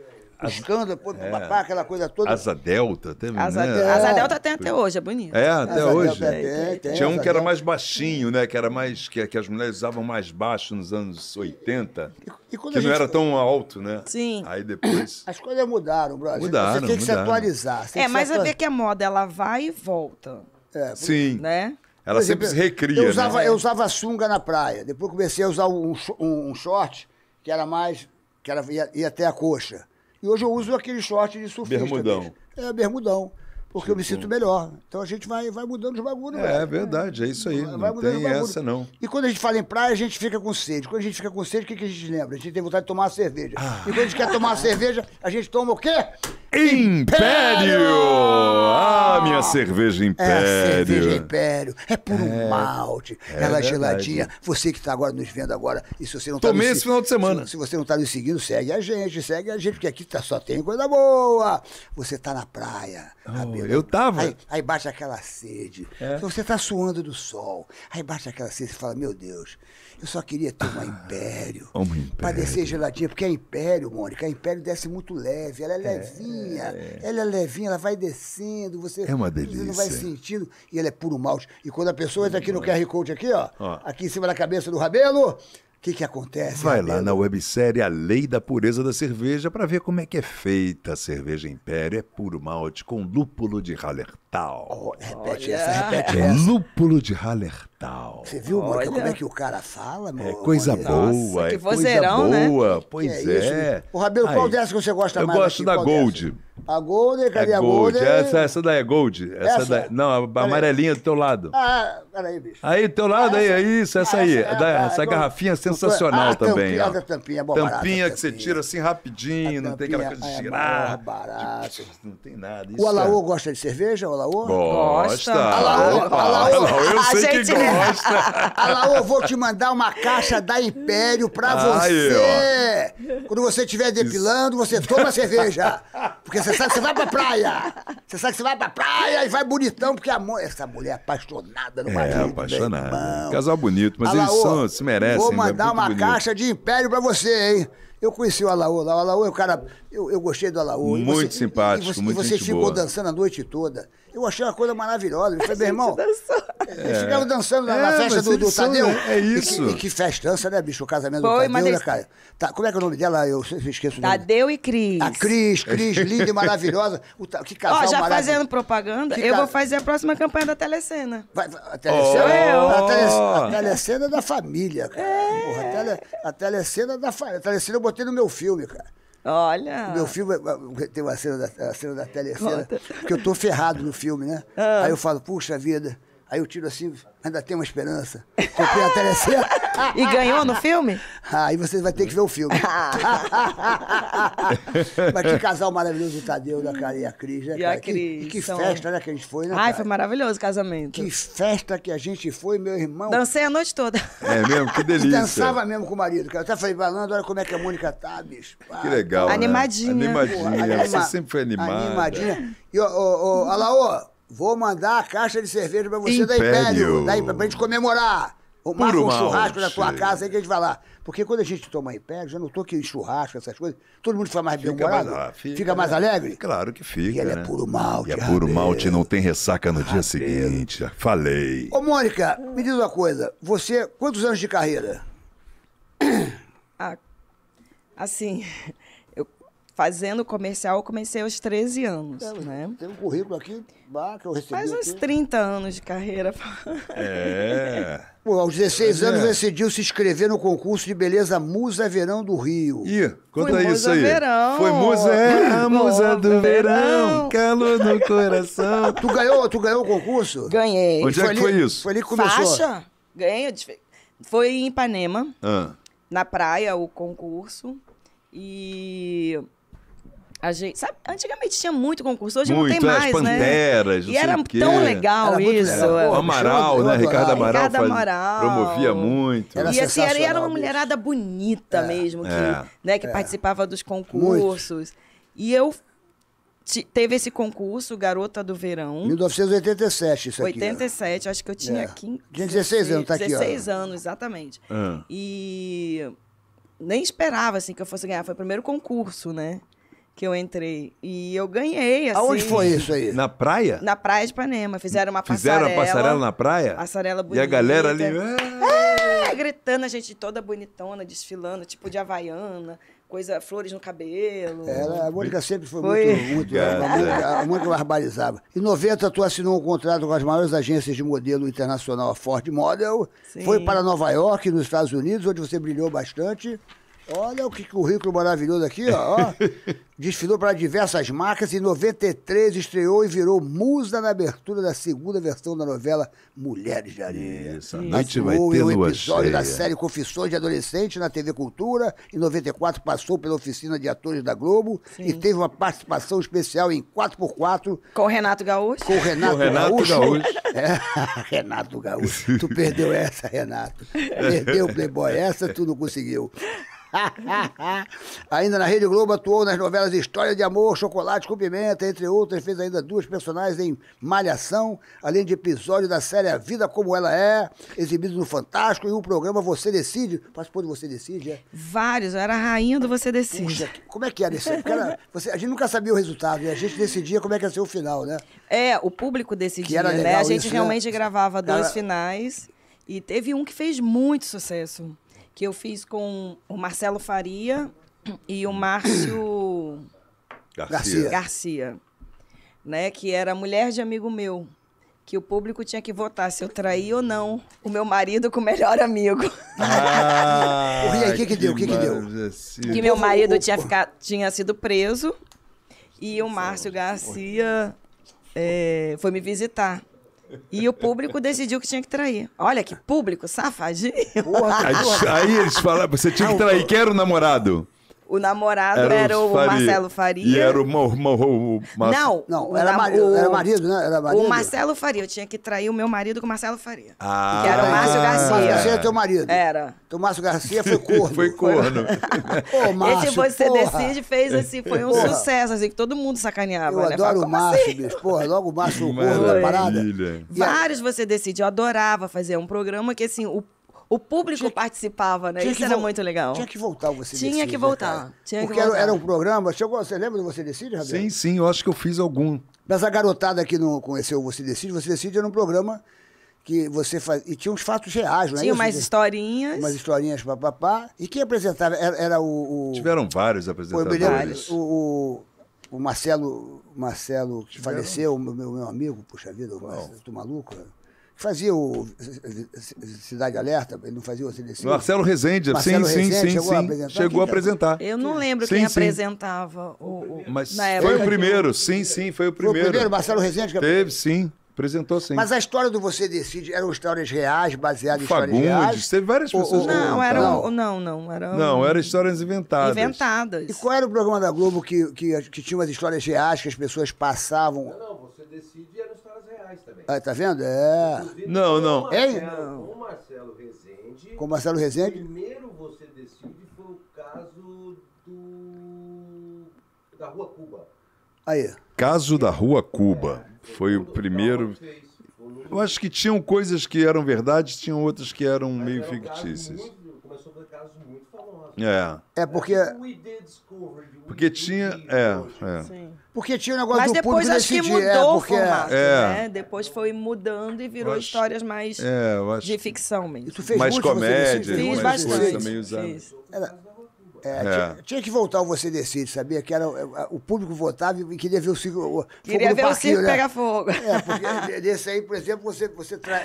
as pô, é. papá, aquela coisa toda. Asa Delta teve, Asa, né? Asa Delta tem até hoje, é bonito. É, até Asa hoje. Tem, tem, Tinha um que era mais baixinho, né? Que era mais. Que, que as mulheres usavam mais baixo nos anos 80. E, e que não era tão alto, né? Sim. Aí depois. As coisas mudaram, brother. Mudaram. Você tem é, que mudaram. se é atualizar. é, mas atualizar. é ver que a moda ela vai e volta. É, Sim. Né? Ela exemplo, sempre se recria. Eu né? usava, né? eu usava sunga na praia. Depois comecei a usar um, um, um short que era mais. que era, ia, ia até a coxa. E hoje eu uso aquele short de surfista. Bermudão. Mesmo. É, bermudão. Porque eu me sinto melhor. Então a gente vai, vai mudando os bagulhos. É, velho. é né? verdade, é isso aí. Vai não tem essa, não. E quando a gente fala em praia, a gente fica com sede. Quando a gente fica com sede, o que, que a gente lembra? A gente tem vontade de tomar uma cerveja. Ah. E quando a gente quer tomar uma cerveja, a gente toma o quê? Império! Ah, minha é, cerveja Império. É, cerveja Império. É puro é, malte. É ela é geladinha. Você que está agora nos vendo agora, e se você não tá Tomei tá esse se... final de semana. Se, se você não está nos seguindo, segue a gente, segue a gente, porque aqui tá, só tem coisa boa. Você está na praia. Oh, eu tava. Aí, aí, bate aquela sede. É. Você está suando do sol. Aí bate aquela sede e fala, meu Deus... Eu só queria ter uma ah, império. Uma império. Pra descer geladinha, porque a império, Mônica, a império desce muito leve. Ela é, é levinha. Ela é levinha, ela vai descendo. Você, é uma delícia. Você não vai sentindo. E ela é puro malte. E quando a pessoa entra aqui no QR Code, aqui, ó, ó. aqui em cima da cabeça do Rabelo, o que, que acontece? Vai lá na websérie A Lei da Pureza da Cerveja para ver como é que é feita a cerveja Império. É puro malte com lúpulo de Hallertau. Oh, repete essa, repete é essa. Lúpulo de Hallertau tal. Você viu, Olha... Mônica, como é que o cara fala, meu? É coisa Mônica. É né? boa, que vozeirão, coisa boa. Né? Pois é. é. Isso. O Rabelo, qual dessa que você gosta eu mais? Eu gosto aqui? Assim? da qual Gold. Dessa? A Gold, cadê é a é Gold? Gold? Essa, essa daí é Gold. Essa, essa? Daí, não, a pera amarelinha aí. do teu lado. Ah, peraí, bicho. Aí, do teu lado, ah, aí, é isso, essa ah, aí. Essa, é, da, essa garrafinha é sensacional ah, também. Tampinha, ó. É da tampinha, boa tampinha barata, que você tira assim rapidinho, não tem aquela coisa de girar. Barato. Não tem nada. O Alaô gosta de cerveja, o Alaô? Gosta. Alaô, eu sei que gosta. Olha lá, eu vou te mandar uma caixa da Império pra Ai, você. Ó. Quando você estiver depilando, você toma cerveja. Porque você sabe que você vai pra praia. Você sabe que você vai pra praia e vai bonitão, porque a essa mulher é apaixonada no é, marido. É, apaixonada. Casal bonito, mas Alaô, eles são, se merecem. Vou né? mandar é uma bonito. caixa de Império pra você, hein? Eu conheci o Alaô lá. O Alaô é o cara. Eu, eu gostei do Alaô. Muito você, simpático, e, e você, muito E você ficou boa. dançando a noite toda. Eu achei uma coisa maravilhosa. Eu falei, meu irmão. Eles é. ficaram dançando na, é, na festa do, do Tadeu. Né? É, isso. E que, e que, festança, né, bicho? O casamento Foi, do Tadeu, né, cara? Tá, como é que é o nome dela? Eu esqueço Tadeu e Cris. A Cris, Cris, linda e maravilhosa. O, que casal Ó, já fazendo propaganda, que eu ca... vou fazer a próxima campanha da Telecena. Vai, a Telecena? Oh. A, a Telecena é da família, cara. É. Porra, a, tele, a Telecena é da família. A Telecena eu botei no meu filme, cara. Olha. O meu filme é, é, tem uma cena da, a cena da telecena, Conta. que eu tô ferrado no filme, né? Ah. Aí eu falo, puxa vida, Aí eu tiro assim, ainda tem uma esperança. Comprei a telecena. e ganhou no filme? Aí você vai ter que ver o filme. Mas que casal maravilhoso o Tadeu da cara e a Cris, né, e A Cris, que, e que são... festa, né, que a gente foi, né? Ai, foi maravilhoso o casamento. Que festa que a gente foi, meu irmão. Dancei a noite toda. É mesmo, que delícia. dançava mesmo com o marido, cara. Eu até falei, Balando, olha como é que a Mônica tá, bicho. Que legal. Animadinha. Né? Animadinha. anima... Você sempre foi animada. Animadinha. E, ô, ô, Alaô, Vou mandar a caixa de cerveja para você Império. da Império, daí pra gente comemorar. o marca um churrasco na tua casa aí que a gente vai lá. Porque quando a gente toma Império, já não tô aqui em churrasco, essas coisas, todo mundo fica mais bem fica, mais, fica, fica mais né? alegre? Claro que fica. E ela é né? é puro malte. E é puro malte malte, não tem ressaca no dia seguinte. Já falei. Ô, Mônica, me diz uma coisa. Você, quantos anos de carreira? Ah, assim, fazendo comercial, eu comecei aos 13 anos. É, né? Tem um currículo aqui bah, que eu recebi. Faz uns aqui. 30 anos de carreira. É. Pô, aos 16 é. anos decidiu se inscrever no concurso de beleza Musa Verão do Rio. Ih, conta Foi isso aí. Verão. Foi Musa, é, a Musa do, do verão. verão. Calor no coração. tu ganhou, tu ganhou o concurso? Ganhei. Onde foi é que foi isso? Foi ali que começou. Faixa? Ganhei. Foi em Ipanema, ah. na praia, o concurso. E a gente, sabe, antigamente tinha muito concurso, hoje muito, não tem é, mais, as né? panteras, né? E era tão legal era isso. o Amaral, né? Ricardo Amaral, Ricardo Amaral faz, promovia muito. Era e assim, era, era uma mulherada bonita é. mesmo, que, é. né, que é. participava dos concursos. Muito. E eu teve esse concurso, Garota do Verão. 1987, isso aqui. 87, acho que eu tinha é. 15. Tinha 16 anos, tá 16 aqui. 16 anos, exatamente. Ah. E nem esperava assim que eu fosse ganhar, foi o primeiro concurso, né? que eu entrei. E eu ganhei, assim. Aonde foi isso aí? Na praia? Na praia de Panema Fizeram uma passarela. Fizeram a passarela na praia? Passarela bonita. E a galera ali. Ah! É, gritando, a gente toda bonitona, desfilando, tipo de Havaiana. Coisa, flores no cabelo. Ela, é, a Mônica sempre foi, foi. muito, muito a, Mônica, barbarizava. Em 90, tu assinou um contrato com as maiores agências de modelo internacional, a Ford Model. Sim. Foi para Nova York, nos Estados Unidos, onde você brilhou bastante. Olha o que currículo maravilhoso aqui, ó. Desfilou para diversas marcas e em 93 estreou e virou musa na abertura da segunda versão da novela Mulheres de Areia. Isso, a noite vai ter um episódio cheia. da série Confissões de Adolescente na TV Cultura. Em 94 passou pela oficina de atores da Globo Sim. e teve uma participação especial em 4x4. Com o Renato Gaúcho. Com o Renato, Com o Renato Gaúcho. Gaúcho. É, Renato Gaúcho. Tu perdeu essa, Renato. Perdeu o Playboy essa, tu não conseguiu. ainda na Rede Globo atuou nas novelas História de Amor, Chocolate com Pimenta, entre outras, fez ainda duas personagens em Malhação, além de episódio da série A Vida Como Ela É, exibido no Fantástico, e o programa Você Decide. Participou de Você Decide, é? Vários, eu era a rainha do Você Decide. Puxa, como é que era isso? era, você, a gente nunca sabia o resultado, e né? a gente decidia como é que ia ser o final, né? É, o público decidia, né? A gente isso, né? realmente né? gravava dois era... finais. E teve um que fez muito sucesso que eu fiz com o Marcelo Faria e o Márcio Garcia. Garcia. né, que era mulher de amigo meu, que o público tinha que votar se eu traía ou não o meu marido com o melhor amigo. Ah, e aí, o que, que, deu? O que, que deu? Que meu marido tinha, ficado, tinha sido preso e o Márcio Garcia é, foi me visitar. E o público decidiu que tinha que trair. Olha que público, safadinho. Porra, aí, aí, eles falaram, você tinha que trair, quero o namorado. O namorado era, era o, Faria. Marcelo Faria. E era o, o, o Mar... Não, não era, marido, era marido, né? Era marido. O Marcelo Faria. Eu tinha que trair o meu marido com o Marcelo Faria. Ah. Que era o Márcio ah, Garcia. Márcio Garcia é teu marido. Era. Então o Márcio Garcia foi corno. foi corno. Ô, Márcio, Esse Você porra. Decide fez, assim, foi um porra. sucesso, assim, que todo mundo sacaneava. Eu né? adoro Fala, o assim? Márcio, assim? bicho. Porra, logo o Márcio, é o corno, da parada. Vários Você Decide. Eu adorava fazer um programa que, assim, o o público tinha, participava, né? Isso era muito legal. Tinha que voltar você Tinha decide, que né, voltar. Né, tinha Porque que voltar. Era, era, um programa. Chegou, você lembra do Você Decide, Rabelo? Sim, sim, eu acho que eu fiz algum. Mas a garotada que não conheceu Você Decide, Você Decide era um programa que você faz. E tinha uns fatos reais, né? Tinha umas historinhas. Umas historinhas, papapá. E quem apresentava? Era, era o, o, Tiveram vários apresentadores. O, o, o, Marcelo, Marcelo que Tiveram. faleceu, o meu, meu amigo, puxa vida, o eu tô maluco fazia o Cidade Alerta, ele não fazia o CDC. Marcelo Rezende, Marcelo sim, Rezende, sim, chegou sim, a chegou a apresentar. Eu não lembro sim, quem sim. apresentava o, o Mas foi o primeiro, sim, sim, foi o primeiro. Foi o primeiro, Marcelo Rezende que Teve, sim. Apresentou sim. Mas a história do Você Decide eram histórias reais, baseadas em Fagundes, histórias reais? teve várias pessoas. não, era, não, não, era. Não, eram histórias inventadas. Inventadas. E qual era o programa da Globo que, que, que tinha umas histórias reais que as pessoas passavam? Não, não, você decide também. Ah, tá vendo? É. Inclusive, não, não. Com Marcelo, com Marcelo Rezende. Com Marcelo Rezende? Primeiro você decide foi o caso do. da Rua Cuba. Aí. Caso da Rua Cuba. É, foi o primeiro. Eu acho que tinham coisas que eram verdades, tinham outras que eram Mas meio era um fictícias. É. É porque. É tipo porque tinha. É, é, Sim. Porque tinha um negócio Mas depois acho que mudou é, o é, formato, né? Depois foi mudando e virou acho... histórias mais acho... de ficção mesmo. E tu fez mais comédia, mais bastante. coisa meio usada. Era... É, é. Tinha, que voltar o Você Decide, sabia? Que era, o é, público votava e queria ver o circo. O queria ver parquinho, o circo né? pegar fogo. É, porque desse aí, por exemplo, você, você tra...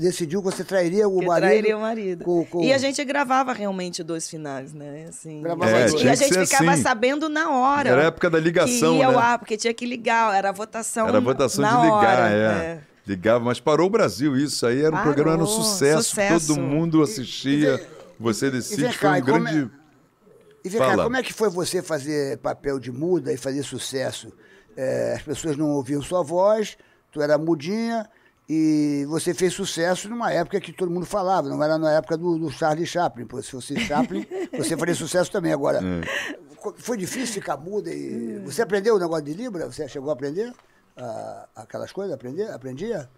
decidiu que você trairia o que marido. Trairia o marido. Com, com... E a gente gravava realmente dois finais, né? Assim, gravava é, dois. E a gente ficava assim. sabendo na hora. Era a época da ligação. Que ia né? ar, porque tinha que ligar, era a votação. Era a votação de ligar, hora, é. é. Ligava, mas parou o Brasil, isso aí era um parou, programa, era um sucesso, sucesso. todo mundo assistia. E, e, você decide, foi um grande. É e vem cá, como é que foi você fazer papel de muda e fazer sucesso? É, as pessoas não ouviam sua voz, tu era mudinha e você fez sucesso numa época que todo mundo falava, não era na época do, do Charlie Chaplin. Porque se fosse Chaplin, você faria sucesso também agora. É. Foi difícil ficar muda e. Hum. Você aprendeu o negócio de Libra? Você chegou a aprender? Ah, aquelas coisas? Aprender? Aprendia?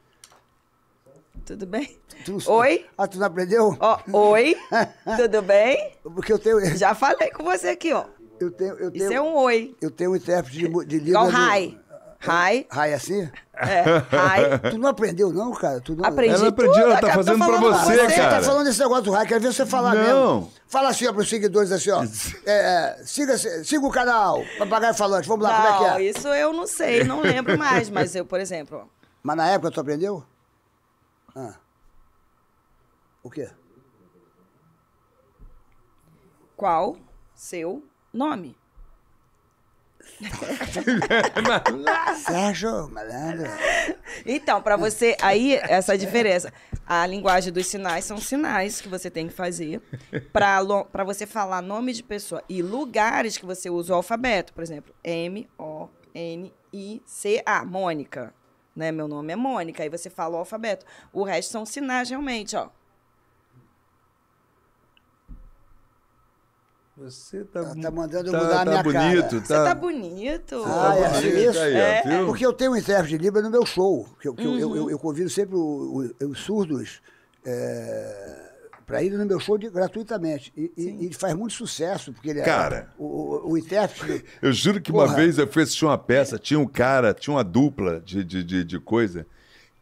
Tudo bem? Tu, oi? Ah, tu não aprendeu? Oh, oi? Tudo bem? Porque eu tenho. Já falei com você aqui, ó. Eu tenho, eu tenho, Isso é um oi. Eu tenho um intérprete de, de língua. Igual hi. Hi. Hi assim? É, hi. Tu não aprendeu, não, cara? Tu não... Aprendi ela aprendi, tudo, ela tá fazendo pra você, pra você, cara. tá falando desse negócio do hi, quer ver você falar não. mesmo. Fala assim, ó, pros seguidores, assim, ó. É, é, siga, siga o canal, Papagaio Falante. Vamos lá, não, como é que é? isso eu não sei, não lembro mais, mas eu, por exemplo... Mas na época tu aprendeu? Ah. O quê? Qual seu nome? Sérgio, malandro. Então, para você, aí essa diferença. A linguagem dos sinais são sinais que você tem que fazer para você falar nome de pessoa e lugares que você usa o alfabeto, por exemplo, M O N I C A, Mônica né? Meu nome é Mônica. Aí você fala o alfabeto. O resto são sinais, realmente, ó. Você tá, tá, tá mandando tá, mudar tá a minha bonito, cara. Você tá? tá bonito. Ah, é, tá bonito. isso. Aí, é. é. Porque eu tenho um intérprete de Libra no meu show. Que, eu, que uhum. eu, eu, eu, convido sempre os surdos. É para ir no meu show de, gratuitamente. E, e, e, faz muito sucesso, porque ele é Cara, é, o, o, o intérprete. Eu juro que porra. uma vez eu fui assistir uma peça, tinha um cara, tinha uma dupla de, de, de, de coisa.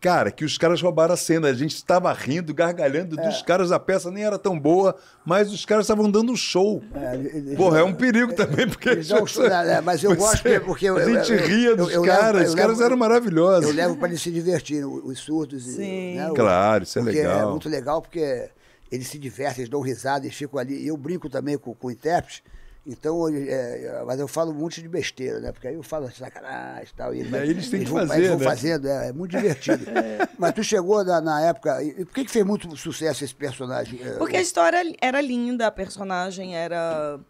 Cara, que os caras roubaram a cena. A gente estava rindo, gargalhando é. dos caras. A peça nem era tão boa, mas os caras estavam dando um show. É, Porra, é um perigo é, também, porque. não, é- mas eu gosto porque. Eu, a gente eu, ria eu, dos caras, levo, os caras levo, eram maravilhosos. Eu levo para eles se divertirem, os surdos. Sim. E, né, claro, isso é legal. É muito legal, porque eles se divertem, eles dão risada, eles ficam ali. E eu brinco também com, com o intérprete. Então, é, é, mas eu falo muito de besteira, né? Porque aí eu falo sacanagem e tal. E, mas, é, eles têm eles que vão, fazer, vão né? fazendo, é, é, muito divertido. é. Mas tu chegou na, na época... E, por que, que fez muito sucesso esse personagem? É, Porque a história era linda, a personagem era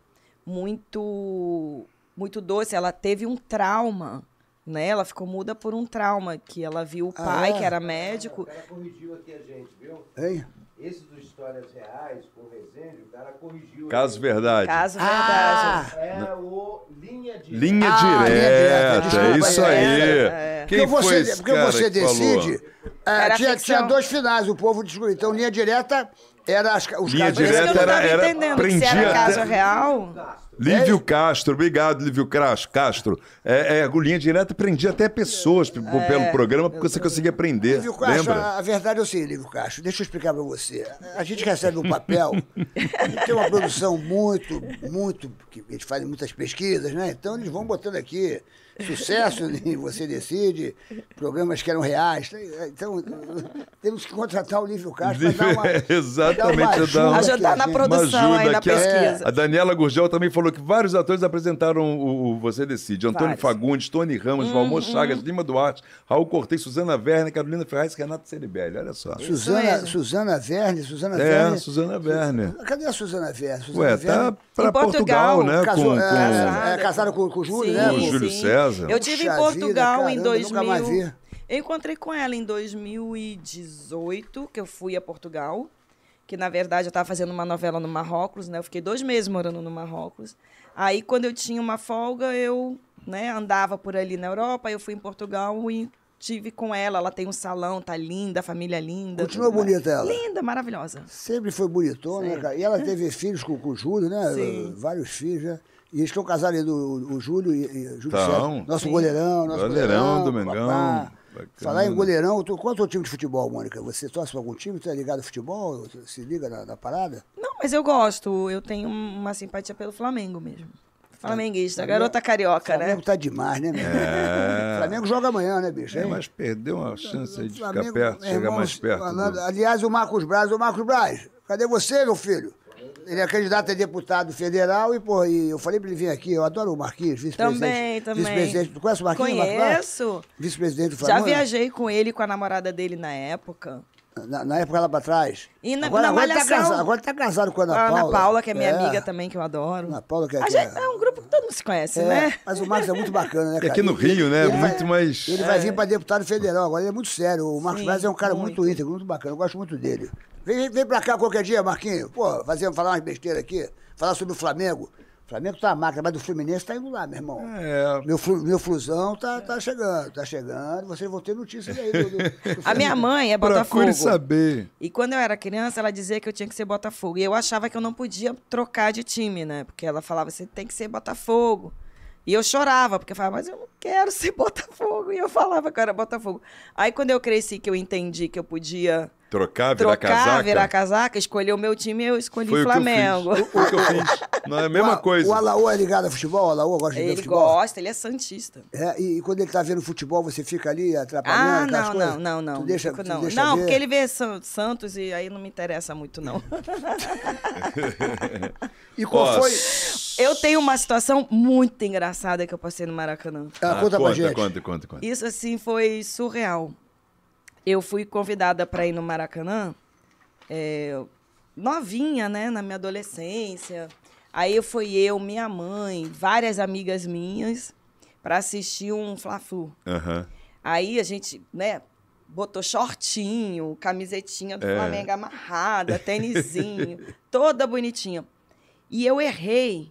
muito, muito doce. Ela teve um trauma né? Ela ficou muda por um trauma que ela viu o ah, pai, ah, é? que era médico. O cara corrigiu aqui a gente, viu? Hein? Esse dos Histórias Reais, com o Rezende, o cara corrigiu. Caso ele. Verdade. Caso ah, Verdade. É o Linha Direta. Linha ah, Direta, ah, é isso é, aí. É, é. Quem porque foi você, porque você decide, é, tinha, tinha dois finais, o povo descobriu. Então, Linha Direta era as, os Linha casos... Direta era, era, era prendia... Se era caso real... Tá. Lívio é... Castro, obrigado, Lívio Castro. É, é agulhinha direta, aprendi até pessoas é, pelo programa, porque você conseguia aprender. Lívio Castro, lembra? A, a verdade é o seguinte, Lívio Castro, deixa eu explicar para você. A gente recebe um papel, tem uma produção muito, muito, que gente fazem muitas pesquisas, né? Então eles vão botando aqui Sucesso em Você Decide, programas que eram reais. É, então, temos que contratar o Lívio Castro para dar uma. É, exatamente, dar uma ajudar na produção aí, na é. pesquisa. A Daniela Gurgel também falou que vários atores apresentaram o, o Você Decide. Antônio vários. Fagundes, Tony Ramos, hum, Valmor Chagas, Lima Duarte, Raul Cortez, Suzana Verne, Carolina Ferraz Renato Ceribelli. Olha só. Suzana, Suzana Verne, Suzana é, Verne. Suzana Verne. Cadê a Suzana Verne? Suzana Ué, está tá para Portugal, Portugal, né? Casou, com, com... É, casaram com, com o Júlio, sim, né? Com o Júlio sim. César. Eu tive em Portugal vida, caramba, em 2000. Nunca mais vi. Eu encontrei com ela em 2018, que eu fui a Portugal. Que na verdade eu estava fazendo uma novela no Marrocos, né? Eu fiquei dois meses morando no Marrocos. Aí quando eu tinha uma folga, eu né, andava por ali na Europa, eu fui em Portugal e Tive com ela, ela tem um salão, tá linda, família é linda. Continua bonita ela. Linda, maravilhosa. Sempre foi bonitona, né, cara? E ela teve filhos com, com o Júlio, né? Sim. Vários filhos, né? E eles estão casados ali, o, o Júlio e, e Júlio então, Nosso sim. goleirão, nosso goleirão. Goleirão, Domingão. Falar em goleirão, tu, qual é o teu time de futebol, Mônica? Você torce para algum time? você é ligado ao futebol? Se liga na, na, parada? Não, mas eu gosto. Eu tenho uma simpatia pelo Flamengo mesmo. Flamenguista, garota carioca, Flamengo né? Flamengo tá demais, né, meu? É... Flamengo joga amanhã, né, bicho? É, mas perdeu uma chance de ficar perto, irmão, chegar mais perto. Aliás, o Marcos Braz, o Marcos Braz, cadê você, meu filho? Ele é candidato a deputado federal e, pô, e eu falei pra ele vir aqui, eu adoro o Marquinhos, vice-presidente. Também, também. Vice-presidente. Tu conhece o Marquinhos? Conheço. Vice-presidente do Flamengo. Já viajei com ele e com a namorada dele na época. Na, na, época lá pra trás. E na, agora, na agora Malhação. Tá casado, agora tá casado com a Ana ah, Paula. A Ana Paula, que é minha é. amiga também, que eu adoro. Ana Paula, que é. Que é... é um grupo que todo mundo se conhece, é. né? Mas o Marcos é muito bacana, né, é cara? aqui no Rio, né? Ele muito mais. Ele vai vir é. pra deputado federal agora, ele é muito sério. O Marcos Sim, Braz é um cara muito. muito íntegro, muito bacana. Eu gosto muito dele. Vem, vem pra cá qualquer dia, Marquinho. Pô, fazer, falar umas besteiras aqui, falar sobre o Flamengo. Flamengo tá a máquina, mas do Fluminense tá indo lá, meu irmão. É. Meu, meu flusão tá, tá chegando, tá chegando. Vocês vão ter notícias aí do, do, do A minha mãe é Botafogo. saber. E quando eu era criança, ela dizia que eu tinha que ser Botafogo. E eu achava que eu não podia trocar de time, né? Porque ela falava, você tem que ser Botafogo. E eu chorava, porque eu falava, mas eu não quero ser Botafogo. E eu falava que eu era Botafogo. Aí quando eu cresci, que eu entendi que eu podia Trocar, virar Trocar, casaca? virar casaca, escolher o meu time, eu escolhi Foi o Flamengo. O que eu fiz. O, o que eu fiz. Não é a mesma o, coisa. O Alaô é ligado a futebol? O Alaô gosta de ele ver futebol? Ele gosta, ele é santista. É, e, e, quando ele tá vendo futebol, você fica ali atrapalhando ah, não, não, não, não. Tu deixa, fico, não, tu não porque ele vê Santos e aí não me interessa muito, não. e qual foi... Eu tenho uma situação muito engraçada que eu passei no Maracanã. Ah, conta, ah, conta pra gente. Conta, conta, conta. Isso, assim, foi surreal eu fui convidada para ir no Maracanã, é, novinha, né, na minha adolescência. Aí foi eu, minha mãe, várias amigas minhas, para assistir um Fla-Flu. Uhum. Aí a gente, né, botou shortinho, camisetinha do é. Flamengo amarrada, tênisinho, toda bonitinha. E eu errei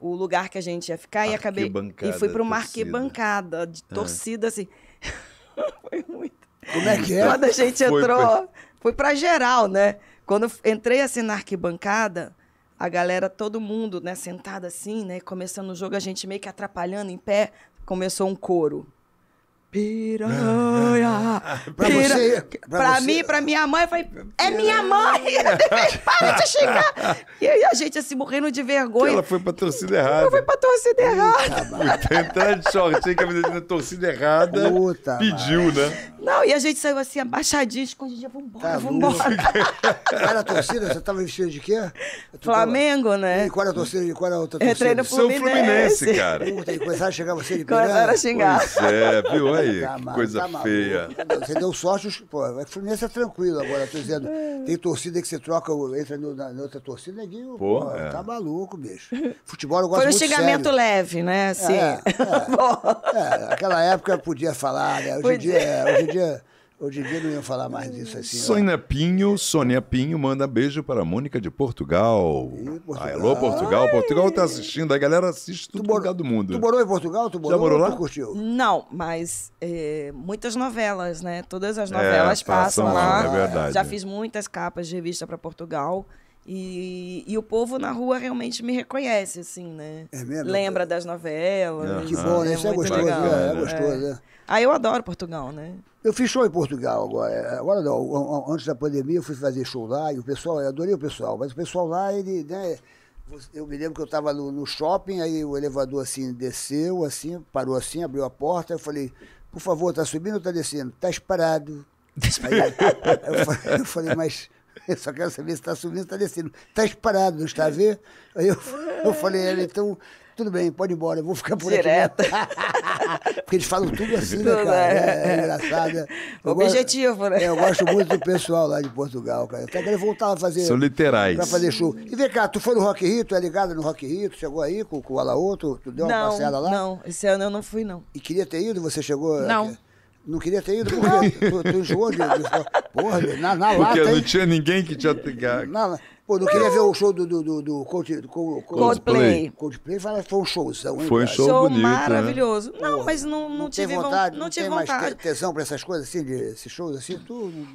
o lugar que a gente ia ficar e acabei e fui para marque bancada de é. torcida é. assim. Foi muito como é que é? Quando a gente entrou, foi, foi. foi pra geral, né? Quando entrei assim na arquibancada, a galera, todo mundo, né, sentado assim, né, começando o jogo, a gente meio que atrapalhando em pé, começou um coro. Piranha. Pra você? Pra, pra você. mim, pra minha mãe, eu falei, é minha mãe! Para de xingar! E aí a gente assim, morrendo de vergonha. ela foi pra torcida errada. Eu fui pra torcida errada. Tentando de a camiseta na torcida errada. Puta, pediu, mano. né? Não, e a gente saiu assim, abaixadinho, escondidinha, vambora, tá vambora. Qual era a torcida? Você tava vestido de quê? Tu Flamengo, tava... né? E qual era a torcida? E qual era a outra torcida? Entrei no Fluminense. São Fluminense, cara. Puta, e começaram a chegar você de piranha? Começaram a xingar. Pois é, viu? aí, tá, mano, coisa tá feia. Você deu sorte, pô, é o Fluminense é tranquilo agora, tô dizendo. Tem torcida que você troca, entra no, na, na outra torcida, neguinho, pô, pô é. tá maluco, bicho. Futebol eu gosto Foi um xingamento sério. leve, né? Assim. É, é, é, aquela época podia falar, né? Hoje em dia, é, hoje em dia Hoje em dia não ia falar mais disso assim. Sônia Pinho, Sônia Pinho, manda beijo para a Mônica de Portugal. Portugal. Ah, alô, Portugal. Tá Ai. Portugal está assistindo, a galera assiste tudo tu lugar do mundo. Tu morou em Portugal? Tu morou, Já morou lá? Tu curtiu? Não, mas é, muitas novelas, né? Todas as é, novelas é, passam, lá. lá. É verdade. Já fiz muitas capas de revista para Portugal. E, e, o povo na rua realmente me reconhece, assim, né? É mesmo? Lembra das novelas. Uhum. Que bom, né? É Isso é, é gostoso, legal. Né? é, é gostoso, é. Ah, eu adoro Portugal, né? Eu fiz show em Portugal agora. É, agora não, antes da pandemia eu fui fazer show lá e o pessoal, eu adorei o pessoal, mas o pessoal lá, ele, né, eu me lembro que eu estava no, no, shopping, aí o elevador assim desceu, assim, parou assim, abriu a porta, eu falei, por favor, tá subindo ou tá descendo? Tá parado. Aí, eu, falei, eu falei, mas eu só quero saber se está subindo ou está descendo. Está parado, não está a ver? Aí eu, eu falei, então tudo bem, pode ir embora, eu vou ficar por Direto. aqui. Direto. Porque eles falam tudo assim, né, cara? É. é, é engraçado. Né? Objetivo, gosto, né? É, eu gosto muito do pessoal lá de Portugal, cara. Até que ele voltava a fazer... São literais. Pra fazer show. E vem cá, tu foi no Rock Rio, tu é ligado no Rock Rio, tu chegou aí com, com o alaoto tu, deu não, uma passeada lá? Não, esse ano eu não fui, não. E queria ter ido, você chegou... Não. Aqui? Não queria ter ido, porque tu, tu enjoou de, de, porra, na, na lata. Porque não hein? tinha ninguém que te atendesse. Pô, não queria ver o show do, do, do, do Cold, do Coldplay. Coldplay. Coldplay fala, foi um showzão, Foi um show, show bonito, né? maravilhoso. Né? Não, mas não, não, não tive vontade. Não, não tive tem vontade. mais tesão para essas coisas, assim, esses shows assim, tudo.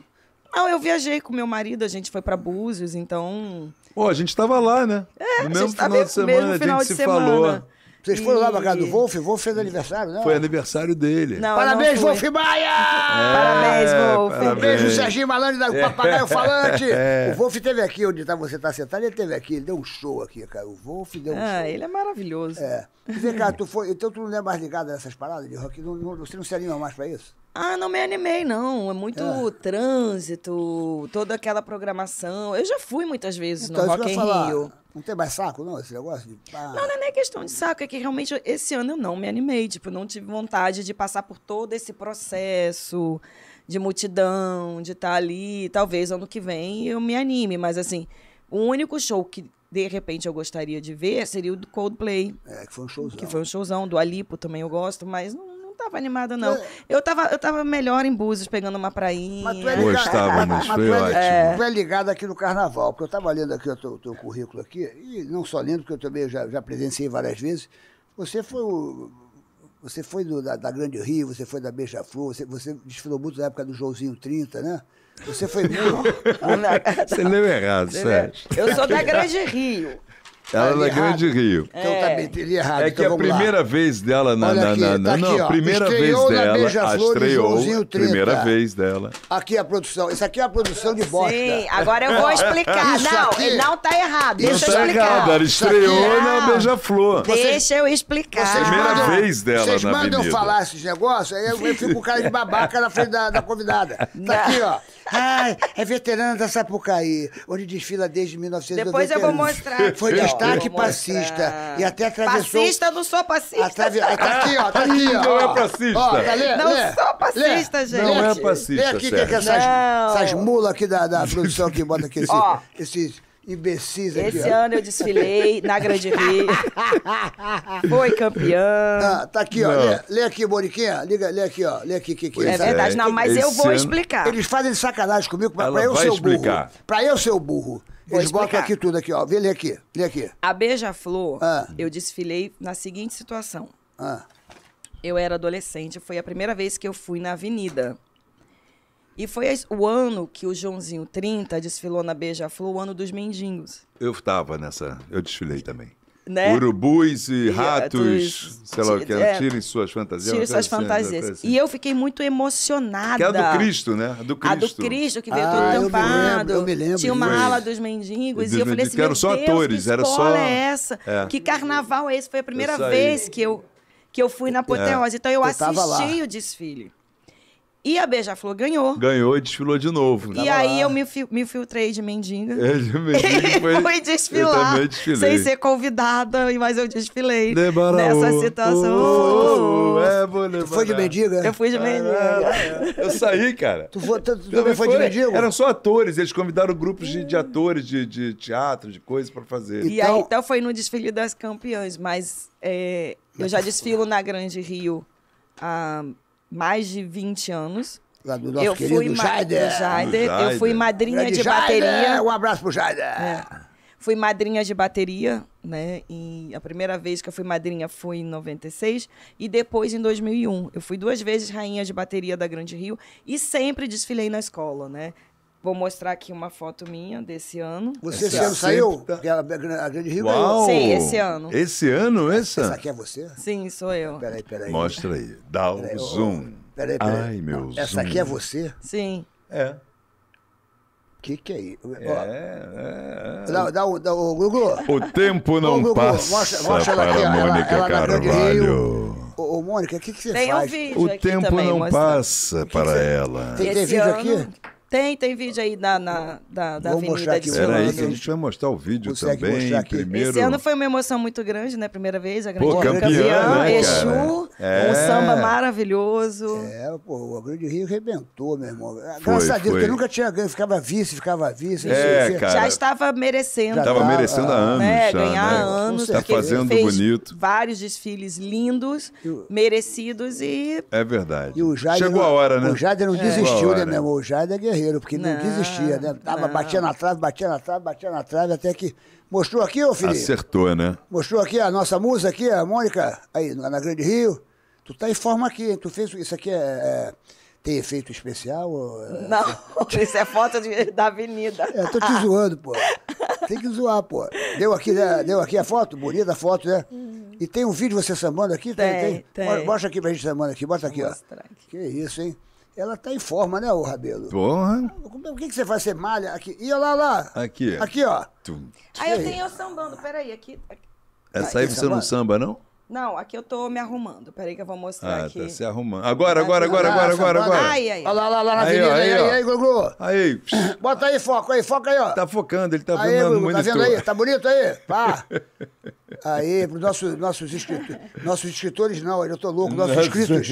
Não, eu viajei com meu marido, a gente foi para Búzios, então. Pô, a gente estava lá, né? É, no mesmo a gente final tava, de semana, mesmo final a gente de se semana. falou. Vocês foram lá pra casa do Wolf? O Wolf fez aniversário, né? Foi aniversário dele. Não, parabéns, não Wolf Maia! É, parabéns, Wolf. Parabéns. Beijo, Serginho Malandro, da é. Papagaio Falante. É. O Wolf teve aqui, onde tá, você tá sentado, ele teve aqui, ele deu um show aqui, cara. O Wolf deu um ah, show. Ah, ele é maravilhoso. É. Vem cá, tu foi, então tu não é mais ligado a essas paradas de rock? Não, não, você não se anima mais pra isso? Ah, não me animei, não. É muito é. trânsito, toda aquela programação. Eu já fui muitas vezes então, no Rock in falar, Rio. Não tem mais saco, não, esse negócio? De... Ah. Não, não é nem questão de saco. É que realmente esse ano eu não me animei. Tipo, não tive vontade de passar por todo esse processo de multidão, de estar tá ali. Talvez ano que vem eu me anime. Mas, assim, o único show que, de repente eu gostaria de ver seria o do Coldplay. É, que foi um showzão. Que foi um showzão, do Alipo também eu gosto, mas não, tava animada, não. É. Eu tava, eu tava melhor em Búzios, pegando uma prainha. Mas tu é ligado, é, é. é ligado aqui no carnaval, porque eu estava lendo aqui o teu, teu, currículo aqui, e não só lendo, porque eu também já, já presenciei várias vezes. Você foi o, Você foi do, da, da, Grande Rio, você foi da Beija-Flor, você, você desfilou muito na época do Joãozinho 30, né? Você foi Você leu errado, Sérgio. Eu sou da Grande Rio. Ela na tá é Grande Rio. Então tá é. bem, teria tá errado. É que então, a primeira lá. vez dela na. Olha aqui, na, na, tá não, aqui, ó, primeira vez dela. Estreou. Primeira vez dela. Aqui é a produção. Isso aqui é a produção de bosta. Sim, agora eu vou explicar. Isso não, aqui... não tá errado. Não Deixa tá eu explicar. Errado. Ela estreou é na Beija-Flor. Deixa eu explicar. Vocês primeira mandam, vez dela vocês na Vocês mandam falar esses negócios, aí eu, fico com cara de babaca na frente da, da convidada. Tá não. aqui, ó. Ai, é veterana da Sapucaí, onde desfila desde 1991. Depois eu vou mostrar. Foi ataque passista. E até atravessou. Passista, não sou passista. Atrave... Tá aqui, ó, tá aqui, ó. Não é passista. Ó, tá não lê. sou passista, lê. gente. Não é passista. Lê aqui, Sérgio. que é essas, essas mulas aqui da, da produção que bota aqui, esse, esses imbecis aqui. Esse ó. ano eu desfilei na Grande Rio. Foi campeã. Ah, tá aqui, ó. Lê, lê, aqui, boniquinha Liga, lê aqui, ó. Lê aqui, que, que é, é verdade, é. não, mas Esse eu vou ano... explicar. Eles fazem sacanagem comigo mas pra eu ser o burro. Pra eu ser o burro. Vou Eles botam aqui tudo aqui, ó. Vê, lê aqui, lê aqui. A Beija-Flor, ah. eu desfilei na seguinte situação. Ah. Eu era adolescente, foi a primeira vez que eu fui na avenida. E foi o ano que o Joãozinho 30 desfilou na Beija-Flor, o ano dos mendigos. Eu estava nessa, eu desfilei também né? Urubus e, e é, ratos, sei lá o que, é, tirem suas fantasias. Tirem suas assim, fantasias. Assim. E eu fiquei muito emocionada. Que é a do Cristo, né? A do Cristo. A do Cristo, que veio ah, todo eu tampado. Eu me lembro, Tinha uma ala dos mendigos. Dos e eu falei assim, que eram só Deus, atores, que era só... é essa? É. Que carnaval é esse? Foi a primeira vez que eu, que eu fui na é. Apoteose. Então eu assisti o desfile. E a Beija-Flor ganhou. Ganhou e desfilou de novo. E aí lá. eu me, me filtrei de mendiga. É, de mendiga foi, desfilar. Eu desfilei. Sem ser convidada, mas eu desfilei. Debaraú, nessa situação. Oh, oh, oh, é, vou tu foi de mendiga? Eu fui de ah, mendiga. É, é. eu saí, cara. Tu, tu, tu também foi, foi de mendiga? Eram só atores. Eles convidaram grupos de, de atores, de, de teatro, de coisas pra fazer. E então... aí, então foi no desfile das campeãs. Mas é, eu já desfilo na Grande Rio Ah, mais de 20 anos. Lá do nosso eu querido fui Jaider. Jaider. Eu fui madrinha Grande de Jaider. bateria. Um abraço pro Jaider. É. Fui madrinha de bateria, né? E a primeira vez que eu fui madrinha foi em 96 e depois em 2001. Eu fui duas vezes rainha de bateria da Grande Rio e sempre desfilei na escola, né? Vou mostrar aqui uma foto minha desse ano. Você esse ano saiu? Tá... A Grande Rio Uau! Sim, esse ano. Esse ano, essa? Essa aqui é você? Sim, sou eu. Peraí, peraí. Mostra aí. Dá o um zoom. Peraí, peraí. Ai, meu Deus. Essa aqui é você? Sim. É. O que, que é isso? É, é, é. Dá, dá, dá, o Gugu. O tempo não Gugu, passa mostra, mostra para aqui, Mônica ela, ela Carvalho. Ô, ô, Mônica, o que, que você tem faz? Tem um vídeo O tempo também, não mostra. passa que para que ela. Tem, tem vídeo ano... aqui? Tem, tem vídeo aí na, na, da, da Vou Avenida Era isso que a gente vai mostrar o vídeo Consegue também. Primeiro... Esse ano foi uma emoção muito grande, né? Primeira vez, a grande pô, campeã, campeã né, Exu, é. um samba maravilhoso. É, pô, o Grande Rio rebentou, meu irmão. Ah, graças foi, a Deus, porque nunca tinha ganho, ficava vice, ficava vice. É, cara, já estava merecendo. Já estava merecendo há anos. É, já, ganhar né? anos. Né? Está fazendo bonito. Vários desfiles lindos, merecidos e. É verdade. E o Chegou não, a hora, né? O Jade não é. desistiu, né, meu irmão? O Jade é guerreiro guerreiro, porque não, não desistia, né? Tava, não. Batia na trave, batia na trave, batia na trave, até que. Mostrou aqui, ô filho? Acertou, né? Mostrou aqui a nossa musa aqui, a Mônica, aí na Grande Rio. Tu tá em forma aqui, hein? Tu fez isso aqui é, é tem efeito especial? É? Não, isso é foto de, da avenida. É, tô te zoando, pô. Tem que zoar, pô. Deu aqui, né? Deu aqui a foto, bonita a foto, né? Uhum. E tem um vídeo você sambando aqui? Tem, tem. tem. Mostra aqui pra gente sambando aqui, bota aqui, Vou ó. Aqui. Que isso, hein? Ela tá em forma, né, ô Rabelo? Porra. O que, que você faz? Você malha aqui? E olha lá, lá. Aqui. Aqui, ó. Tum. Aí eu tenho eu sambando, peraí, aqui. aqui. Essa aí você não samba, não? Não, aqui eu tô me arrumando. Peraí que eu vou mostrar ah, aqui. Ah, tá se arrumando. Agora, agora, agora, agora, agora, agora. Olha lá, lá, lá na avenida. Aí, aí, aí, Gugu. Aí. Bota aí, foco aí, foca aí, ó. Tá focando, ele tá aí, vendo no monitor. Tá vendo aí? Tá bonito aí? Pá. Aí, para os nossos, escritores, nossos escritores, não, eu estou louco, nossos inscritos.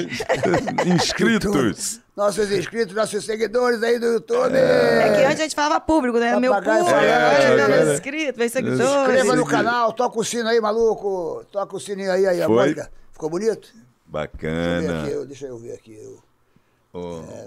inscritos. nossos inscritos, nossos seguidores aí do YouTube. É. é, que antes a gente falava público, né? Meu público, é, é, agora é, meus inscritos, meus seguidores. Se inscreva no canal, toca o sino aí, maluco. Toca o sininho aí, aí a Mônica. Ficou bonito? Bacana. Deixa eu ver aqui. deixa eu ver aqui. oh. é,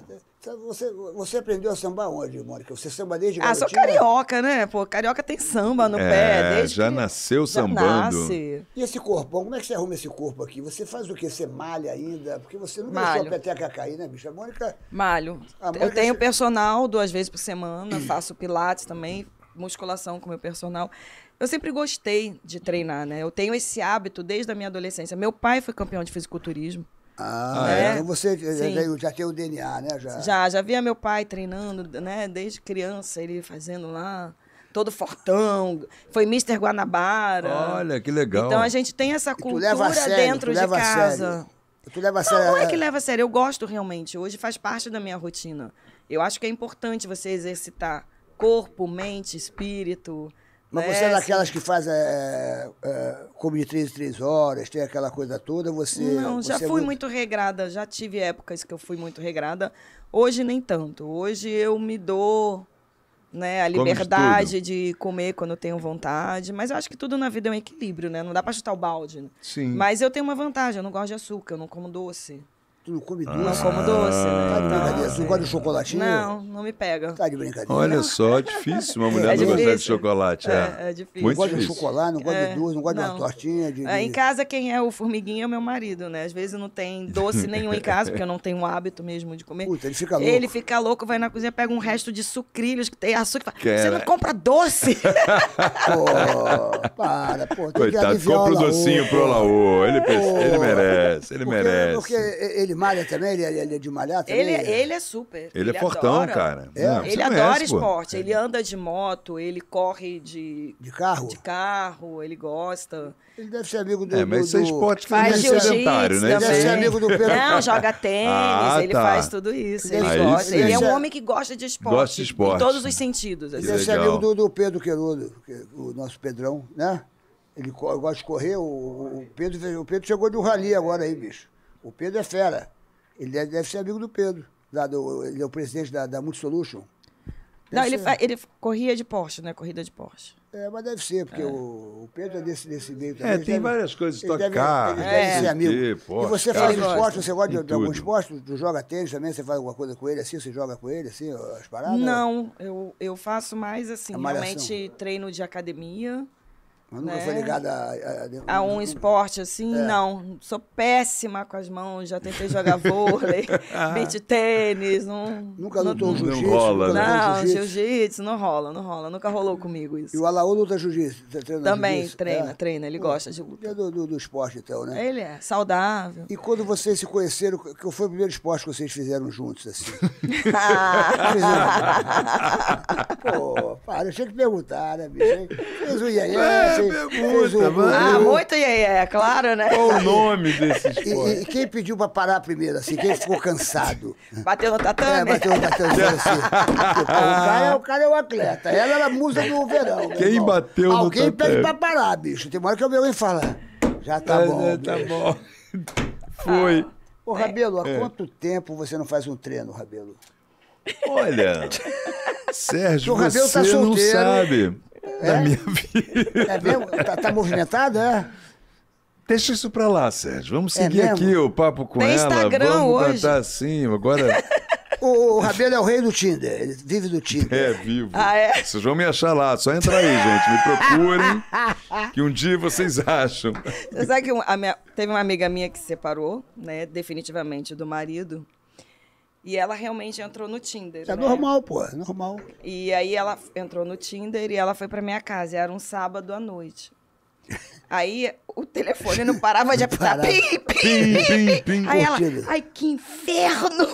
você, você aprendeu a sambar onde, Mônica? Você samba desde Ah, sou carioca, né? Pô, carioca tem samba no é, pé. Desde já nasceu já sambando. Nasce. E esse corpão, como é que você arruma esse corpo aqui? Você faz o quê? Você malha ainda? Porque você não Malho. deixou a peteca cair, né, bicho? A Mônica... Malho. A Mônica Eu tenho se... personal duas vezes por semana, faço pilates também, musculação com meu personal. Eu sempre gostei de treinar, né? Eu tenho esse hábito desde a minha adolescência. Meu pai foi campeão de fisiculturismo. Ah, né? então você eh, já, já, tem o DNA, né? Já. já, já via meu pai treinando, né? Desde criança, ele fazendo lá, todo fortão. Foi Mr. Guanabara. Olha, que legal. Então a gente tem essa cultura sério, dentro de casa. Tu leva a sério. Não, não é que é. leva a sério, eu gosto realmente. Hoje faz parte da minha rotina. Eu acho que é importante você exercitar corpo, mente, espírito. Mas você é daquelas que faz é, é, como de três em três horas, tem aquela coisa toda, você... Não, já é fui muito... muito... regrada, já tive épocas que eu fui muito regrada. Hoje nem tanto, hoje eu me dou né, a liberdade de, de, comer quando tenho vontade, mas eu acho que tudo na vida é um equilíbrio, né? Não dá pra chutar o balde. Né? Sim. Mas eu tenho uma vantagem, eu não gosto de açúcar, eu não como doce. Tu não come doce? Ah, não como doce, né? Tá de brincadeira? Não, tu não gosta de chocolatinho? Não, não me pega. Tá de brincadeira? Olha só, é difícil uma é mulher é não gostar de chocolate. É, é, é difícil. Muito não gosta de chocolate, não gosta é, de doce, não gosta de uma tortinha. De, é, de... Em casa, quem é o formiguinho é meu marido, né? Às vezes não tem doce nenhum em casa, porque eu não tenho o hábito mesmo de comer. Puta, ele fica louco. Ele fica louco, vai na cozinha, pega um resto de sucrilhos que tem açúcar e fala, você não compra doce? pô, para, pô. Coitado, compra o docinho pro Laô. Ele, ele merece, ele merece. Porque ele ele malha também? Ele, é, ele é de malhar também? Ele, é, ele é super. Ele, é ele é fortão, adora. cara. É. Não, ele adora esporte. Ele anda de moto, ele corre de... De carro? De carro, ele gosta. Ele deve ser amigo do... É, mas isso do... é esporte que faz é sedentário, né? Ele deve ser amigo do Pedro. Não, joga tênis, ah, ele tá. faz tudo isso. Ele, ah, gosta. ele é um homem que gosta de esporte. Gosta de esporte. Em todos os sentidos. Assim. Ele deve ser amigo do, do Pedro Querudo, o nosso Pedrão, né? Ele gosta de correr. O, o, Pedro, o Pedro chegou de um rali agora aí, bicho. O Pedro é fera. Ele deve, deve ser amigo do Pedro. Lá do, ele é o presidente da, da Multisolution. Não, ele, ele corria de Porsche, né? Corrida de Porsche. É, mas deve ser, porque é. o, Pedro é desse, desse meio é, também. É, tem deve, várias coisas, tocar. Deve, ele é. deve ser amigo. e você faz esporte, você gosta de, de algum esporte? Tu joga tênis também? Você faz alguma coisa com ele assim? Você joga com ele assim, as paradas? Não, eu, eu faço mais assim, realmente treino de academia. Mas nunca né? foi ligada a, a, a, um esporte assim? É. Não. Sou péssima com as mãos, já tentei jogar vôlei, beat tênis. Não, nunca lutou jiu-jitsu? Né? Não rola, Não, jiu-jitsu não rola, não rola. Nunca rolou comigo isso. E o Alaú luta jiu-jitsu? Também jiu treina, é. treina. Ele gosta de é luta. É do, do, do, esporte, então, né? Ele é saudável. E quando vocês se conheceram, que foi o primeiro esporte que vocês fizeram juntos, assim? Pô, para, eu tinha que perguntar, né, bicho? Fez o fez, pergunta, mano. Ah, muito e é, aí, é, é claro, né? Qual o nome desse esporte? E, e quem pediu pra parar primeiro, assim? Quem ficou cansado? Bateu no é, tatame? É, bateu no tatame, assim. Tipo, o, cara, o cara é o atleta. Ela era a musa do verão. Né, quem bateu Alguém no tatame? Alguém pede pra parar, bicho. Tem uma hora que eu vejo alguém falar. Já tá é, bom. É, tá bom. Foi. Ah. Ô, Rabelo, há quanto tempo você não faz um treino, Rabelo? Olha, Sérgio, o tá você tá solteiro, não sabe é? da minha vida. É mesmo? Tá, tá movimentado, é? Deixa isso pra lá, Sérgio. Vamos é seguir é aqui o papo com Tem ela. Instagram Vamos hoje. cantar assim, agora... O, Rabelo é o rei do Tinder, ele vive do Tinder. É, vivo. Ah, é? Vocês vão me achar lá, só entra aí, gente. Me procurem, que um dia vocês acham. Você sabe que minha, teve uma amiga minha que se separou, né, definitivamente, do marido. E ela realmente entrou no Tinder. Isso é né? normal, pô, é normal. E aí ela entrou no Tinder e ela foi pra minha casa. Era um sábado à noite. Aí o telefone não parava de apitar. Pim, pim, pim, Aí ela, ai, que inferno!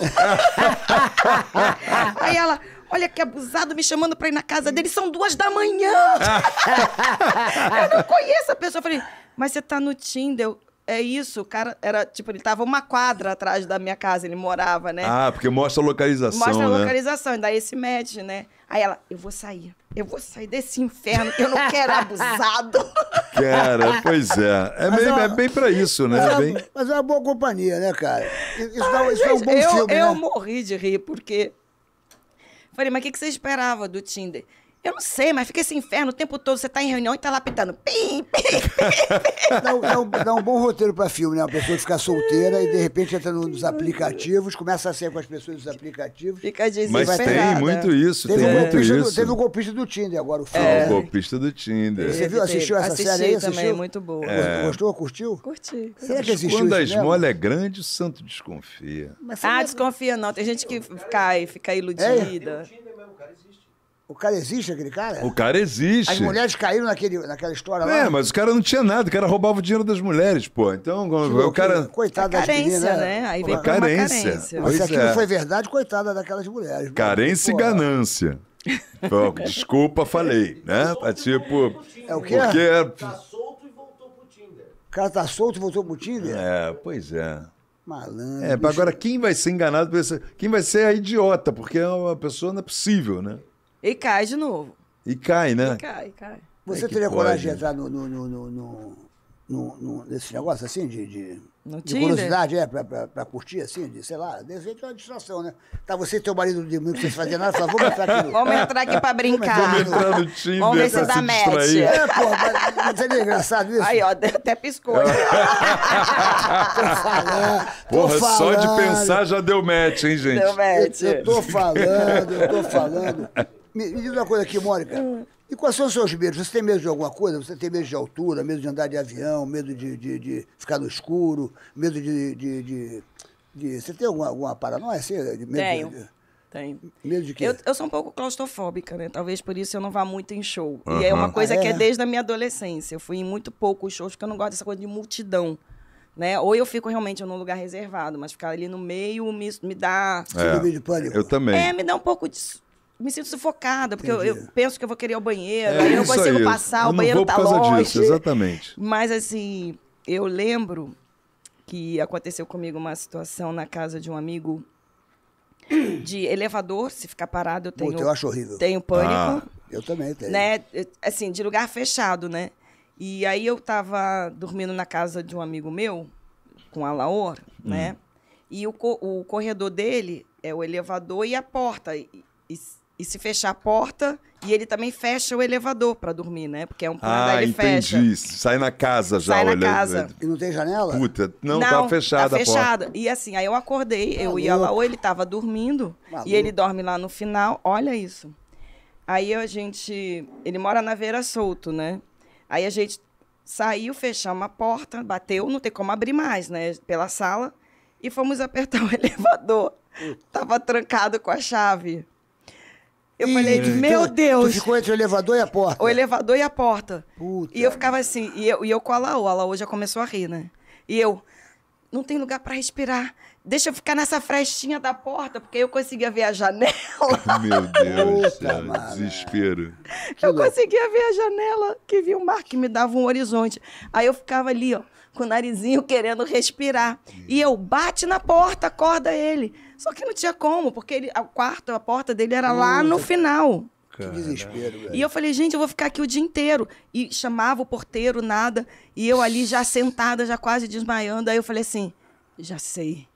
Aí ela, olha que abusado me chamando pra ir na casa dele, são duas da manhã! eu não conheço a pessoa. Eu falei, mas você tá no Tinder? É isso, o cara era, tipo, ele tava uma quadra atrás da minha casa, ele morava, né? Ah, porque mostra a localização. Mostra a né? localização, e daí esse match, né? Aí ela, eu vou sair, eu vou sair desse inferno, eu não quero abusado. Cara, pois é. É, mas, bem, ó, é bem pra isso, né? Mas, é bem... mas é uma boa companhia, né, cara? Isso, isso gente, é um bom eu, filme. Eu né? morri de rir, porque. Falei, mas o que, que você esperava do Tinder? Eu não sei, mas fica esse inferno o tempo todo. Você tá em reunião e tá lapidando. Pim, pim, pim. Dá, um, dá, um, dá, um, bom roteiro pra filme, né? Uma pessoa ficar solteira e de repente entra nos aplicativos, começa a ser com as pessoas dos aplicativos. Fica desesperada. Mas tem muito né? isso, teve tem um muito isso. Do, teve um golpista do Tinder agora, o filme. É, o golpista do Tinder. Você viu, assistiu essa Assisti série aí? Assistiu? também, muito boa. É. Gostou, curtiu? Curti. Será que existiu Quando a esmola é grande, o santo desconfia. ah, desconfia não. Tem gente que cai, fica é? iludida. É. O cara existe, aquele cara? O cara existe. As mulheres caíram naquele, naquela história é, lá. É, mas o cara não tinha nada, o cara roubava o dinheiro das mulheres, pô. Então, o cara. Coitada das carência, né? né? Aí vem carência. carência. Mas se aquilo é. foi verdade, coitada daquelas mulheres. Carência pô, e ganância. Pô, desculpa, falei, né? Tá tipo. É o quê? Porque... Tá é solto e voltou pro Tinder. O cara tá solto e voltou pro Tinder? É, pois é. Malandro. É, bicho. agora quem vai ser enganado Quem vai ser a idiota? Porque é uma pessoa não é possível, né? E cai de novo. E cai, né? E cai, cai. Você é teria coragem de entrar no, no, no, no, no nesse negócio assim de, de, de curiosidade, é, pra, pra, pra, curtir assim, de, sei lá, desse jeito é uma distração, né? Tá você e teu marido de domingo sem fazer nada, só vamos entrar aqui no... Vamos entrar aqui pra brincar. Vamos entrar no Tinder Vamos ver se dá match. É, porra, mas, mas é engraçado isso. Aí, ó, até piscou. tô falando, tô porra, falando. só de pensar já deu match, hein, gente? Deu match. eu, eu tô falando, eu tô falando. Me, me diga uma coisa aqui, Mônica. Hum. E quais são os seus medos? Você tem medo de alguma coisa? Você tem medo de altura, medo de andar de avião, medo de, de, de ficar no escuro, medo de. de, de, de... Você tem alguma, alguma paranoia? Assim, medo Tenho. De... Tenho. Medo de quê? Eu, eu, sou um pouco claustrofóbica, né? Talvez por isso eu não vá muito em show. Uhum. E é uma coisa ah, é? que é desde a minha adolescência. Eu fui em muito poucos shows, porque eu não gosto dessa coisa de multidão. Né? Ou eu fico realmente num lugar reservado, mas ficar ali no meio me, me dá. É, eu também. É, me dá um pouco de me sinto sufocada, porque eu, eu, penso que eu vou querer ir ao banheiro, é, aí eu consigo aí. passar, eu o banheiro está longe. Disso, exatamente. Mas assim, eu lembro que aconteceu comigo uma situação na casa de um amigo de elevador, se ficar parado eu tenho Puta, eu acho horrível. Tenho pânico. Ah. Eu também tenho. Né? Assim, de lugar fechado, né? E aí eu estava dormindo na casa de um amigo meu, com a Laor, né. hum. né? E o, co o corredor dele é o elevador e a porta. E, e e se fechar a porta, e ele também fecha o elevador para dormir, né? Porque é um por ah, ele entendi. fecha. Sai na casa já, Sai na casa. É. E não tem janela? Puta, não, tá não tá fechada tá fechada. A porta. E assim, aí eu acordei, Maluco. eu ia lá, ou ele tava dormindo, Maluco. e ele dorme lá no final, olha isso. Aí a gente, ele mora na Veira Solto, né? Aí a gente saiu, fechamos a porta, bateu, não tem como abrir mais, né? Pela sala, e fomos apertar o elevador. Tava trancado com a chave. Eu Ih, falei, meu Deus. Tu ficou entre o elevador e a porta. O elevador e a porta. Puta. E eu ficava assim, e eu, e eu com a Laô, a Laô já começou a rir, né? E eu, não tem lugar para respirar. Deixa eu ficar nessa frestinha da porta, porque eu conseguia ver a janela. Meu Deus, Puta, mano. desespero. eu conseguia ver a janela, que via o mar, que me dava um horizonte. Aí eu ficava ali, ó com o narizinho querendo respirar. E eu bate na porta, acorda ele. Só que não tinha como, porque ele, o quarto, a porta dele era Puta. lá no final. Que desespero, velho. E eu falei, gente, eu vou ficar aqui o dia inteiro. E chamava o porteiro, nada. E eu ali já sentada, já quase desmaiando. Aí eu falei assim: já sei.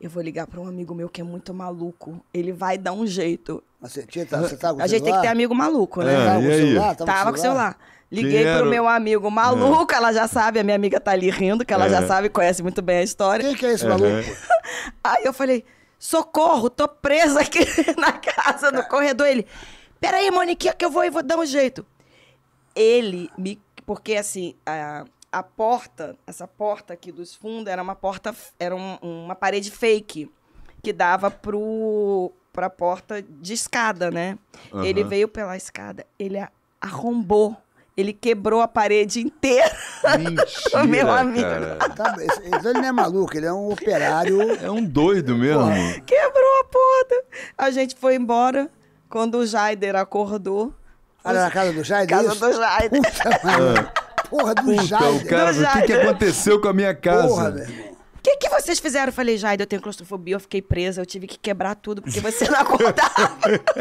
Eu vou ligar para um amigo meu que é muito maluco. Ele vai dar um jeito. Mas você, tinha, tá, você tá com o celular? A gente tem que ter amigo maluco, né? É, tava com o celular? Tava, tava com o celular. celular. Liguei Dinheiro. pro meu amigo maluco, é. ela já sabe, a minha amiga tá ali rindo, que ela é. já sabe, conhece muito bem a história. Quem que é esse maluco? Aí eu falei, socorro, tô presa aqui na casa, no corredor. Ele, peraí, Moniquinha, que eu vou e vou dar um jeito. Ele me... Porque, assim, a, a porta, essa porta aqui dos fundos, era uma porta, era um, uma parede fake, que dava pro, pra porta de escada, né? Uhum. Ele veio pela escada, ele arrombou ele quebrou a parede inteira. Mentira, meu amigo. Tá ele não é maluco, ele é um operário. É um doido mesmo. Quebrou a porta. A gente foi embora. Quando o Jaider acordou. era na casa do Jaider? Casa isso? do Jaider. Puta, mano. Ah. Porra do Puta, Jaider. O cara, o que, que aconteceu com a minha casa? Porra, velho. O que, que vocês fizeram? Eu falei, Jaide, eu tenho claustrofobia, eu fiquei presa, eu tive que quebrar tudo porque você não acordava.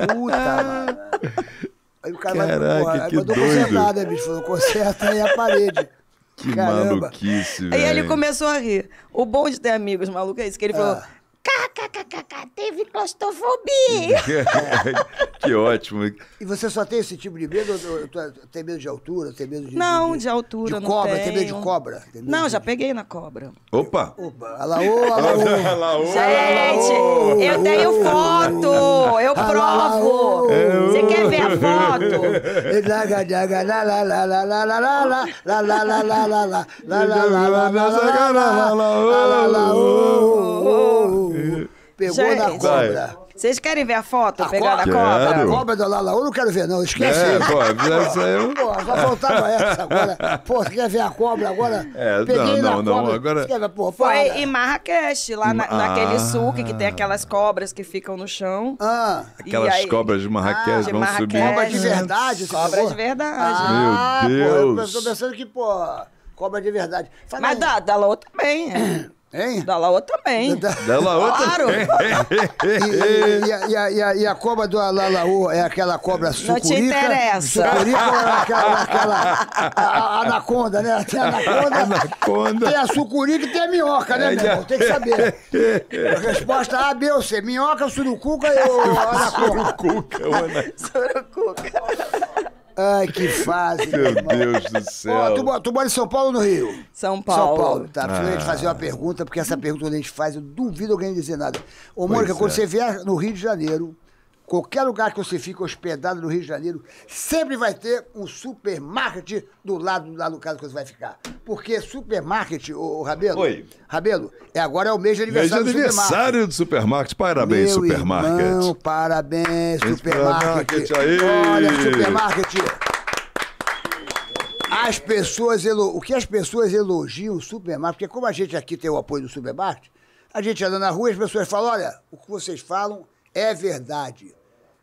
Puta, mano. Aí o cara Caraca, vai, porra, que aí mandou doido. consertar, né, bicho? Falou, conserta aí a parede. Que Caramba. maluquice, velho. Aí ele começou a rir. O bom de ter amigos malucos é isso, que ele ah. falou kkkk, teve claustrofobia. que ótimo. E você só tem esse tipo de medo? Tem medo de altura? Tem medo de. Não, de, de altura, de cobra, tenho. Tem medo de cobra? Medo não, de... já peguei na cobra. Opa! Opa! Alaô, alaô! alaô Gente, alaô, eu tenho foto! eu provo! Você quer ver a foto? Pegou na cobra. Vocês querem ver a foto a pegando co... cobra? A cobra da Lala, eu não quero ver, não, esquece. É, pô, vai eu... pô, essa agora. Pô, você quer ver a cobra agora? É, Peguei não, não, cobra. não, agora. quer ver, Foi em Marrakech, lá na, ah. naquele sul que tem aquelas cobras que ficam no chão. Ah. Aquelas aí... cobras de Marrakech ah, de vão Marrakech. subir. Cobra de verdade, Cobra de verdade. Ah, Meu Deus. Pô, eu tô pensando que, pô, cobra de verdade. Fala Mas aí. da, da Lala também. É. Hein? Da Laô também. Da, da Laô claro. também. e, e, e, a, e, e, e a cobra do Lalaô é aquela cobra sucurica? Não te interessa. Sucurica ou é aquela, a, anaconda, né? Tem a anaconda, anaconda, tem a sucurica e tem a minhoca, né, é, meu irmão? Tem que saber. Resposta é A, B ou C. Minhoca, surucuca ou anaconda? Surucuca ou anaconda. Surucuca. Ai, que fase. Meu Deus do céu. Oh, tu, tu mora em São Paulo ou no Rio? São Paulo. São Paulo, tá? Preciso ah. de fazer uma pergunta, porque essa pergunta que a gente faz, eu duvido alguém dizer nada. Ô, Mônica, pois quando é. você vier no Rio de Janeiro, Qualquer lugar que você fique hospedado no Rio de Janeiro, sempre vai ter um supermarket do lado do lado caso que você vai ficar. Porque supermarket, ô, ô Rabelo. Oi. Rabelo, é, agora é o mês de aniversário mês de aniversário do supermarket. Do supermarket. Parabéns, Meu supermarket. Irmão, parabéns, supermarket. Aí. Olha, supermarket. As pessoas, o que as pessoas elogiam o supermarket, porque como a gente aqui tem o apoio do supermarket, a gente anda na rua e as pessoas falam, olha, o que vocês falam é verdade.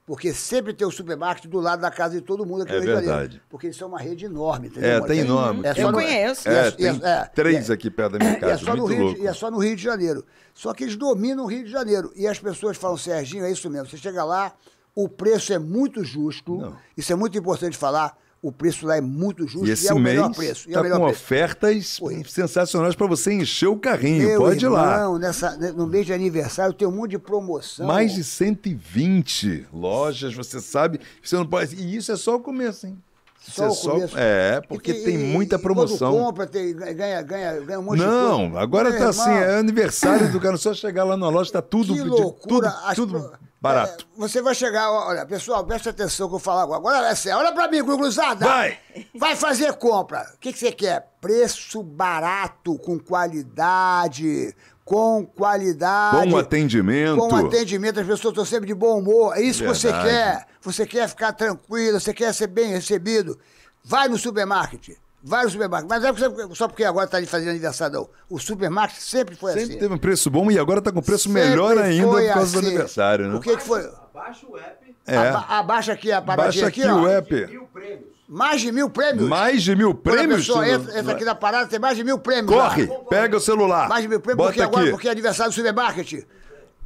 Porque sempre tem o supermarket do lado da casa de todo mundo aqui é no Rio verdade. de Janeiro. Porque eles são uma rede enorme, entendeu? É, tem enorme. É Eu no... conheço. É, é, tem é, é, três é. aqui perto da minha casa, é só no Rio de, E é só no Rio de Janeiro. Só que eles dominam o Rio de Janeiro. E as pessoas falam, Serginho, é isso mesmo. Você chega lá, o preço é muito justo. Não. Isso é muito importante falar. O preço lá é muito justo e, esse é e é tá o mês melhor preço. com preço. ofertas Oi. sensacionais para você encher o carrinho. Meu Pode irmão, ir lá. Nessa, né, no mês de aniversário tem um monte de promoção. Mais de 120 lojas, você sabe. Você não pode... E isso é só o começo, hein? Só, é só É, porque e, tem muita promoção. Quando compra, tem, ganha, ganha, ganha um monte não, de Não, agora está tá assim, irmão. assim, é aniversário do cara. Só chegar lá na loja, tá tudo. Que loucura, tudo, as, tudo... Barato. É, você vai chegar, olha, pessoal, presta atenção que eu falo agora. Agora, olha, é sério, olha pra mim, Gluglusada. Vai! Vai fazer compra. O que, que você quer? Preço barato, com qualidade, com qualidade. Com atendimento. Com atendimento, as pessoas estão sempre de bom humor. É isso Verdade. que você quer. Você quer ficar tranquilo, você quer ser bem recebido. Vai no supermarket vários supermercados. Mas é só porque agora está ali fazendo aniversário, não. O supermarket sempre foi sempre assim. Sempre teve um preço bom e agora está com preço sempre melhor ainda por causa assim. do aniversário, né? O que, que foi? Abaixa o app. É. Aba abaixa aqui a paradinha Abaixa aqui, aqui o app. Mil prêmios. Mais de mil prêmios. Mais de mil prêmios? Quando a pessoa entra, entra, aqui na parada, tem mais de mil prêmios. Corre, lá. pega o celular. Mais de mil prêmios, Bota porque aqui. agora porque é aniversário do supermarket.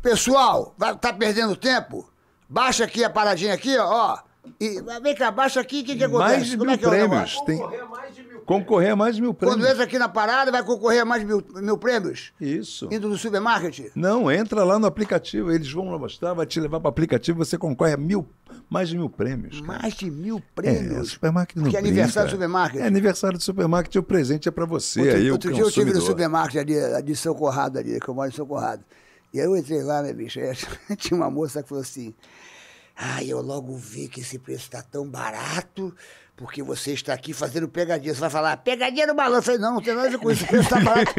Pessoal, está perdendo tempo? Baixa aqui a paradinha aqui, ó. E, vem cá, baixa aqui, o que, que acontece? Mais de Como mil é que é prêmios. É tem... Concorrer a mais de mil Concorrer a mais de mil prêmios. Quando entra aqui na parada, vai concorrer a mais de mil, mil prêmios? Isso. Indo no supermarket? Não, entra lá no aplicativo, eles vão mostrar, vai te levar para o aplicativo, você concorre a mil, mais de mil prêmios. Cara. Mais de mil é, prêmios? É, supermarket não Porque é aniversário do supermarket. É aniversário do supermarket, o presente é para você. Outro, aí, outro dia consumidor. eu estive no supermarket ali de São Corrado, ali, que eu moro em São Corrado. E aí eu entrei lá, né, bicho? Aí, tinha uma moça que falou assim... Ah, eu logo vi que esse preço está tão barato, porque você está aqui fazendo pegadinha. Você vai falar, pegadinha no balanço. Eu falei, não, não tem nada a ver com isso. O preço está barato.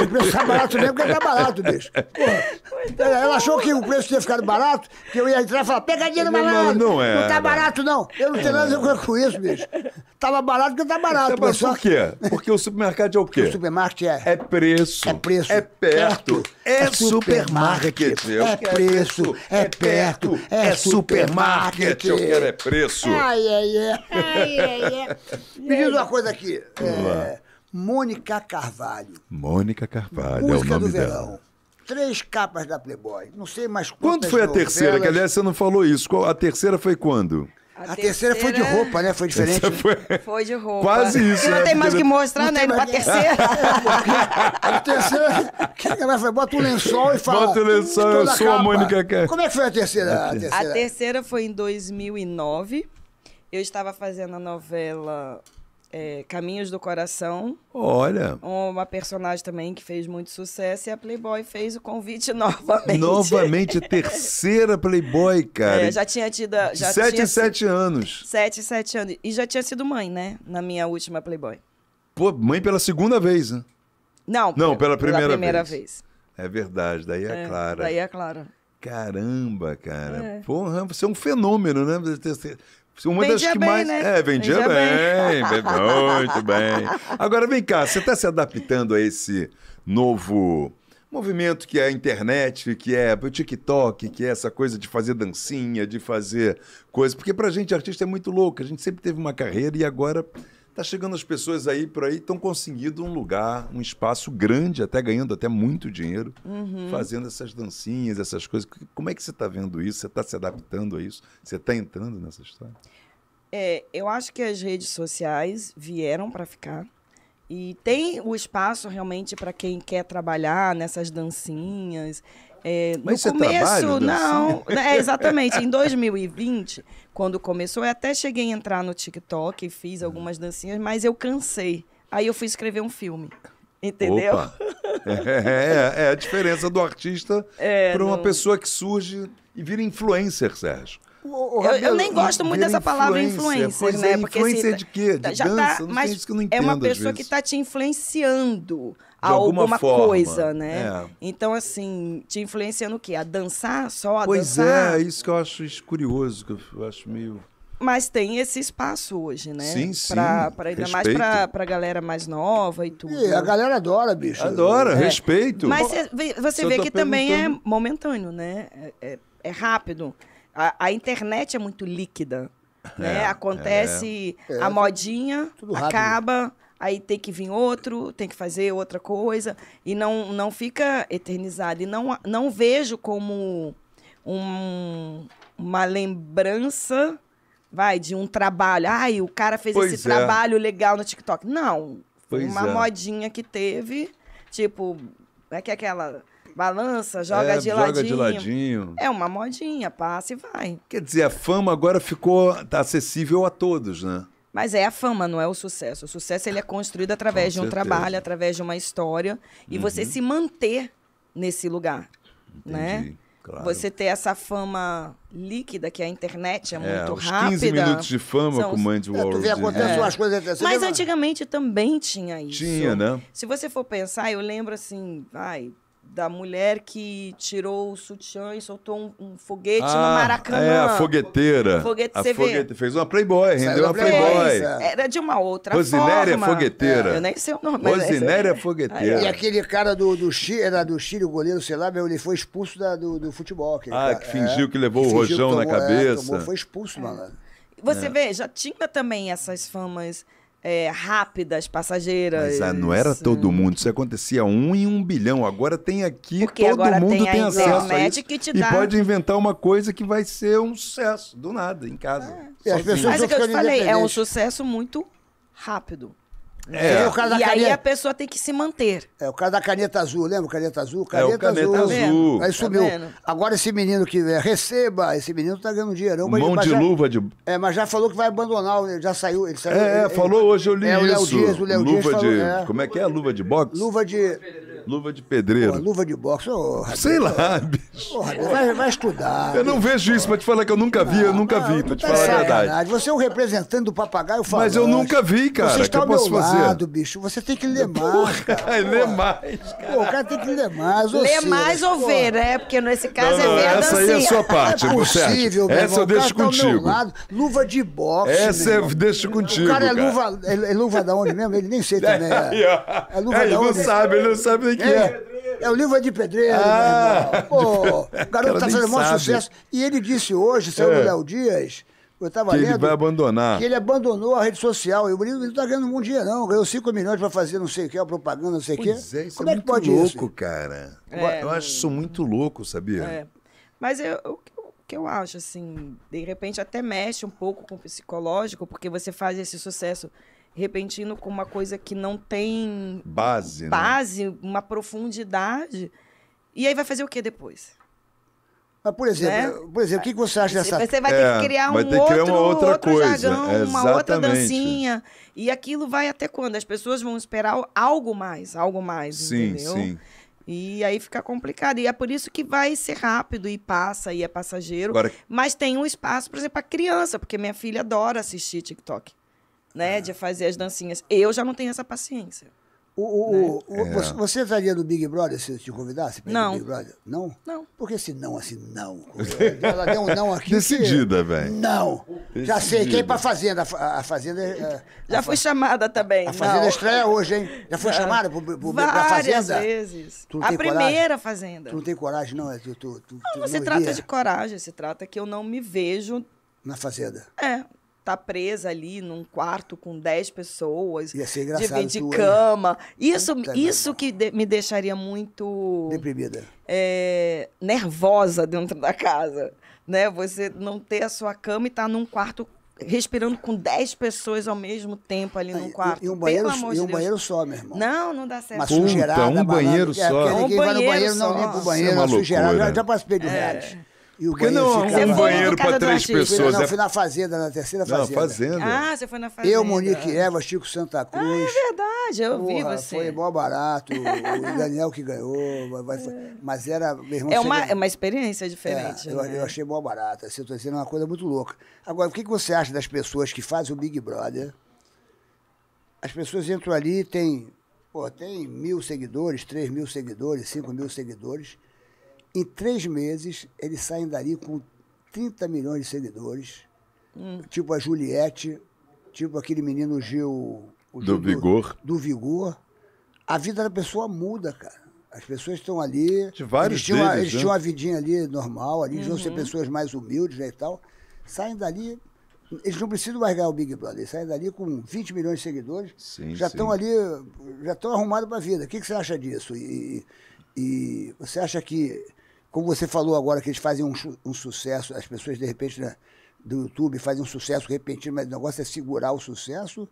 o preço está barato mesmo, porque está barato, bicho. Porra, ela, achou que o preço tinha ficado barato, que eu ia entrar e falar, pegadinha no balanço. Não, não, é. Não está barato, não. Eu não tenho nada a ver com isso, bicho. estava barato porque está barato. Tá barato por quê? Porque o supermercado é o quê? Porque o supermercado é... É preço. É preço. É perto. É, é supermarket. É preço. É, é perto. É, é supermarket. Eu quero é preço. Ai, ai, ai é, é. Me diz uma coisa aqui. É, Mônica Carvalho. Mônica Carvalho, Música é o nome do verão. dela três capas da Playboy. Não sei mais quantas. Quando foi a terceira? Que aliás você não falou isso. A terceira foi quando? A, a terceira... terceira... foi de roupa, né? Foi diferente. Foi... foi... de roupa. Quase isso. Não né? tem mais o que mostrar, né? Para Pra terceira. a terceira. Quem que vai fazer? Bota um lençol e fala. Bota o um lençol, eu sou a Mônica Como é que foi a terceira? A terceira, a terceira foi em 2009. Eu estava fazendo a novela é, Caminhos do Coração. Olha! Uma personagem também que fez muito sucesso e a Playboy fez o convite novamente. Novamente, terceira Playboy, é, cara. É, já tinha tido. Já sete tinha, e sete anos. Sete e sete anos. E já tinha sido mãe, né? Na minha última Playboy. Pô, mãe pela segunda vez, né? Não, Não pela, pela primeira, primeira vez. vez. É verdade, daí é, é Clara. Daí é Clara. Caramba, cara. É. Porra, você é um fenômeno, né? Uma vendia das que bem, mais. Né? É, vendia, vendia bem, bem. muito bem. Agora vem cá, você está se adaptando a esse novo movimento que é a internet, que é o TikTok, que é essa coisa de fazer dancinha, de fazer coisas. Porque pra gente artista é muito louco, a gente sempre teve uma carreira e agora Está chegando as pessoas aí por aí, estão conseguindo um lugar, um espaço grande, até ganhando até muito dinheiro, uhum. fazendo essas dancinhas, essas coisas. Como é que você está vendo isso? Você está se adaptando a isso? Você está entrando nessa história? É, eu acho que as redes sociais vieram para ficar. E tem o espaço realmente para quem quer trabalhar nessas dancinhas. É, Mas no é começo, não. É, exatamente. Em 2020, quando começou, eu até cheguei a entrar no TikTok e fiz algumas dancinhas, mas eu cansei. Aí eu fui escrever um filme. Entendeu? É, é, é, é, a diferença do artista é, para uma não... pessoa que surge e vira influencer, Sérgio. O, o eu, eu, nem gosto muito dessa palavra influencer, influencer né? É, Porque assim, influencer de quê? De já tá, dança? Tá, não sei, isso que eu não entendo, é uma pessoa que está te influenciando alguma, alguma coisa, né? É. Então, assim, te influenciando o quê? A dançar? Só a pois é, dançar? Pois é, isso que eu acho curioso, que eu acho meio... Mas tem esse espaço hoje, né? Sim, sim. Pra, pra, ainda respeito. mais pra, pra galera mais nova e tudo. E é, a galera adora, bicho. Adora, é. respeito. Mas cê, você Só vê que também é momentâneo, né? É, é, é rápido. A, a internet é muito líquida. Né? Acontece a modinha, acaba aí tem que vir outro, tem que fazer outra coisa, e não, não fica eternizado. E não, não vejo como um, uma lembrança, vai, de um trabalho. Ai, o cara fez pois esse é. trabalho legal no TikTok. Não. foi uma é. modinha que teve, tipo, é que é aquela balança, joga, é, de, joga ladinho. de ladinho. É uma modinha, passa e vai. Quer dizer, a fama agora ficou tá acessível a todos, né? Mas é a fama, não é o sucesso. O sucesso ele é construído através Com de um certeza. trabalho, através de uma história e uhum. você se manter nesse lugar, né? Entendi, né? Claro. Você ter essa fama líquida que a internet é, é muito os rápida. 15 minutos de fama são, com o Mind World. É, tu vê, né? é. coisas Mas antigamente também tinha isso. Tinha, né? Se você for pensar, eu lembro assim, vai, da mulher que tirou o sutiã e soltou um, um foguete ah, no Maracanã. É, a fogueteira. Foguete, a foguete fez uma Playboy, rendeu uma Playboy. era de uma outra Rosinéria forma. fogueteira. É, eu nem sei o nome. Rosinéria é. fogueteira. E aquele cara do, do Chile, era do Chile, o goleiro, sei lá, ele foi expulso da, do, do futebol. Aquele, ah, que fingiu é, que levou que o rojão tomou, na é, cabeça. É, tomou, foi expulso, é. malandro. Você vê, já tinha também essas famas é, rápidas, passageiras. Mas ah, não era todo hum. mundo. Isso acontecia um em um bilhão. Agora tem aqui, Porque todo mundo tem, tem acesso a isso. Que te dá... E pode inventar uma coisa que vai ser um sucesso, do nada, em casa. É. é Mas é que eu te falei, é um sucesso muito rápido. É. e aí a pessoa tem que se manter. É, o cara da caneta azul, lembra? Caneta azul? Caneta, é, o caneta azul. azul. Tá aí tá sumiu. Tá Agora esse menino que vem, é, receba, esse menino tá ganhando dinheiro Mas, Mão mas de já, luva de... É, mas já falou que vai abandonar, já saiu. Ele saiu é, é ele, falou ele, hoje, eu li é, isso. O Léo Dias, o Léo luva Dias falou, de... É. Como é que é a luva de boxe? Luva de... Luva de pedreiro. Pô, luva de boxe. Ô, Sei lá, bicho. Ô, vai, vai, estudar. Eu bicho. não vejo isso, pra te falar que eu nunca vi, não, eu nunca vi, pra te tá falar a verdade. Você é um representante do papagaio Mas eu nunca vi, cara. Você está que ao meu lado, bicho. Você tem que ler mais, cara. Porra. Ler mais, cara. Pô, o cara tem que ler mais. ler mais ou ver, né? Porque nesse caso é não, é ver Essa aí é a sua parte, é possível, meu Essa eu deixo tá contigo. luva de boxe. Essa eu deixo contigo, O cara é luva, é, é luva da onde mesmo? Ele nem sei também. É. é luva da onde? Ele não sabe, ele não sabe nem que é? É o livro de pedreiro, ah, Pô, de... o garoto está fazendo um maior sucesso. E ele disse hoje, saiu é. do Léo Dias, eu estava lendo. Ele vai abandonar. Que ele abandonou a rede social. E o Murilo não está ganhando um bom dia não. Ganhou 5 milhões para fazer não sei o que, a propaganda, não sei o que. É, isso Como é, é que pode louco, isso? cara. É... Eu, acho isso muito louco, sabia? É. Mas eu, o que eu acho, assim, de repente até mexe um pouco com o psicológico, porque você faz esse sucesso repentino com uma coisa que não tem base, né? base né? uma profundidade. E aí vai fazer o que depois? Mas, por exemplo, né? por exemplo, o que você acha dessa... Você vai ter é, que criar, é, um ter que criar uma outra outro coisa. jargão, uma outra dancinha. E aquilo vai até quando? As pessoas vão esperar algo mais, algo mais, sim, entendeu? Sim. E aí fica complicado. E é por isso que vai ser rápido e passa, e é passageiro. Agora... Mas tem um espaço, por exemplo, para criança, porque minha filha adora assistir TikTok né, é. de fazer as dancinhas. Eu já não tenho essa paciência. O, o, né? o, é. Você entraria no Big Brother se eu te convidasse? Não. Big Brother? Não? Não. Porque se não, assim, não. Ela deu um não aqui. Decidida, velho. Não. Decidida. Já sei, quem é pra Fazenda? A, Fazenda. É, é, a, já fui chamada também. A Fazenda não. estreia hoje, hein? Já foi é. chamada pro, fazenda Várias vezes. a primeira coragem? Fazenda. Tu não tem coragem, não? Tu, tu, tu, não, não, se trata de coragem, se trata que eu não me vejo. Na Fazenda? É tá presa ali num quarto com 10 pessoas, Ia ser dividir tu, cama. Isso, isso que de, me deixaria muito deprimida, é, nervosa dentro da casa, né? Você não ter a sua cama e estar tá num quarto respirando com 10 pessoas ao mesmo tempo ali no quarto. E, um banheiro, e um banheiro só, meu irmão. Não, não dá certo. Uma Puta, sujeirada, um banheiro balada, é, só. É, um banheiro vai no banheiro, só. não limpa o banheiro, é, é uma, uma sujeirada. Já, já participei do é. reality. E o que não ficava... um banheiro para três pessoas? Não, é... fui na fazenda, na terceira não, fazenda. Ah, você foi na fazenda. Eu, Monique Eva, Chico Santa Cruz. Ah, é verdade, eu Porra, vi você. Foi mó barato, o Daniel que ganhou. Mas era, meu irmão... É uma, é uma experiência diferente. É, né? eu, eu, achei mó barato, assim, eu tô dizendo uma coisa muito louca. Agora, o que, que você acha das pessoas que fazem o Big Brother? As pessoas entram ali e tem, tem mil seguidores, três mil seguidores, cinco mil seguidores em três meses, eles saem dali com 30 milhões de seguidores. Hum. Tipo a Juliette, tipo aquele menino Gil. do, Vigor. Do Vigor. A vida da pessoa muda, cara. As pessoas estão ali. De vários eles tinham, deles, eles né? tinham uma vidinha ali normal, ali, uhum. vão ser pessoas mais humildes né, e tal. Saem dali. Eles não precisam largar o Big Brother, eles saem dali com 20 milhões de seguidores, sim, já estão ali, já estão arrumados para a vida. O que, que, você acha disso? E, e você acha que como você falou agora, que eles fazem um, um sucesso, as pessoas de repente né, do YouTube fazem um sucesso repentino, mas o negócio é segurar o sucesso.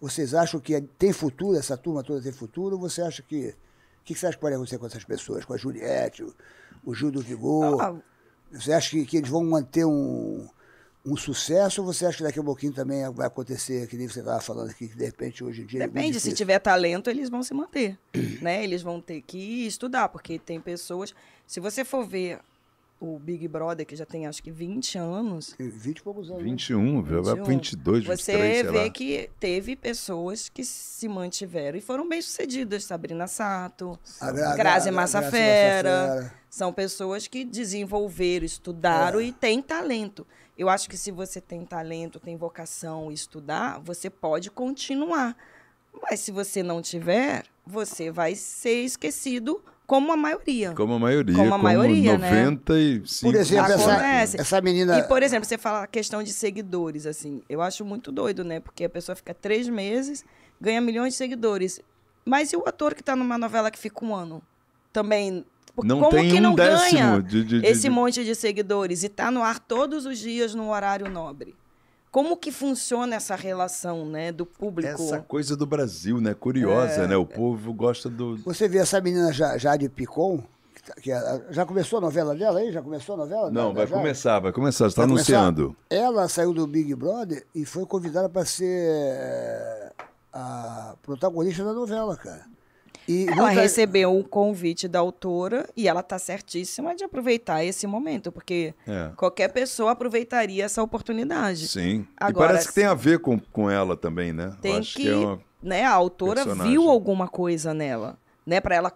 Vocês acham que é, tem futuro, essa turma toda tem futuro? Você acha que. O que, que você acha que pode acontecer com essas pessoas? Com a Juliette, o, o Gil do Vigor? Ah, ah. você acha que, que eles vão manter um um sucesso ou você acha que daqui a pouquinho também vai acontecer, que nem você estava falando aqui, que de repente hoje em dia. É Depende, é se tiver talento, eles vão se manter. né? Eles vão ter que estudar, porque tem pessoas. Se você for ver o Big Brother, que já tem acho que 20 anos. 20 e poucos anos. 21, né? 21. 22, 23, Você vê que teve pessoas que se mantiveram e foram bem sucedidas. Sabrina Sato, a, a, Grazi Massafera. Massa São pessoas que desenvolveram, estudaram é. e têm talento. Eu acho que se você tem talento, tem vocação, estudar, você pode continuar. Mas se você não tiver, você vai ser esquecido como a maioria. Como a maioria. Como a maioria, como 95, né? Por exemplo, essa, essa, menina... E, por exemplo, você fala a questão de seguidores, assim. Eu acho muito doido, né? Porque a pessoa fica três meses, ganha milhões de seguidores. Mas e o ator que está numa novela que fica um ano? Também porque não como que um não ganha de, de, esse de... monte de seguidores e está no ar todos os dias no horário nobre? Como que funciona essa relação, né, do público? Essa coisa do Brasil, né, curiosa, é, né? O povo gosta do Você vê essa menina de Picon? Que é já começou a novela dela aí? Já começou a novela? Não, vai começar, vai começar, está anunciando. Começar. Ela saiu do Big Brother e foi convidada para ser eh, a protagonista da novela, cara. E ela muita... recebeu um convite da autora e ela está certíssima de aproveitar esse momento, porque é. qualquer pessoa aproveitaria essa oportunidade. Sim. Agora, e parece que tem a ver com, com ela também, né? Tem que, que é uma... né, a autora personagem. viu alguma coisa nela, né, para ela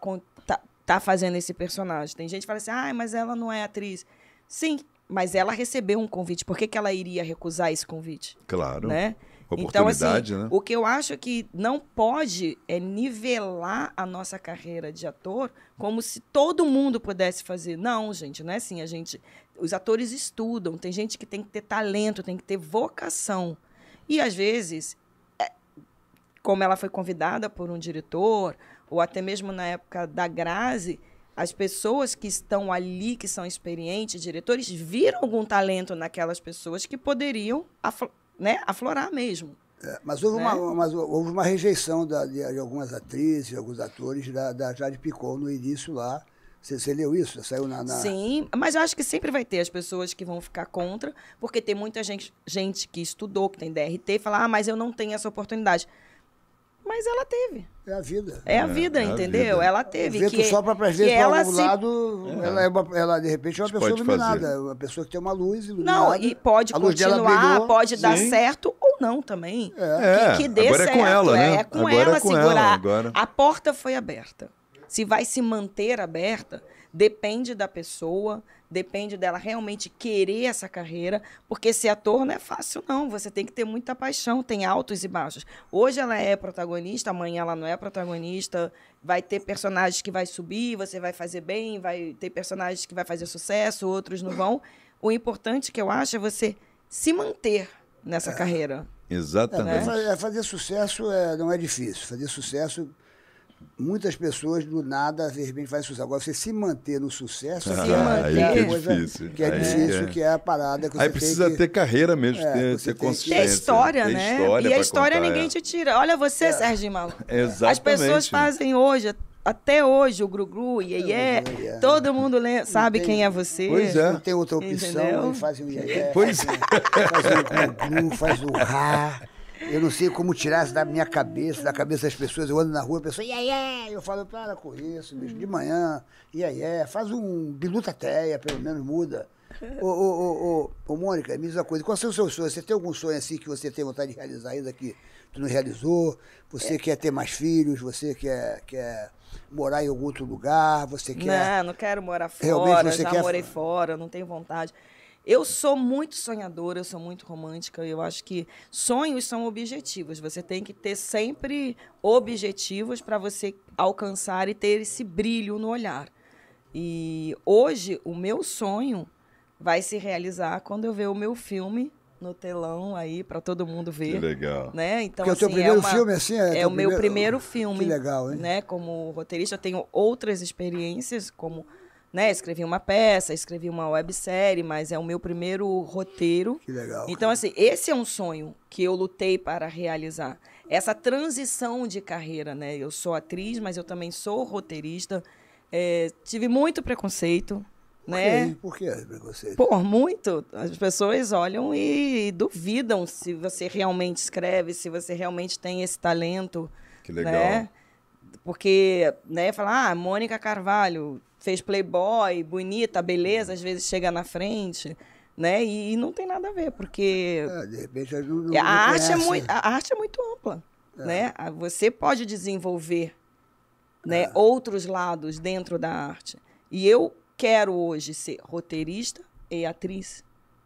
tá, tá fazendo esse personagem. Tem gente que fala assim: "Ah, mas ela não é atriz". Sim, mas ela recebeu um convite. Por que, que ela iria recusar esse convite? Claro. Né? Então, assim, né? o que eu acho que não pode é nivelar a nossa carreira de ator como se todo mundo pudesse fazer. Não, gente, não é assim. A gente, os atores estudam, tem gente que tem que ter talento, tem que ter vocação. E às vezes, é, como ela foi convidada por um diretor, ou até mesmo na época da Grazi, as pessoas que estão ali, que são experientes, diretores, viram algum talento naquelas pessoas que poderiam né, aflorar mesmo. É, mas, houve né? uma, mas houve uma rejeição da, de, de, algumas atrizes, de alguns atores da, da Jade Picou no início lá. Você, leu isso? Você saiu na, na, Sim, mas eu acho que sempre vai ter as pessoas que vão ficar contra, porque tem muita gente, gente que estudou, que tem DRT, e fala, ah, mas eu não tenho essa oportunidade. Mas ela teve. É a vida. É a é, vida, é, entendeu? É a vida. Ela teve. que, para às do se... lado. É. Ela, é uma, ela, de repente, é uma pessoa iluminada. Fazer. É uma pessoa que tem uma luz iluminada. Não, e pode continuar, pode Sim. dar certo ou não também. É. Que, é, que dê Agora certo. É com ela, né? É com Agora ela é com segurar. Ela. Agora... A porta foi aberta. Se vai se manter aberta, depende da pessoa, depende dela realmente querer essa carreira, porque ser ator não é fácil, não. Você tem que ter muita paixão, tem altos e baixos. Hoje ela é protagonista, amanhã ela não é protagonista. Vai ter personagens que vai subir, você vai fazer bem, vai ter personagens que vai fazer sucesso, outros não vão. O importante que eu acho é você se manter nessa é, carreira. Exatamente. É, fazer é, sucesso é, não é difícil. Fazer sucesso muitas pessoas do nada de repente fazem sucesso. Agora, você se manter no sucesso, ah, se manter é, difícil. que é difícil, é. que é a parada que você Aí precisa que, ter carreira mesmo, é, ter, ter consciência. Ter é história, ter né? História e a história contar, ninguém te tira. Olha você, é. Serginho Exatamente. As pessoas fazem hoje, até hoje o Grugu o Iê, é, é. todo mundo sabe tem, quem é você. Pois é. Não tem outra opção, faz o Iê, pois faz, é. faz o Grugru, faz o Rá. Eu não sei como tirar isso da minha cabeça, da cabeça das pessoas. Eu ando na rua, a pessoa, ia, ia. É? Eu falo, para com isso, bicho, de manhã, ia, ia. É? Faz um biluta teia, pelo menos muda. Ô, ô, ô, ô, Mônica, me diz uma coisa. Quais são é os seus sonhos? Você tem algum sonho assim que você tem vontade de realizar ainda que tu não realizou? Você é. quer ter mais filhos? Você quer, quer morar em algum outro lugar? Você quer... Não, não quero morar fora. Realmente você já quer... morei fora, não tenho vontade. Eu sou muito sonhadora, eu sou muito romântica, eu acho que sonhos são objetivos. Você tem que ter sempre objetivos para você alcançar e ter esse brilho no olhar. E hoje o meu sonho vai se realizar quando eu ver o meu filme no telão aí para todo mundo ver. Que legal. Né? Então, Porque assim, é o teu primeiro é uma, filme, assim? É, é o meu primeiro filme. Que legal, hein? Né? Como roteirista, eu tenho outras experiências como né, escrevi uma peça, escrevi uma websérie, mas é o meu primeiro roteiro. Que legal. Então, cara. assim, esse é um sonho que eu lutei para realizar. Essa transição de carreira, né? Eu sou atriz, mas eu também sou roteirista. É, tive muito preconceito, né? Por que, por que preconceito? Por muito. As pessoas olham e duvidam se você realmente escreve, se você realmente tem esse talento. Que né? legal. Né? Porque, né, falar, ah, Mônica Carvalho, fez playboy, bonita, beleza, às vezes chega na frente né? E, e, não tem nada a ver, porque ah, de repente, não, não a, arte é muito, a arte é muito ampla, é. né? Você pode desenvolver né, é. outros lados dentro da arte. E eu quero hoje ser roteirista e atriz,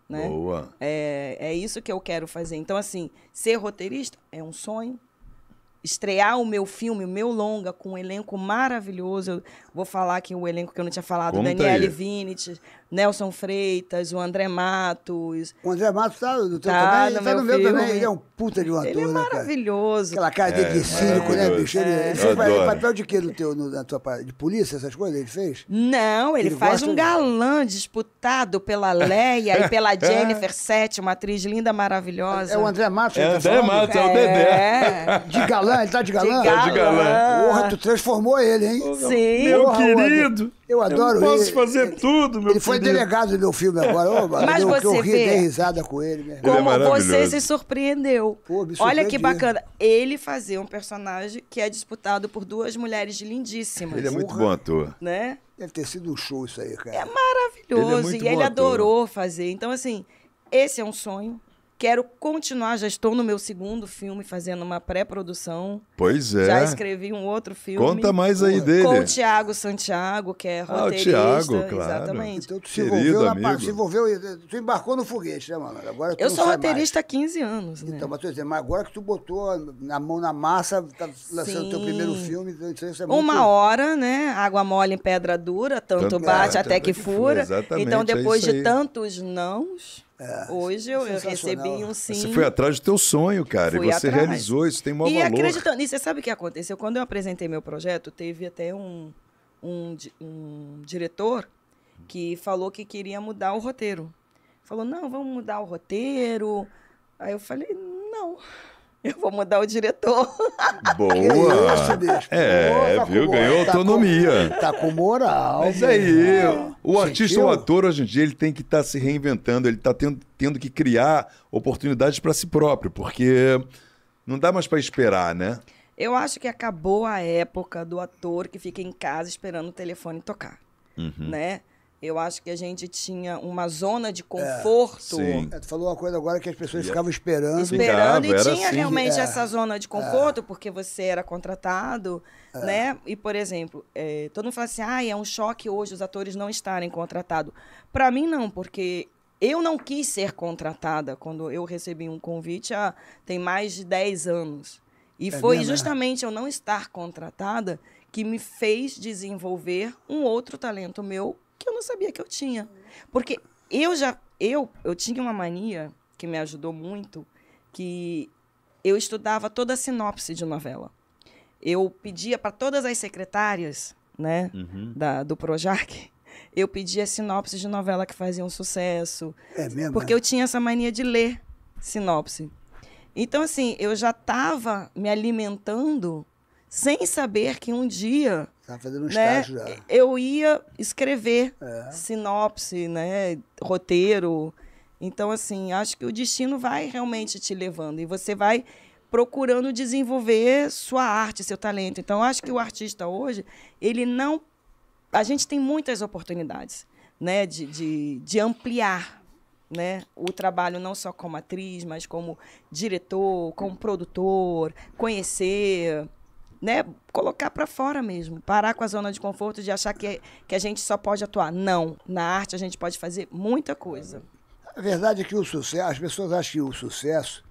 né? Boa. É, é isso que eu quero fazer. Então, assim, ser roteirista é um sonho, estrear o meu filme, o meu longa, com um elenco maravilhoso. Eu vou falar aqui o elenco que eu não tinha falado, Daniele Vinicius, Nelson Freitas, o André Matos. O André Matos tá do teu tá, também, no tá no meu, meu também. Ele é um puta de um ator, Ele é maravilhoso. Né, cara? Aquela cara dele de é, cínico, né, bicho? Ele, é. ele fez papel de quê no teu, no, na tua De polícia, essas coisas ele fez? Não, ele, ele faz um galã disputado pela Leia e pela Jennifer Sete, uma atriz linda, maravilhosa. É, é o André Matos. É o tá André Matos, é o é. Dedé. De galã, ele tá de galã? É de galã. Porra, tu transformou ele, hein? Sim. Meu Porra, querido. Eu adoro eu posso ele. fazer ele, tudo, meu filho. Ele foi delegado do meu filme agora. Oh, Mas eu, você eu ri, vê, dei risada com ele. Mesmo. Como ele é você se surpreendeu. Pô, Olha que bacana. Ele fazer um personagem que é disputado por duas mulheres lindíssimas. Ele é muito Porra. bom ator. Né? Deve ter sido um show isso aí, cara. É maravilhoso. Ele é e ele ator. Né? adorou fazer. Então, assim, esse é um sonho Quero continuar, já estou no meu segundo filme fazendo uma pré-produção. Pois é. Já escrevi um outro filme. Conta mais aí com, dele. Com o Tiago Santiago, que é roteirista. Ah, o Tiago, claro. Exatamente. Então, tu Querido envolveu, amigo. Na, se envolveu, eh, tu embarcou no foguete, né, mano? Agora, eu sou roteirista mais. há 15 anos. Né? Então, mas, dizer, mas agora que tu botou na mão na massa, tá lançando o teu primeiro filme, então isso é muito... Uma hora, né? Água mole em pedra dura, tanto, tanto bate é, até tanto que fura. Então, exatamente, então, depois é de tantos nãos é, Hoje é eu, recebi um sim. Você foi atrás do teu sonho, cara, Fui e você atrás. realizou, isso tem uma valor. E acreditando nisso, você sabe o que aconteceu? Quando eu apresentei meu projeto, teve até um, um, um diretor que falou que queria mudar o roteiro. Falou, não, vamos mudar o roteiro. Aí eu falei, não. Eu vou mudar o diretor. Boa! É, Boa, tá viu? Ganhou tá autonomia. Com, tá com moral. Mas aí, é. o artista, o é ator, hoje em dia, ele tem que estar tá se reinventando, ele está tendo, tendo que criar oportunidades para si próprio, porque não dá mais para esperar, né? Eu acho que acabou a época do ator que fica em casa esperando o telefone tocar, uhum. né? Eu acho que a gente tinha uma zona de é, conforto. É, é, tu falou uma coisa agora que as pessoas é ficavam esperando. Esperando Ficava, e tinha assim. realmente é, essa zona de é. conforto, porque você era contratado, né? E, por exemplo, todo mundo fala assim, ah, é um choque hoje os atores não estarem contratados. Para mim, não, porque eu não quis ser contratada quando eu recebi um convite há, tem mais de 10 anos. E foi justamente eu não estar contratada que me fez desenvolver um outro talento meu que eu não sabia que eu tinha. Porque eu já. Eu, eu tinha uma mania que me ajudou muito, que eu estudava toda a sinopse de novela. Eu pedia para todas as secretárias né, uhum. da, do Projac, eu pedia sinopse de novela que faziam sucesso. É mesmo? Porque é? eu tinha essa mania de ler sinopse. Então, assim, eu já estava me alimentando sem saber que um dia Estava tá fazendo um né? estágio já. Eu ia escrever é. sinopse, né? roteiro. Então, assim, acho que o destino vai realmente te levando e você vai procurando desenvolver sua arte, seu talento. Então, acho que o artista hoje, ele não. A gente tem muitas oportunidades né? de, de, de ampliar né? o trabalho não só como atriz, mas como diretor, como produtor, conhecer, né, colocar para fora mesmo, parar com a zona de conforto de achar que, é, que a gente só pode atuar. Não, na arte a gente pode fazer muita coisa. A verdade é que o sucesso, as pessoas acham que o sucesso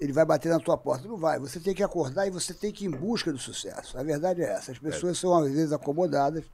ele vai bater na tua porta. Não vai. Você tem que acordar e você tem que ir em busca do sucesso. A verdade é essa. As é. pessoas são, às vezes, acomodadas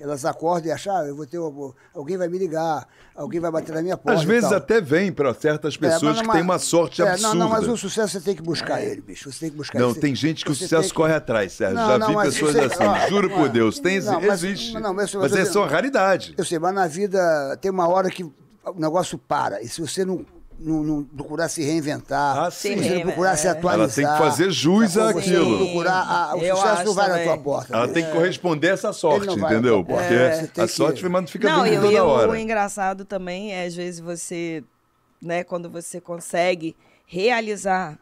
elas acordam e acham, ah, eu vou ter uma... alguém vai me ligar, alguém vai bater na minha porta. Às vezes até vem para certas é, pessoas é, que têm é uma sorte é, absurda. Não, não, mas o sucesso você tem que buscar ele, bicho. Você tem que buscar Não, ele. tem gente que o sucesso que... corre atrás, Sérgio. Não, Já não, vi pessoas assim, juro por Deus. Tem, não, existe. Mas, mas, mas é só assim, raridade. Eu sei, mas na vida tem uma hora que o negócio para. E se você não no, no, procurar se reinventar, ah, sim. procurar é. se atualizar. Ela tem que fazer jus àquilo. Ah, o eu sucesso não vai também. na tua porta. Ela mesmo. tem que né? corresponder a essa sorte, entendeu? Porque é. a sorte que... fica não, eu, toda eu, hora. O engraçado também é, às vezes, você, né, quando você consegue realizar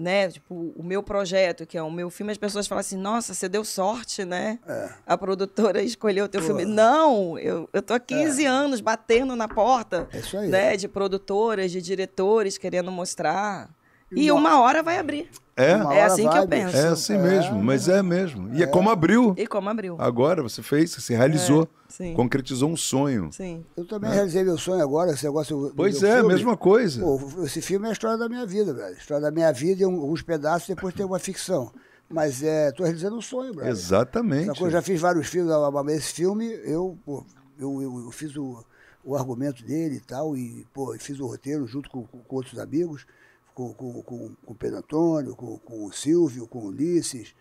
né? Tipo, o meu projeto, que é o meu filme, as pessoas falam assim: nossa, você deu sorte, né? É. A produtora escolheu o teu Pô. filme. Não, eu, eu tô há 15 é. anos batendo na porta é isso aí. Né? de produtoras, de diretores querendo mostrar. E, e uma hora vai abrir. É, é assim que eu penso. É assim mesmo, mas é mesmo. E é, é. como abriu. E como abriu. Agora você fez, você realizou, é, concretizou um sonho. Sim. Eu também né? realizei meu sonho agora, esse negócio. Pois é, filme. mesma coisa. Pô, esse filme é a história da minha vida, velho. A história da minha vida e alguns pedaços, depois tem uma ficção. Mas é, tô realizando um sonho, velho. Exatamente. Eu já fiz vários filmes, esse filme, eu, pô, eu, eu, eu, fiz o, o argumento dele e tal, e pô, fiz o roteiro junto com, com outros amigos com, com, com, com o Pedro Antônio, com, com o Silvio, com o Ulisses.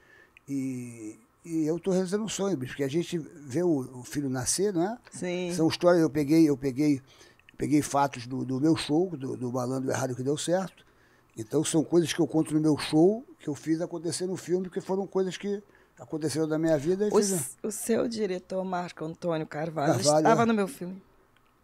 E, e eu estou realizando um sonho, bicho, porque a gente vê o, o, filho nascer, não é? Sim. São histórias, eu peguei, eu peguei, peguei fatos do, do meu show, do, do Malandro Errado que deu certo. Então são coisas que eu conto no meu show, que eu fiz acontecer no filme, que foram coisas que aconteceram da minha vida. o, fiz... o seu diretor, Marco Antônio Carvalho, Carvalho estava é. no meu filme.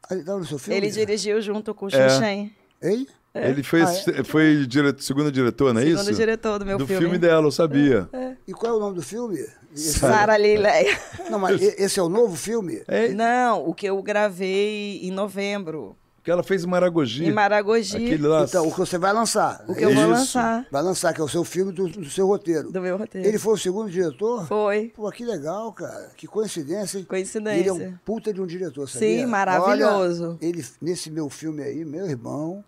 Ele estava no seu filme? Ele dirigiu junto com o é. Xuxem. Ei? É. Ele foi, ah, é. foi direto, segundo diretor, não é segundo isso? Segundo diretor do meu do filme. Do filme dela, eu sabia. É, é. E qual é o nome do filme? Sara Leileia. Não, mas esse é o novo filme? É? Não, o que eu gravei em novembro. Que ela fez em Maragogi. Em Maragogi. Então, o que você vai lançar. O que eu é isso. vou lançar. Vai lançar, que é o seu filme do, do, seu roteiro. Do meu roteiro. Ele foi o segundo diretor? Foi. Pô, que legal, cara. Que coincidência, hein? Coincidência. Ele é um puta de um diretor, sabia? Sim, maravilhoso. Olha, ele, nesse meu filme aí, meu irmão,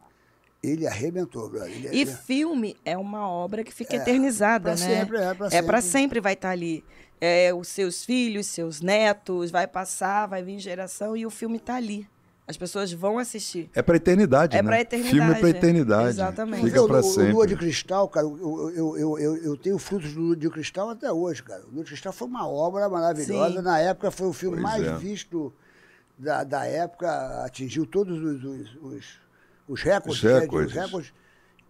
ele arrebentou, brother. Ele e é- filme é uma obra que fica é, eternizada, né? Sempre, é para é sempre. É para sempre vai estar tá ali. É, os seus filhos, seus netos, vai passar, vai vir geração e o filme está ali. As pessoas vão assistir. É para eternidade, é né? Para eternidade. Filme é para é. eternidade. Exatamente. Fica para sempre. O Lua de Cristal, cara, eu, eu, eu, eu, eu tenho frutos do Lua de Cristal até hoje, cara. O Lua de Cristal foi uma obra maravilhosa. Sim. Na época foi o filme pois mais é. visto da, da época, atingiu todos os, os, os os recordes, os né, recordes. os recordes.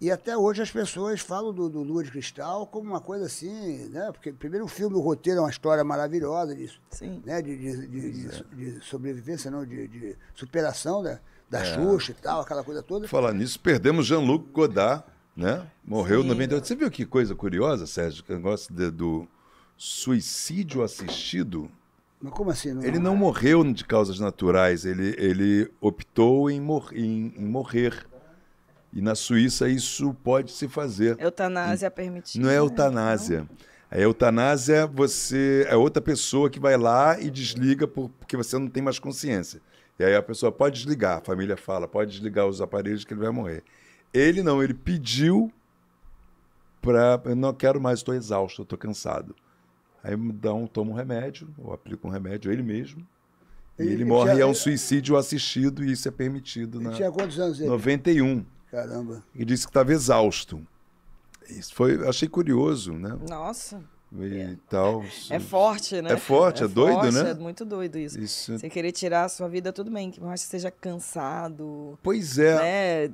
E até hoje as pessoas falam do, do Lua de Cristal como uma coisa assim, né? Porque primeiro o filme, o roteiro é uma história maravilhosa disso, Sim. né? De, de, de, é. de, sobrevivência, não, de, superação né? da é. Xuxa e tal, aquela coisa toda. Falar nisso, perdemos Jean-Luc Godard, né? Morreu Sim. no 98. Você viu que coisa curiosa, Sérgio, que negócio do suicídio assistido? Mas como assim? Não... Ele não é? morreu de causas naturais, ele, ele optou em, mor em, em morrer. E na Suíça isso pode se fazer. Eutanásia permitida. Não é né? eutanásia. Não. A eutanásia você é outra pessoa que vai lá e desliga por, porque você não tem mais consciência. E aí a pessoa pode desligar, a família fala, pode desligar os aparelhos que ele vai morrer. Ele não, ele pediu para eu não quero mais, estou exausto, estou cansado. Aí dá um, toma um remédio, ou aplica um remédio, ele mesmo. E, e ele, morre, tinha... é um suicídio assistido e isso é permitido. Ele na... tinha quantos anos ele? 91. Caramba. E disse que estava exausto. Isso foi, achei curioso, né? Nossa. E é. tal. É forte, né? É forte, é, é doido, forte, né? É muito doido isso. isso. Você querer tirar a sua vida, tudo bem, que mais que seja cansado. Pois é. Né?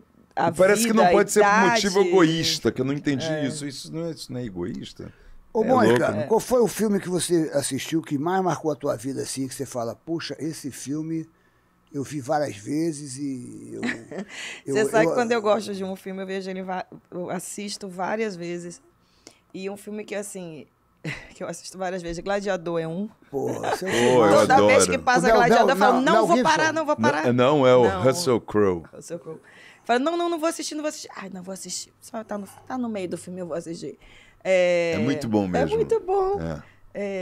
Parece vida, que não pode ser por motivo egoísta, que eu não entendi é. isso. Isso não, é, isso não é egoísta? Ô, é Mônica, né? qual foi o filme que você assistiu que mais marcou a tua vida, assim, que você fala, puxa, esse filme eu vi várias vezes e eu... eu você eu, sabe que quando eu gosto de um filme, eu vejo ele, eu assisto várias vezes. E um filme que, assim, que eu assisto várias vezes. Gladiador é um. Pô, é você Pô eu Toda vez que passa Mel, Gladiador, Mel, eu falo, não, vou Gibson. parar, não vou parar. Não, não é o não. Russell Crowe. Russell Crowe. Fala, não, não, não vou assistir, não vou assistir. Ai, não vou assistir. Só tá no, tá no meio do filme, eu vou assistir. É, é muito bom é mesmo. É muito bom. É.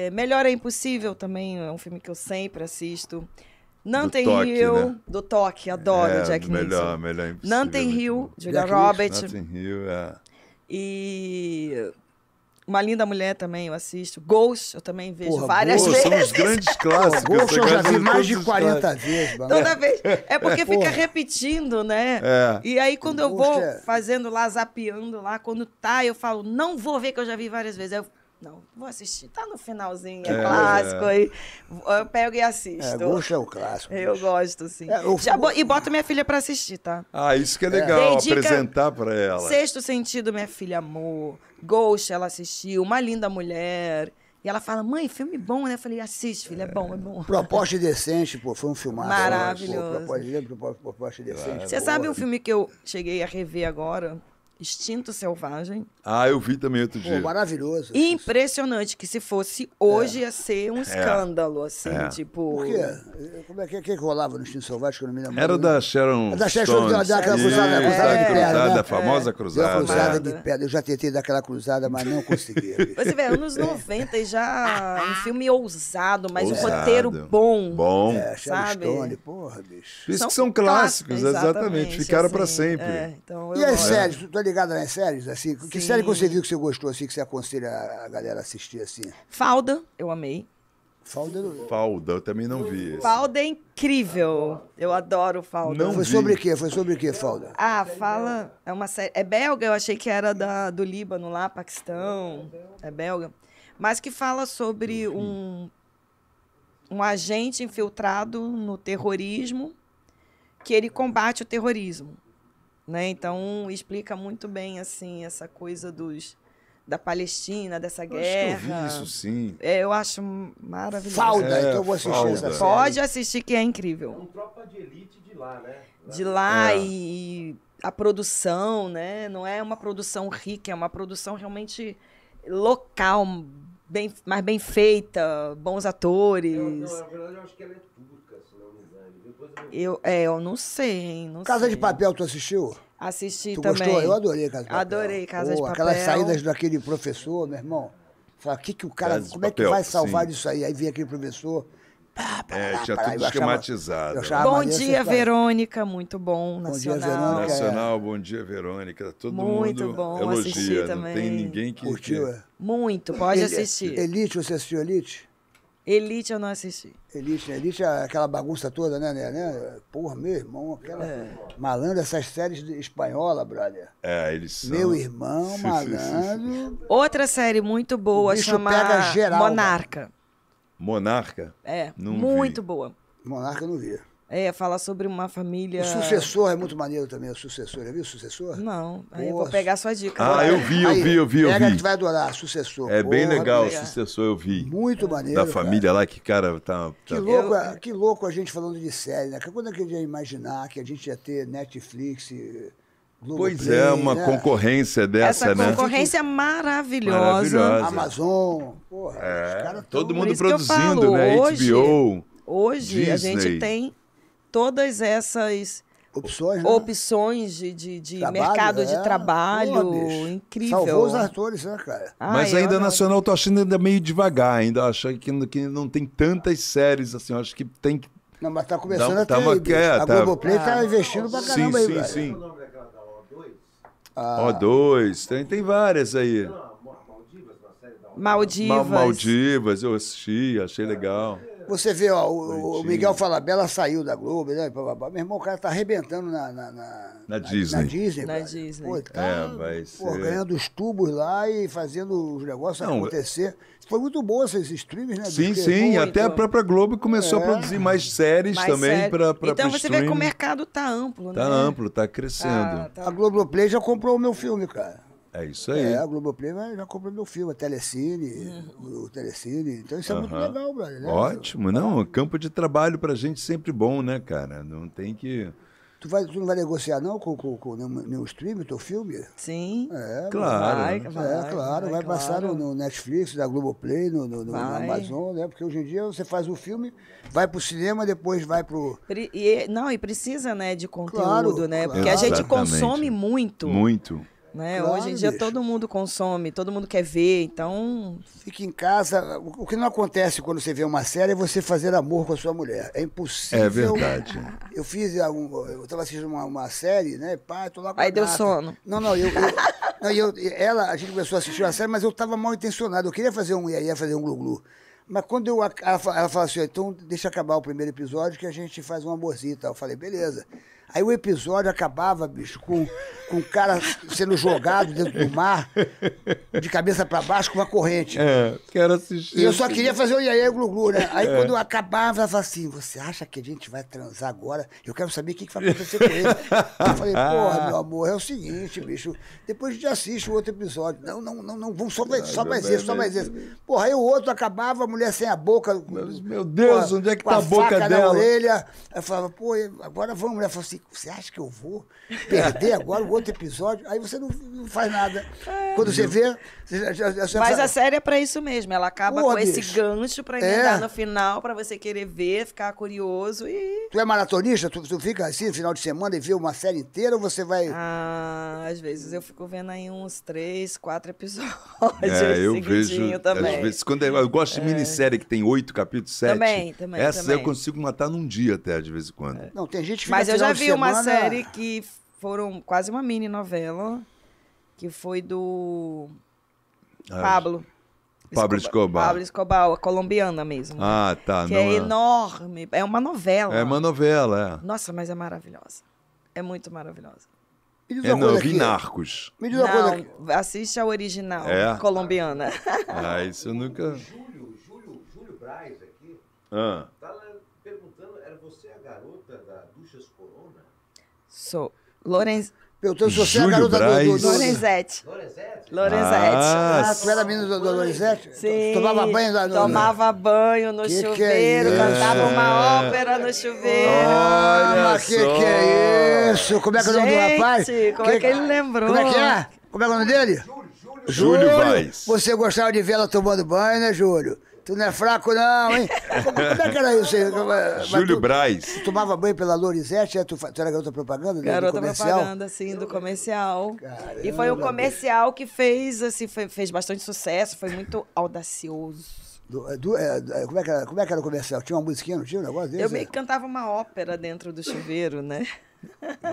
é. Melhor é Impossível também é um filme que eu sempre assisto. Nanten Hill, né? do Toque, adoro é, Jack melhor, Nixon. Melhor, é melhor Nanten Hill, Julia Roberts. Nanten Hill, é. E uma linda mulher também, eu assisto. Ghost, eu também vejo Porra, várias Ghost, vezes. São os grandes clássicos. Ghost eu já vi mais de 40 vezes. Toda vez. É, é porque é, fica repetindo, né? É. E aí, quando eu vou é fazendo lá, zapeando lá, quando tá, eu falo, não vou ver que eu já vi várias vezes. Aí eu não, vou assistir. Tá no finalzinho, é, é clássico é. aí. Eu pego e assisto. É, é o clássico. Eu gosto, sim. É, eu... Já E boto minha filha pra assistir, tá? Ah, isso que é legal, é. apresentar pra ela. Sexto Sentido, minha filha amor. Ghost, ela assistiu. Uma Linda Mulher. E ela fala, mãe, filme bom, né? Eu falei, assiste, filha, é bom, é bom. Proposta decente, pô, foi um filmado. Maravilhoso. Pô, proposta, proposta decente. Você sabe um filme que eu cheguei a rever agora? Instinto Selvagem. Ah, eu vi também outro Pô, dia. maravilhoso. Impressionante, que se fosse hoje é. ia ser um é. escândalo, assim, é. tipo... Por quê? Como é que, que rolava no Instinto Selvagem, que eu não me lembro? Era da Sharon Era é da Sharon Stone. Da, daquela né? é. cruzada, cruzada de pedra, né? a famosa cruzada. Da cruzada de pedra. Eu já tentei dar aquela cruzada, mas não consegui. Você vê, anos 90 e já um filme ousado, mas ousado. um roteiro bom. Bom. É, Sharon Stone, porra, bicho. Isso são que são clássicos, exatamente. exatamente Ficaram assim, pra sempre. então, e as séries? Tá ligada nas séries, assim? Que série que você viu que você gostou, assim, que você aconselha a galera a assistir, assim? Falda, eu amei. Falda, eu... Falda, eu também não vi. Falda é incrível. Eu adoro Falda. Não Foi vi. sobre o quê? Foi sobre o quê, Falda? Ah, fala. É uma série. É belga, eu achei que era da, do Líbano lá, Paquistão. É belga. Mas que fala sobre um, um agente infiltrado no terrorismo que ele combate o terrorismo. Né? Então explica muito bem assim essa coisa dos da Palestina, dessa eu guerra. eu vi isso, sim. É, eu acho maravilhoso. Falda, é, então eu vou assistir falda. essa Pode assistir que é incrível. É um tropa de elite de lá, né? Lá. De lá é. e a produção, né? Não é uma produção rica, é uma produção realmente local, bem, mais bem feita, bons atores. Eu, não, na verdade, eu acho que ela é tudo. Eu, é, eu não sei, hein? Não Casa sei. de Papel, tu assistiu? Assisti tu também. Gostou? Eu adorei Casa de Papel. Adorei Casa oh, de Papel. Aquelas saídas daquele professor, meu irmão. Fala, que que o cara, como é que vai salvar sim. isso aí? Aí vem aquele professor. é, tinha tudo esquematizado. Né? bom dia, Verônica, muito bom. Bom Nacional. dia, Verônica. Nacional, bom dia, Verônica. Todo muito mundo bom, elogia. Não também. tem ninguém que... Curtiu, que... É? Muito, pode Ele, é assistir. Elite, você assistiu Elite? Elite eu não assisti. Elite, né? Elite é aquela bagunça toda, né, né? né? Porra, meu irmão, aquela é. malandro, essas séries espanhola, brother. É, eles são. Meu irmão, malandro. Outra série muito boa chamada geral, Monarca. Monarca? É, não muito vi. boa. Monarca eu não vi. É, falar sobre uma família. O sucessor é muito maneiro também, o sucessor. Já viu o sucessor? Não, aí eu vou pegar a sua dica. Ah, eu vi, eu vi, eu vi. Eu pega vi. que vai adorar, sucessor. É Porra, bem legal, o sucessor eu vi. Muito é. maneiro. Da família cara. lá, que cara tá. tá... Que, louco, eu... É, que louco a gente falando de série, né? Quando é que a gente ia imaginar que a gente ia ter Netflix. E... Eh, Globo pois Play, é, uma né? concorrência dessa, Essa né? concorrência é maravilhosa. maravilhosa. Amazon, porra, é, todo mundo produzindo, né? Hoje, HBO, hoje Disney. a gente tem todas essas opções, né? opções de, de, de trabalho, mercado é. de trabalho. Pô, incrível. Salvou os atores, né, cara? Mas ainda nacional, eu tô achando ainda meio devagar, ainda acho que, que não tem tantas séries, assim, acho que tem que. Não, mas tá começando não, a ter. Tá é, a tá... Globoplay tá ah, investindo pra caramba sim, aí, Sim, sim, O2, ah. tem, tem várias aí. Maldivas, Maldivas. Maldivas, eu assisti, achei legal. Você vê, ó, o, o Miguel Falabella saiu da Globo, né? Meu irmão, o cara tá arrebentando na, na, na, na Disney. Na Disney. Na Disney. Pô, é, tá, é, vai ser... pô, ganhando os tubos lá e fazendo os negócios Não, é- acontecer. Foi muito bom esses streams, né? Sim, Porque sim. Até a própria Globo começou é. a produzir mais séries mais também para Então você vê que o mercado tá amplo, tá né? Tá amplo, tá crescendo. Ah, tá... A Globoplay já comprou o meu filme, cara. É isso aí. É, a Globoplay já comprou meu filme, a Telecine, uhum. o, o Telecine. Então isso é uhum. muito legal, brother. Né? Ótimo, não, tá. campo de trabalho pra gente sempre bom, né, cara? Não tem que. Tu, vai, tu não vai negociar não com, com, com nenhum, nenhum stream, teu filme? Sim. É, claro. Vai, vai, é, claro. Vai, vai passar claro. No, no, Netflix, na Globoplay, no, no, no Amazon, né? Porque hoje em dia você faz um filme, vai pro cinema, depois vai pro. E, não, e precisa, né, de conteúdo, claro, né? Claro. Porque a gente Exatamente. consome muito. Muito. Né? Claro, Hoje em dia bicho. todo mundo consome, todo mundo quer ver, então. Fica em casa. O que não acontece quando você vê uma série é você fazer amor com a sua mulher. É impossível. É verdade. Eu fiz. Ah, eu estava assistindo uma, uma, série, né? Pá, tô lá com Aí deu sono. Não, não, eu. eu... não, eu, ela, a gente começou a assistir a série, mas eu estava mal intencionado. Eu queria fazer um ia, ia fazer um glu-glu. Mas quando eu, ela, ela falou assim, então deixa acabar o primeiro episódio que a gente faz um amorzinho e tal. Eu falei, beleza. Aí o episódio acabava, bicho, com, com o cara sendo jogado dentro do mar, de cabeça para baixo, com uma corrente. É, quero assistir. E eu só queria fazer o iaia glu-glu, né? Aí é. quando eu acabava, eu falava assim, você acha que a gente vai transar agora? Eu quero saber o que, que vai acontecer com ele. eu falei, porra, meu amor, é o seguinte, bicho, depois a gente assiste o outro episódio. Não, não, não, não, vamos só, vai, só mais isso, só mais isso. Porra, aí o outro acabava, a mulher sem a boca. Meu Deus, onde é que tá a, boca dela? na orelha. Eu falava, pô, agora vamos. mulher né? falou assim, assim, você acha que eu vou perder agora o outro episódio? Aí você não, não faz nada. É, Quando você vê. Você, você, você Mas a série é para isso mesmo. Ela acaba com bicho. esse gancho para entrar é. no final, para você querer ver, ficar curioso e. Tu é maratonista? Tu, tu fica assim no final de semana e vê uma série inteira ou você vai. Ah, às vezes eu fico vendo aí uns três, quatro é, episódios. É, eu vejo. Também. Às vezes, quando eu, é, eu gosto de é. minissérie que tem oito capítulos, sete. Também, também. Essa também. eu consigo matar num dia até, de vez em quando. Não, tem gente que fica Mas eu já vi vi semana... uma série que foram quase uma mini novela, que foi do Pablo. Pablo Escobar. Pablo Escobar, a colombiana mesmo. Né? Ah, né? tá. Que é, é, enorme. É uma novela. É uma novela, é. Nossa, mas é maravilhosa. É muito maravilhosa. é, não, vi Narcos. Me diz uma não, coisa. Aqui. Assiste a original é? colombiana. Ah, isso eu nunca. Júlio, Júlio, Júlio Braz aqui. Ah. Tá Sou. Lorenz... Perguntando se você é a garota Braz. do, do, Lorenzetti. Lorenzetti? Ah, ah tu era menina do, do Lorenzetti? Sim. Tomava banho lá no... Tomava banho no que chuveiro, que é cantava uma é. ópera no chuveiro. Olha ah, Mas que que é isso? Como é que é o nome do rapaz? como é que... é que ele lembrou? Como é que é? Como é o nome dele? Júlio. Júlio, Júlio Você gostava de ver ela tomando banho, né, Júlio? Tu não é fraco, não, hein? Como, é que era isso? Júlio Braz. Tu tomava banho pela Lorizete, é? tu, tu era garota propaganda? Né, garota propaganda, sim, do comercial. Caramba. E foi um comercial que fez, assim, foi, fez bastante sucesso, foi muito audacioso. Do, é, do, é, é, como, é que era, como é que era o comercial? Tinha uma musiquinha, não tinha um negócio desse? Eu meio que cantava uma ópera dentro do chuveiro, né?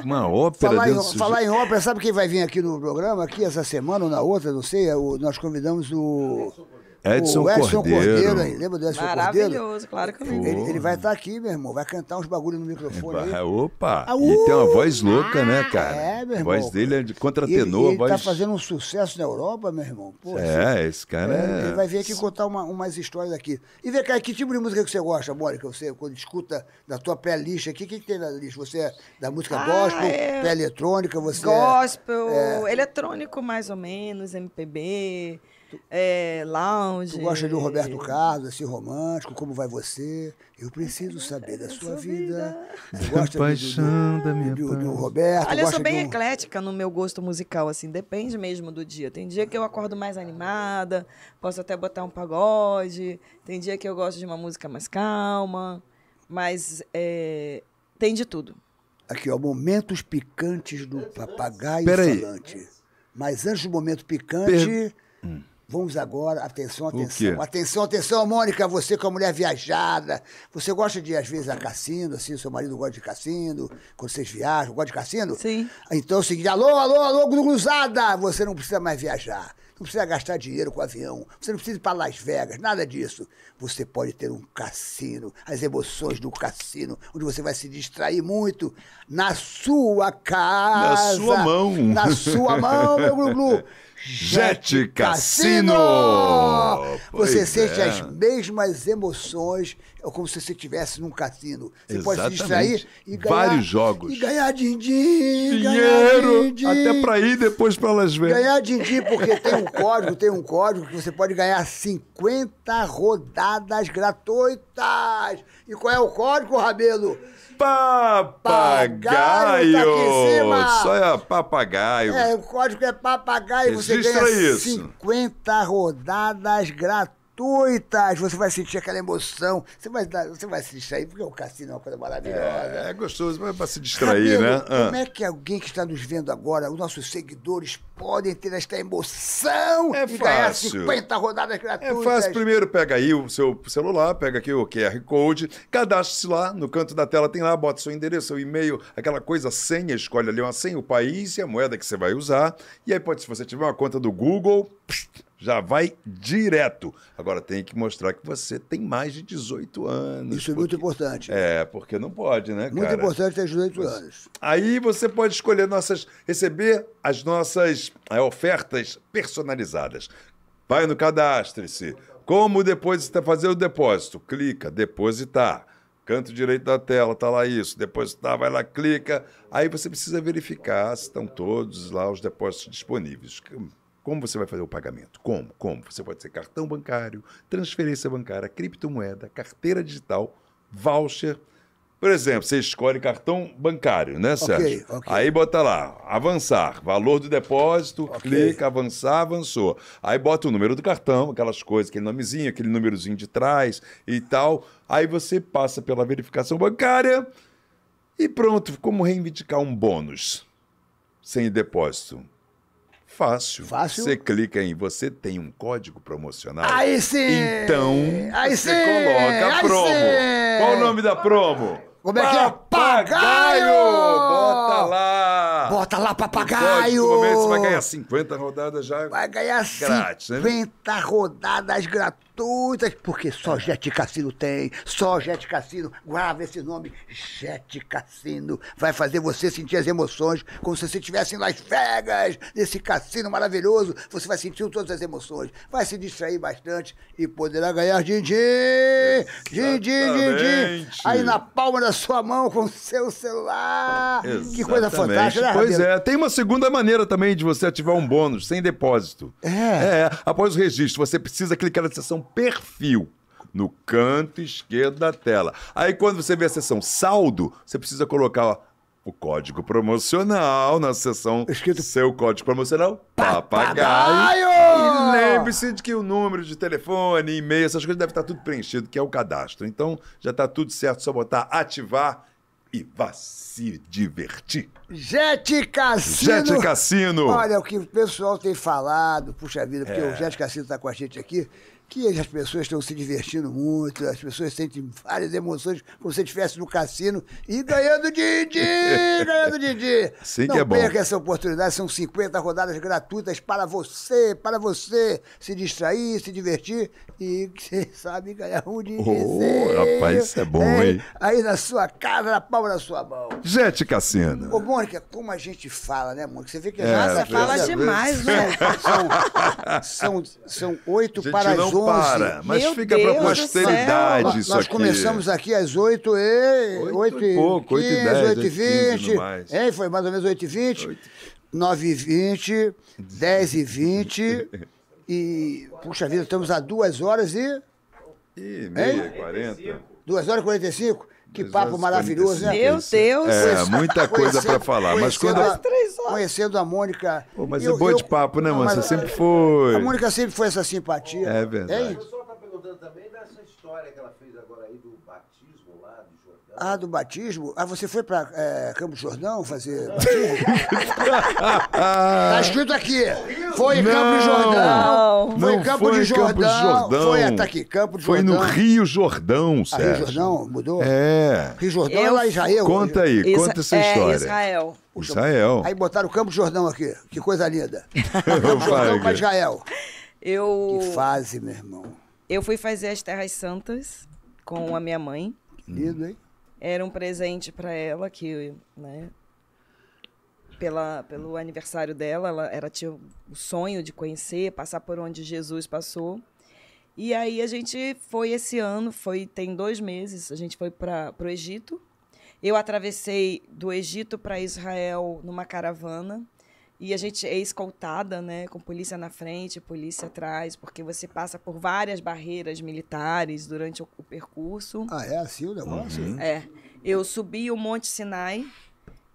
Uma ópera falar dentro em, do Falar em ópera, sabe quem vai vir aqui no programa? Aqui essa semana ou na outra, não sei. É o, nós convidamos o... Edson, o Edson Cordeiro. Cordeiro lembra do Edson Cordeiro? Maravilhoso, claro que eu lembro. Ele, ele, vai estar tá aqui, meu irmão, vai cantar uns bagulho no microfone. Aí. É, opa! Ah, e tem uma voz uh, louca, né, ah, cara? É, meu irmão. A voz dele é de contratenor. Ele, ele tá voz... tá fazendo um sucesso na Europa, meu irmão. Pô, é, assim, esse cara é... Ele vai vir aqui contar uma, umas histórias aqui. E vê cá, que tipo de música que você gosta, Bora, que você, quando escuta da tua playlist aqui, o que, que tem na lista? Você é da música ah, gospel, é... eletrônica, você é- gospel, é... eletrônico mais ou menos, MPB é, lounge. Tu gosta de um Roberto Carlos, assim, romântico, como vai você? Eu preciso saber da sua vida. vida. Gosta paixão do, da minha do, do Roberto. Olha, eu sou bem um... eclética no meu gosto musical, assim, depende mesmo do dia. Tem dia que eu acordo mais animada, posso até botar um pagode. Tem dia que eu gosto de uma música mais calma, mas é, tem de tudo. Aqui, ó, momentos picantes do papagaio Peraí. falante. Mas antes do momento picante. Per... Hum. Vamos agora, atenção, atenção. Atenção, atenção, Mônica, você que é uma mulher viajada. Você gosta de, às vezes, a cassino, assim, seu marido gosta de cassino, quando vocês viajam, gosta de cassino? Sim. Então é o seguinte, alô, alô, alô, gruzada, você não precisa mais viajar. Não precisa gastar dinheiro com avião, você não precisa ir para Las Vegas, nada disso. Você pode ter um cassino, as emoções do cassino, onde você vai se distrair muito na sua casa. Na sua mão. Na sua mão, meu Glu-Glu. Jet Cassino! Você pois sente é. as mesmas emoções é como se você estivesse num cassino. Você Exatamente. pode se distrair e ganhar. Vários jogos. E ganhar din-din. Dinheiro. Ganhar din -din, até para ir depois para elas verem. Ganhar din-din, porque tem um código, tem um código que você pode ganhar 50 rodadas gratuitas e qual é o código, Rabelo? Papagaio! Tá Só é papagaio. É, o código é papagaio. Registra Você ganha isso. 50 rodadas gratuitas gratuitas. Você vai sentir aquela emoção. Você vai, você vai se distrair, porque o cassino é uma coisa maravilhosa. É, é gostoso, mas é para se distrair, né? Ah. Como ah. é que alguém que está nos vendo agora, os nossos seguidores, podem ter esta emoção é fácil. ganhar 50 rodadas é gratuitas? É fácil. Primeiro pega aí o seu celular, pega aqui o QR Code, cadastre-se lá, no canto da tela tem lá, bota seu endereço, seu e-mail, aquela coisa senha, escolhe ali uma senha, o país e a moeda que você vai usar. E aí pode, se você tiver uma conta do Google já vai direto. Agora tem que mostrar que você tem mais de 18 anos. Isso porque... é muito importante. É, porque não pode, né, muito cara? Muito importante ter 18 você... anos. Aí você pode escolher nossas receber as nossas eh, ofertas personalizadas. Vai no cadastre-se. Como depositar, fazer o depósito? Clica, depositar. Canto direito da tela, tá lá isso. Depositar, vai lá, clica. Aí você precisa verificar se estão todos lá os depósitos disponíveis. Como você vai fazer o pagamento? Como? Como? Você pode ser cartão bancário, transferência bancária, criptomoeda, carteira digital, voucher. Por exemplo, você escolhe cartão bancário, né, Sérgio? Okay, okay. Aí bota lá, avançar, valor do depósito, okay. clica, avançar, avançou. Aí bota o número do cartão, aquelas coisas, aquele nomezinho, aquele númerozinho de trás e tal. Aí você passa pela verificação bancária e pronto, como reivindicar um bônus sem depósito? Fácil. Fácil. Você clica em você tem um código promocional. Aí sim! Então, aí você sim. coloca promo. Sim. Qual o nome da promo? Como é que é? Papagaio! Bota lá! Bota lá, papagaio! você vai ganhar 50 rodadas já. Vai ganhar grátis, 50 né? rodadas gratuitas porque só é. Jet Cassino tem, só Jet Cassino, grava esse nome, Jet Cassino, vai fazer você sentir as emoções como se você estivesse em Las Vegas, nesse cassino maravilhoso, você vai sentir todas as emoções, vai se distrair bastante e poderá ganhar din-din, din-din, din-din, aí na palma da sua mão com o seu celular, Exatamente. que coisa fantástica, né, Pois é, tem uma segunda maneira também de você ativar um bônus, sem depósito. É. é após o registro, você precisa clicar na seção perfil no canto esquerdo da tela. Aí quando você vê a seção saldo, você precisa colocar o código promocional na seção Escrito... seu código promocional papagaio. E lembre-se de que o número de telefone, e-mail, essas coisas deve estar tudo preenchido, que é o cadastro. Então já está tudo certo, só botar ativar e vá se divertir. Jet Cassino. Jet Cassino. Olha o que o pessoal tem falado, puxa vida, porque é. o Jet Cassino está com a gente aqui que as pessoas estão se divertindo muito, as pessoas sentem várias emoções como se estivesse no cassino e ganhando din-din, ganhando din-din. Sim Não que é bom. perca essa oportunidade, são 50 rodadas gratuitas para você, para você se distrair, se divertir e, quem sabe, ganhar um Didi! Oh, rapaz, isso é bom, hein? Aí na sua casa, na palma da sua mão. Gente, Cassino. Ô, Mônica, como a gente fala, né, Mônica? Você vê que... É, Nossa, fala demais, né? São, são, são para as 11. para, mas Meu fica para a posteridade isso Nós aqui. começamos aqui às 8 h 8, 8 e pouco, 8 h 10, 8 e 20. 20 hein, foi mais ou menos 8 h 20. 9 h 20, 10 h 20 e... Puxa vida, estamos a 2 horas e... E meia, hein? 40. 2 horas e 45? Que papo maravilhoso, né? Meu Deus! É, muita ah, coisa para falar. Mas quando. A, conhecendo a Mônica. Pô, mas é eu, é bom eu, de papo, né, mano? Você sempre é, foi. A Mônica sempre foi essa simpatia. É verdade. O é pessoal tá perguntando também Ah, do batismo? Ah, você foi pra é, Campo Jordão fazer batismo? tá escrito aqui. Foi em Campo de Jordão. Foi em Campo, foi de, Jordão, Campo de Jordão. Foi, tá aqui, Campo de Jordão. Foi no Rio Jordão, ah, Sérgio. Rio Jordão mudou? É. Rio Jordão é Eu... é lá em Israel. Conta aí, Isa... conta essa é história. É, Israel. Israel. Aí botaram o Campo de Jordão aqui. Que coisa linda. Campo Jordão pra Israel. Eu... Que fase, meu irmão. Eu fui fazer as Terras Santas com a minha mãe. Lindo, hein? Era um presente para ela que, né, pela, pelo aniversário dela, ela, tinha o sonho de conhecer, passar por onde Jesus passou. E aí a gente foi esse ano, foi tem dois meses, a gente foi para o Egito. Eu atravessei do Egito para Israel numa caravana. E a gente é escoltada, né, com polícia na frente, polícia atrás, porque você passa por várias barreiras militares durante o, o percurso. Ah, é assim o negócio? Uhum. É. Eu subi o Monte Sinai,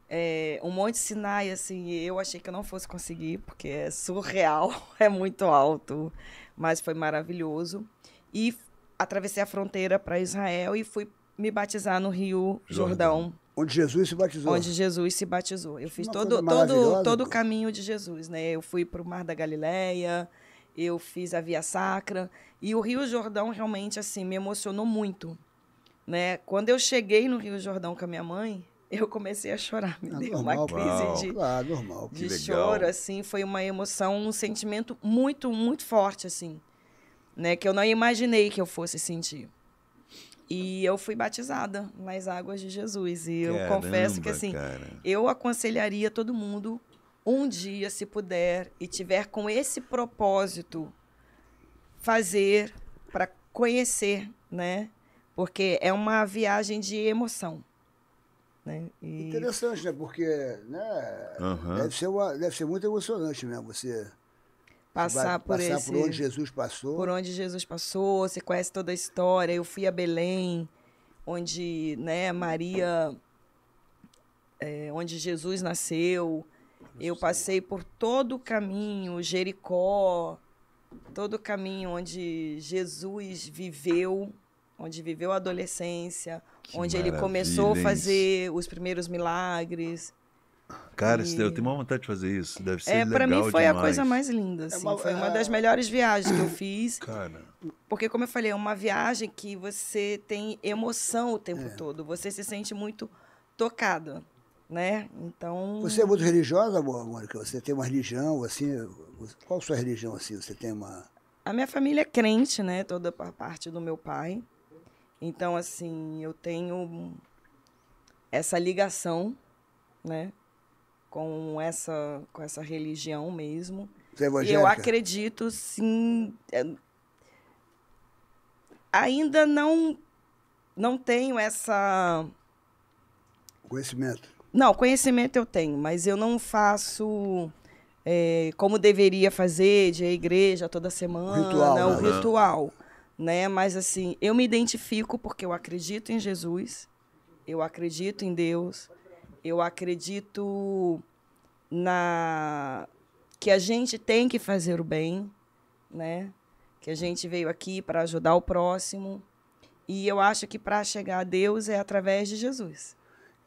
é, o monte Sinai, assim, eu achei que eu não fosse conseguir, porque é surreal, é muito alto, mas foi maravilhoso. E atravessei a fronteira para Israel e fui me batizar no Rio Jordão. Jordão. Onde Jesus se batizou. Onde Jesus se batizou. Eu fiz todo, todo, todo o caminho de Jesus, né? Eu fui para o Mar da Galileia, eu fiz a Via Sacra e o Rio Jordão realmente assim me emocionou muito, né? Quando eu cheguei no Rio Jordão com a minha mãe, eu comecei a chorar, me é deu normal, uma crise uau, de, claro, normal, de choro assim, foi uma emoção, um sentimento muito, muito forte assim, né? Que eu não imaginei que eu fosse sentir. E eu fui batizada nas águas de Jesus. E eu Caramba, confesso que, assim, cara. eu aconselharia todo mundo, um dia, se puder, e tiver com esse propósito, fazer para conhecer, né? Porque é uma viagem de emoção. Né? E... Interessante, né? Porque né? Uhum. Deve, ser uma, deve ser muito emocionante mesmo né? você Passar, por, passar esse, por onde Jesus passou. Por onde Jesus passou, você conhece toda a história. Eu fui a Belém, onde né, Maria, é, onde Jesus nasceu. Eu passei por todo o caminho, Jericó, todo o caminho onde Jesus viveu, onde viveu a adolescência, que onde ele começou a fazer os primeiros milagres. Cara, e... eu tenho uma vontade de fazer isso. Deve ser é, legal Pra mim foi demais. a coisa mais linda. É assim. É uma... Foi uma é das melhores viagens que eu fiz. Cara. Porque, como eu falei, é uma viagem que você tem emoção o tempo é. todo. Você se sente muito tocado, né? Então... Você é muito religiosa, Mônica? Você tem uma religião, assim... Qual a sua religião, assim? Você tem uma... A minha família é crente, né? Toda a parte do meu pai. Então, assim, eu tenho essa ligação, né? com essa, com essa religião mesmo. Você é evangélica? Eu acredito, sim. É, ainda não, não tenho essa. Conhecimento? Não, conhecimento eu tenho, mas eu não faço é, como deveria fazer, de ir à igreja toda semana, o ritual, não, né? ritual, né? Mas assim, eu me identifico porque eu acredito em Jesus, eu acredito em Deus, eu acredito na que a gente tem que fazer o bem, né? Que a gente veio aqui para ajudar o próximo. E eu acho que para chegar a Deus é através de Jesus.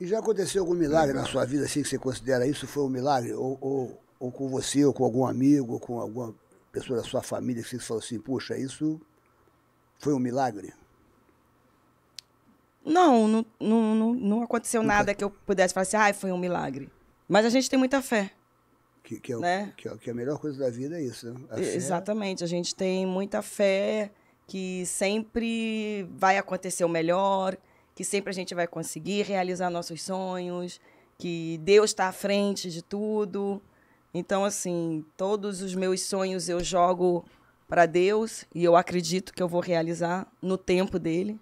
E já aconteceu algum milagre na sua vida assim que você considera isso foi um milagre? Ou, ou, ou com você, ou com algum amigo, ou com alguma pessoa da sua família que você falou assim, puxa, isso foi um milagre? Não, não, não, não aconteceu nada que eu pudesse falar assim, ah, foi um milagre. Mas a gente tem muita fé. Que, que, é, o, né? que, é que, é a melhor coisa da vida é isso, né? A Exatamente. Fé... A gente tem muita fé que sempre vai acontecer o melhor, que sempre a gente vai conseguir realizar nossos sonhos, que Deus está à frente de tudo. Então, assim, todos os meus sonhos eu jogo para Deus e eu acredito que eu vou realizar no tempo dele.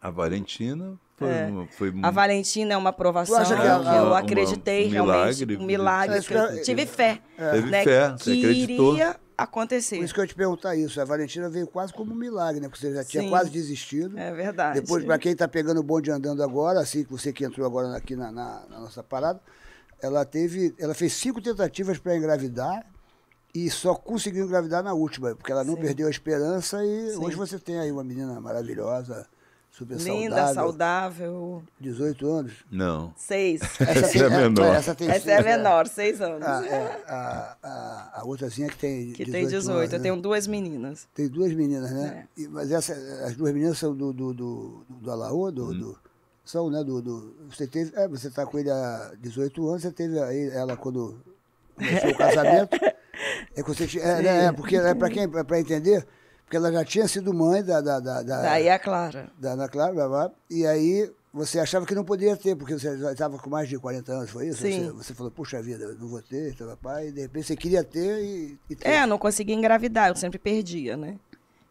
A Valentina foi, é. uma, foi A Valentina é uma aprovação que, ela, eu ah, acreditei uma, realmente. Milagre, um milagre. Que, tive é. fé. É. Teve né, fé, que acreditou. iria acontecer. Por isso que eu te perguntar isso. A Valentina veio quase como um milagre, né? Porque você já tinha quase desistido. É verdade. Depois, para quem está pegando o bonde andando agora, assim que você que entrou agora aqui na, na, na nossa parada, ela teve. Ela fez cinco tentativas para engravidar e só conseguiu engravidar na última, porque ela não Sim. perdeu a esperança e Sim. hoje você tem aí uma menina maravilhosa super Linda, saudável. saudável. 18 anos? Não. Seis. Essa, essa é menor. É, essa, tem, essa é menor, seis anos. Ah, é. É, a, a, a, a outrazinha que tem Que 18 tem 18. Anos, eu né? tenho duas meninas. Tem duas meninas, né? É. E, mas essa, as duas meninas são do, do, do, do Alaô, do, hum. do são, né? Do, do, você teve, é, você está com ele há 18 anos, você teve aí ela quando começou o casamento. é, que você, é, né, é porque é para quem para entender, porque ela já tinha sido mãe da. Da, da, da, Clara. Da Ana Clara, blá, blá, e aí você achava que não podia ter, porque você já estava com mais de 40 anos, foi isso? Sim. Você, você falou, puxa vida, não vou ter, estava pai, e de repente você queria ter e, e ter. É, não conseguia engravidar, eu sempre perdia, né?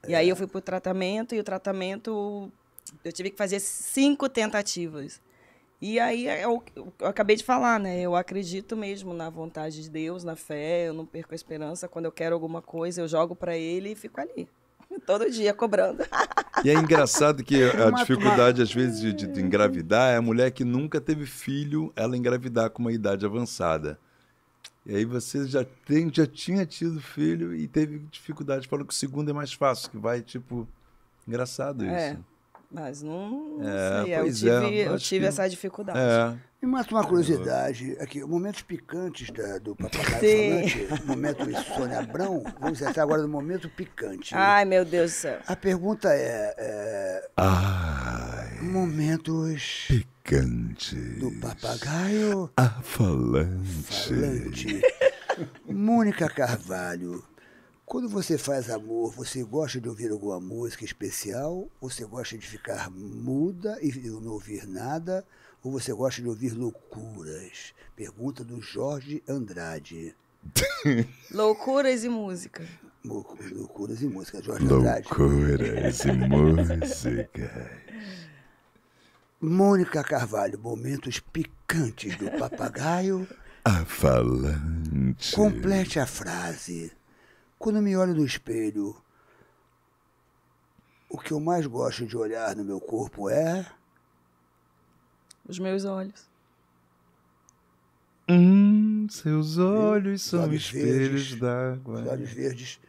E aí é. eu fui para o tratamento, e o tratamento, eu tive que fazer cinco tentativas. E aí é, é eu, eu, acabei de falar, né? Eu acredito mesmo na vontade de Deus, na fé, eu não perco a esperança. Quando eu quero alguma coisa, eu jogo para ele e fico ali. Todo dia cobrando. E é engraçado que a uma, dificuldade, uma... às vezes, de, de, hum. engravidar é a mulher que nunca teve filho, ela engravidar com uma idade avançada. E aí você já, tem, já tinha tido filho e teve dificuldade. Falou que o segundo é mais fácil, que vai, tipo... Engraçado é, isso. É, mas não, não é, sei. Eu é, tive, é, eu tive que... essa dificuldade. É. Me mata uma é, curiosidade. Aqui, momentos picantes da, do papagaio Sim. falante, momento Sônia Abrão. Vamos entrar agora no momento picante. Ai, meu Deus do céu. A pergunta é. é Ai, momentos. Picantes. Do papagaio. A falante. Falante. Mônica Carvalho. Quando você faz amor, você gosta de ouvir alguma música especial? Ou você gosta de ficar muda e não ouvir nada? ou você gosta de ouvir loucuras? Pergunta do Jorge Andrade. loucuras e música. Loucuras e música, Jorge Andrade. Loucuras e música. Mônica Carvalho, momentos picantes do papagaio. A falante. Complete a frase. Quando me olho no espelho, o que eu mais gosto de olhar no meu corpo é. Os meus olhos. Hum, seus olhos são olhos espelhos d'água. Olhos verdes.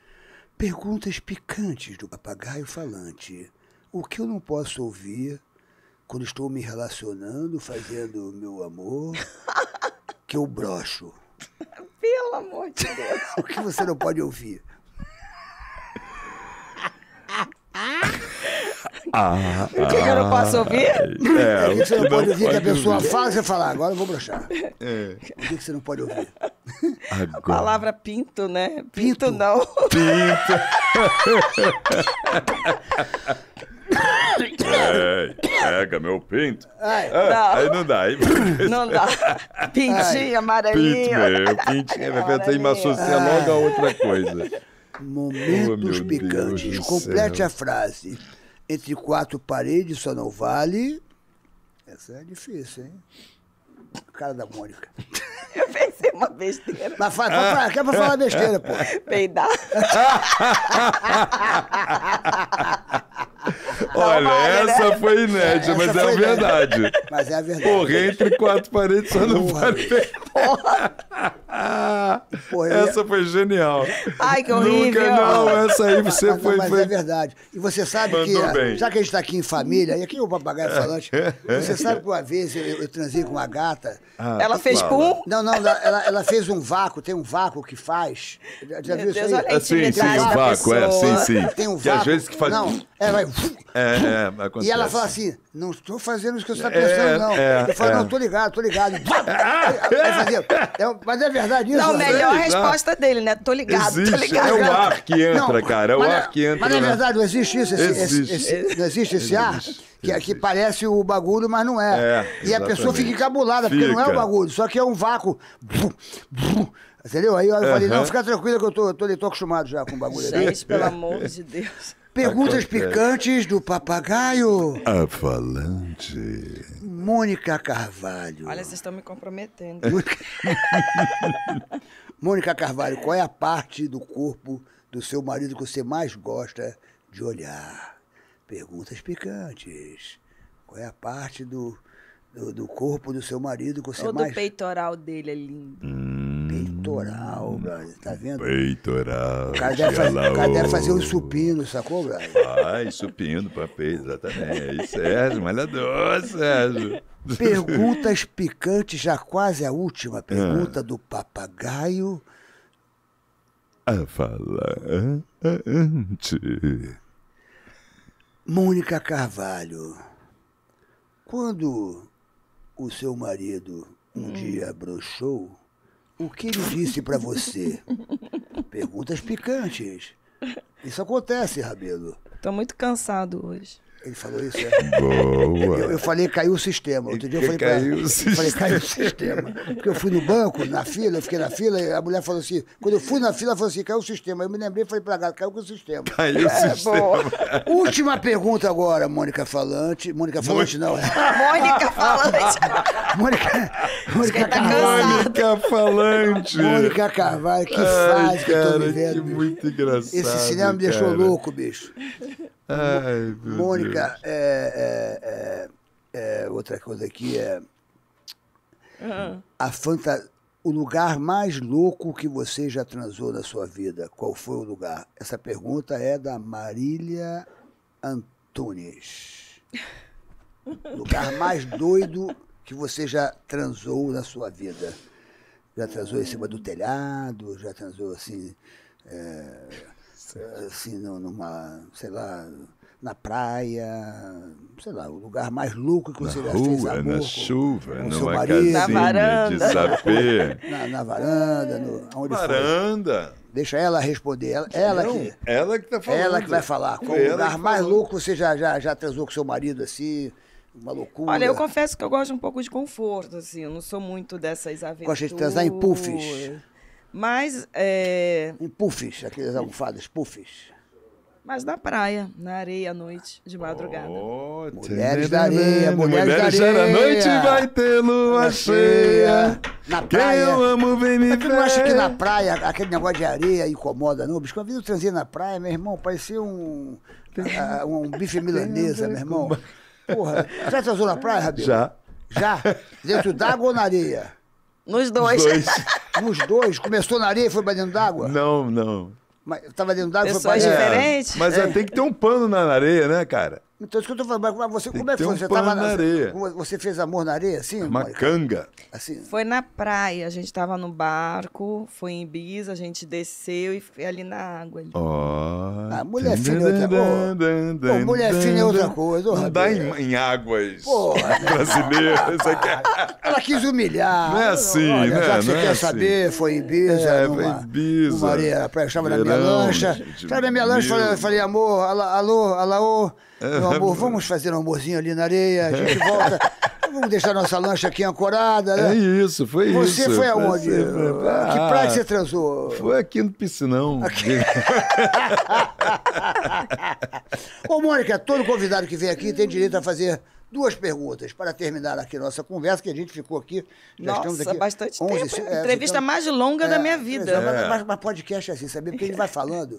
Perguntas picantes do papagaio falante. O que eu não posso ouvir quando estou me relacionando, fazendo meu amor, que eu brocho. Pelo amor de Deus. o que você não pode ouvir? Ah! o que, ah, que eu não posso ah, ouvir? É, é o que, você não, não pode ouvir pode é que a pessoa ouvir. fala e você fala, agora eu vou broxar. É. O que, você não pode ouvir? Agora. A palavra pinto, né? Pinto, pinto não. Pinto. É, pega meu pinto. Ai, ah, não. Aí não dá. Aí... Não dá. Pintinho, amarelinho. Pinto, meu. Pintinho. Vai pensar em me associar logo a outra coisa. Momentos oh, picantes. Complete a frase. Entre quatro paredes só não vale. Essa é difícil, hein? Cara da Mônica. Eu pensei uma besteira. Mas fala, quer faz, pra falar besteira, pô. Peidar. Olha, vale, essa né? foi inédita, é, mas é a verdade. verdade. Mas é a verdade. Porra, entre quatro paredes só não pode. Porra. Porra. Essa foi genial. Ai, que horrível. Nunca, não, essa aí você mas, foi... Mas foi... é verdade. E você sabe Mandou que, bem. já que a gente está aqui em família, e aqui o papagaio é. falante, é. você sabe que uma vez eu, eu transei com uma gata. Ah, ela fez pum? Não, não não, ela, ela, fez um vácuo, tem um vácuo que faz. Já viu isso aí? sim, sim, um vácuo, pessoa. é, sim, sim. É, tem um vácuo. Que às vezes que faz. Não, ela é, vai. É, é, acontece. E ela fala assim: não estou fazendo isso que você está é, pensando, não. É, eu falo, é. não, estou ligado, estou ligado. Ah, é. É mas é verdade isso. Não, né? a melhor a resposta dele, né? estou ligado, existe, ligado. É o ar que entra, não, cara. É o ar que entra. Mas é né? verdade, não existe isso. Esse, existe. Esse, esse, não existe esse ar? Que, que, parece o bagulho, mas não é. é e a pessoa fica encabulada, fica. porque não é o bagulho, só que é um vácuo. Bum, bum, entendeu? Aí eu falei, uhum. não, fica tranquila que eu tô, eu tô, tô acostumado já com o bagulho. Gente, pelo amor de Deus. Perguntas picantes do papagaio. A falante. Mônica Carvalho. Olha, vocês estão me comprometendo. Mônica Carvalho, qual é a parte do corpo do seu marido que você mais gosta de olhar? Perguntas picantes. Qual é a parte do, do, do corpo do seu marido que você Todo mais... Todo o peitoral dele é lindo. Hum peitoral, hum, brother, tá vendo? Peitoral. O cara deve, o fazer um supino, sacou, brother? Ai, supino, papel, exatamente. Sérgio, malhador, Sérgio. Perguntas picantes, já quase a última ah. pergunta ah. do papagaio. A falante. Mônica Carvalho, quando o seu marido um hum. dia broxou, o que ele disse para você? Perguntas picantes. Isso acontece, Rabelo. Tô muito cansado hoje. Ele falou isso, é? Boa. Eu, eu falei, caiu o sistema. Outro dia eu falei caiu pra, o sistema. falei, caiu o sistema. Porque eu fui no banco, na fila, eu fiquei na fila, e a mulher falou assim, quando eu fui na fila, ela falou assim, caiu o sistema. Eu me lembrei e falei pra gata, caiu com o sistema. Caiu o é, sistema. Bom. Última pergunta agora, Mônica Falante. Mônica Falante, não. É. Mônica Falante. Mônica, Mônica tá Carvalho. Mônica Falante. Mônica Carvalho, que Ai, fase que eu tô vivendo. Que muito engraçado. Esse cinema cara. me deixou louco, bicho. Ai, Mônica, é, é, é, é, outra coisa aqui é. Uhum. A fanta... O lugar mais louco que você já transou na sua vida, qual foi o lugar? Essa pergunta é da Marília Antunes. lugar mais doido que você já transou na sua vida? Já transou em cima do telhado? Já transou assim. É assim, numa, sei lá, na praia, sei lá, o lugar mais louco que você na já rua, fez amor na chuva, com numa marido, na varanda. de sapê. Na, na, varanda, no, onde varanda. Foi. Deixa ela responder. Ela, ela Não, que ela que tá falando. Ela que vai falar. Qual o lugar mais louco que você já, já, já transou com seu marido assim? Uma loucura. Olha, eu confesso que eu gosto um pouco de conforto, assim. Eu não sou muito dessas aventuras. Gosto de transar em puffs. Mas. É... Em puffs, aquelas almofadas, puffs. Mas na praia, na areia à noite, de madrugada. Oh, mulheres da areia, mulheres, mulheres da areia. à noite vai ter lua cheia. Na praia. Quem eu amo vem me ver. Tu não acha que na praia aquele negócio de areia incomoda, não? Bicho, Eu vi eu transir na praia, meu irmão, parecia um, uh, um bife milanesa, meu irmão. Porra, já transou na praia, Rabi? Já. Já? Dentro d'água ou na areia? Nos dois. Nos dois. Nos dois. Começou na areia e foi pra dentro d'água? Não, não. Mas tava dentro d'água e foi pra dentro. É. Mas é. tem que ter um pano na areia, né, cara? Então, é isso que eu tô falando, mas você, como é que foi? Um você, tava na, areia. É- você fez amor na areia, assim? É uma canga. Assim. Foi na praia, a gente estava no barco, foi em Ibiza, a gente desceu e foi ali na água. Ali. Oh, ah, mulher fina é outra coisa. mulher fina é outra coisa. Não dá em, em águas Porra, né? brasileiras. Ela quis humilhar. Não é assim, Olha, né? Já que você quer assim. saber, foi em Ibiza. É, foi em Ibiza. Maria, a praia, estava na minha lancha. Estava na minha lancha, falei, amor, alô, alô. alô meu é. amor, vamos fazer um amorzinho ali na areia, a gente é. volta. Vamos deixar nossa lancha aqui ancorada, né? É isso, foi você isso. Você foi aonde? Ah, que praia ah, você transou? Foi aqui no piscinão. Aqui. Ô, Mônica, todo convidado que vem aqui tem direito a fazer Duas perguntas para terminar aqui nossa conversa, que a gente ficou aqui. Já nossa, estamos aqui bastante 11, tempo. É, Entrevista ficamos, mais longa é, da minha vida. É. Mas, mas, podcast é assim, sabe? Porque a gente vai falando,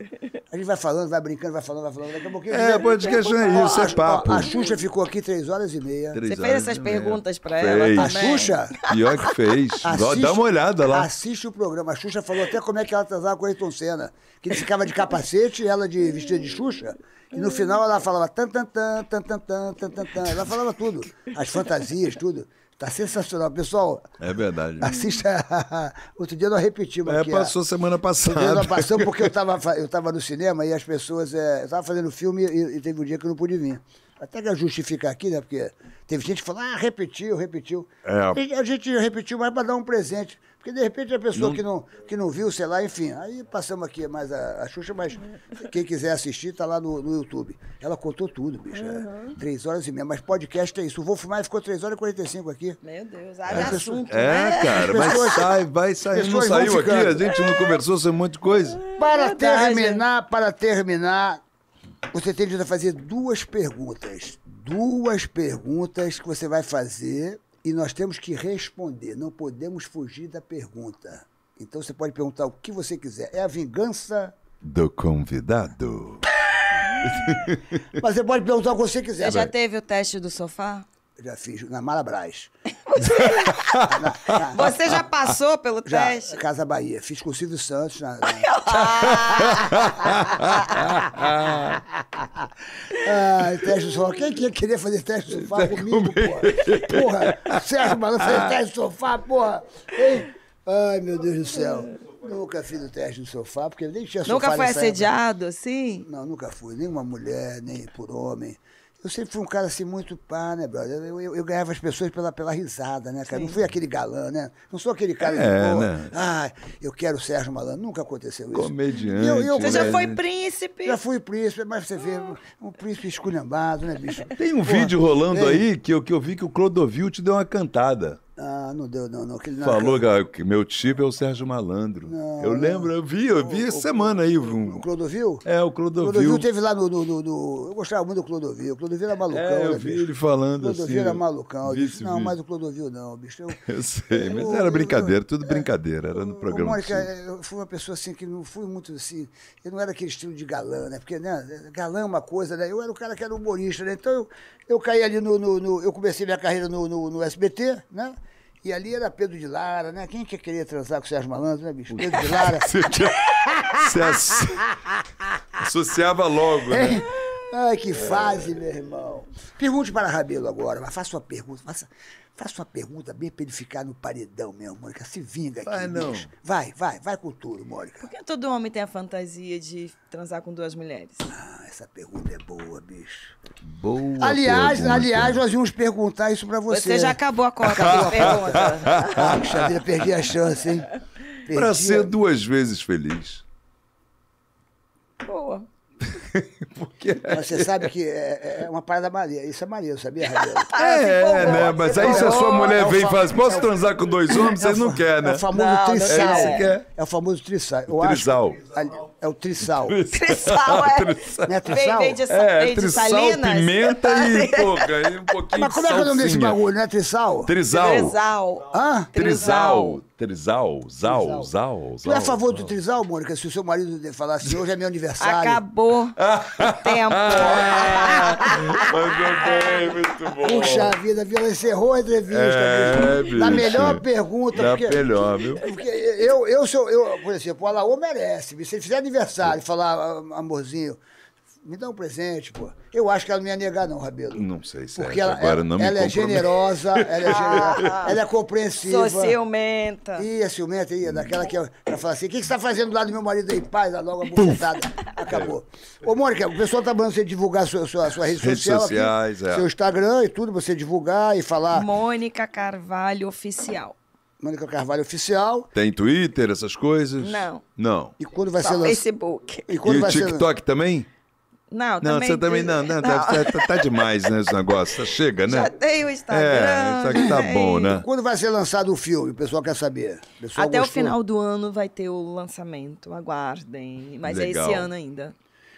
a gente vai falando, vai brincando, vai falando, vai falando. Daqui a pouquinho. É, gente, podcast é isso, é a, papo. a Xuxa ficou aqui três horas e meia. Três Você fez essas perguntas para ela A Xuxa? Pior que fez. Assiste, Dá uma olhada lá. Assiste o programa. A Xuxa falou até como é que ela transava com o Ayrton Senna. Que ele ficava de capacete e ela de vestida de Xuxa. E no final ela falava tan tan tan tan tan tan tan tan. Ela falava falava tudo. As fantasias, tudo. Tá sensacional. Pessoal. É verdade. Assista. Outro dia nós repetimos. É, aqui, passou a... semana passada. Outro nós passamos porque eu tava, eu tava no cinema e as pessoas. É... eu tava fazendo filme e, e, teve um dia que eu não pude vir. Até que justificar aqui, né? Porque teve gente que falou, ah, repetiu, repetiu. É. A gente repetiu, mas para dar um presente. Porque de repente a pessoa não... Que, não, que não viu, sei lá, enfim. Aí passamos aqui mais a, a Xuxa, mas quem quiser assistir tá lá no, no YouTube. Ela contou tudo, bicho. É uhum. É, três horas e meia. Mas podcast é isso. O Wolf Maia ficou três horas e quarenta e cinco aqui. Meu Deus, é, assunto. É, né? cara, mas pessoas, sai, vai sair. Não saiu aqui, a gente não conversou sobre muita coisa. É para é terminar, para terminar, você tem de fazer duas perguntas. Duas perguntas que você vai fazer e nós temos que responder, não podemos fugir da pergunta. Então você pode perguntar o que você quiser. É a vingança do convidado. Mas você pode perguntar o que você quiser. Você já teve o teste do sofá? já fiz na Marabras. Você já passou pelo já, teste? Casa Bahia. Fiz com o Silvio Santos. Na, na... ah, teste do sofá. Quem que queria fazer teste do sofá comigo, porra? Porra, Sérgio Malandro fez ah. teste do sofá, porra. Ai, meu Deus do céu. Nunca fiz o teste do sofá, porque nem tinha nunca sofá. Nunca foi assediado, época. assim? Não, nunca fui. Nenhuma mulher, nem por homem. Eu sempre fui um cara assim muito pá, né, brother? Eu, eu, eu ganhava as pessoas pela, pela risada, né, cara? Sim. Não fui aquele galã, né? Não sou aquele cara é, de, né? ah, eu quero o Sérgio Malandro. Nunca aconteceu isso. Comediante. Eu, eu, né? você já foi né? príncipe. Já fui príncipe, mas você vê, um príncipe esculhambado, né, bicho? Tem um Pô, vídeo rolando é. aí que eu, que eu vi que o Clodovil te deu uma cantada. Ah, não deu, não. não. Aquele Falou na... Ah, que meu tipo é o Sérgio Malandro. Não, eu lembro, eu vi, eu vi o, essa semana aí. Um... O Clodovil? É, o Clodovil. O Clodovil teve lá no, no, no, no, Eu gostava muito do Clodovil. O Clodovil era é, malucão. É, eu né, vi bicho? ele falando Clodovil assim. Clodovil era malucão. disse, não, vice. mas o Clodovil não, bicho. Eu, eu sei, mas eu, era brincadeira, tudo é, brincadeira. Era no programa. Mônica, é, eu fui uma pessoa assim que não fui muito assim. Eu não era aquele estilo de galã, né? Porque, né, galã é uma coisa, né? Eu era o cara que era humorista, né? Então eu, eu caí ali no. no, no eu comecei minha carreira no, no, no SBT, né? E ali era Pedro de Lara, né? Quem que queria transar com o Sérgio Malandro, né, bicho? Pedro de Lara. Você, asso... associava logo, né? É. Ai, que fase, é. meu irmão. Pergunte para Rabelo agora, mas faça sua pergunta. Faça... Faça uma pergunta bem para ele ficar no paredão mesmo, Mônica. Se vinga aqui. Vai, não. Bicho. Vai, vai, vai com tudo, Mônica. Por que todo homem tem a fantasia de transar com duas mulheres? Ah, essa pergunta é boa, bicho. Boa. Aliás, pergunta. aliás, nós íamos perguntar isso para você. Você já acabou a cota acabou pergunta. Puxa perdi a chance, hein? Para ser duas vezes feliz. Boa. Porque... você sabe que é, é, uma parada Maria. Isso é Maria, sabia, É, é né? Mas aí se a sua mulher é vem e fala assim, posso é transar com dois homens? É Vocês não querem, né? É o famoso trisal. trissal. É, o famoso trissal. trisal. é o trissal. Trissal, é. Trissal. é trissal? Vem, de, pimenta e, pouca, um pouquinho Mas como é que é o nome desse bagulho? Não é trissal? Trisal. Trisal. Hã? Trisal. Trizal, Zal, Zal, Zal. Tu é a favor do Trizal, Mônica? Se o seu marido falasse, assim, hoje é meu aniversário. Acabou o tempo. É, bem, muito bom. Puxa vida, Vila encerrou a entrevista. É, Na melhor pergunta. Na porque, melhor, viu? Porque eu, eu, sou, eu, por exemplo, o Alaô merece. Se ele fizer aniversário e falar, ah, amorzinho me dá um presente, pô. Eu acho que ela não ia negar, não, Rabelo. Não sei se Porque ela, Agora ela, é- não me é generosa, ela é generosa, ah. ela é compreensiva. Sou ciumenta. Ia, é ciumenta, ia. É daquela que ela fala assim, o que, que você tá fazendo lá do meu marido aí? Pai, dá logo a bufetada. Acabou. Ô, Mônica, o pessoal tá mandando você divulgar sua, sua, sua rede Redes social. Sociais, aqui, é. Seu Instagram e tudo, você divulgar e falar. Mônica Carvalho Oficial. Mônica Carvalho Oficial. Tem Twitter, essas coisas? Não. Não. E quando vai Só ser lançado? Facebook. E, quando e vai o TikTok ser... também? Não, não, também... você também não, né? não, não. Tá, tá, tá, demais, né, esse negócio. Tá, chega, né? Já tem o Instagram. É, isso aqui tá é bom, né? Quando vai ser lançado o filme? O pessoal quer saber. pessoal Até gostou. o final do ano vai ter o lançamento, aguardem. Mas Legal. é esse ano ainda.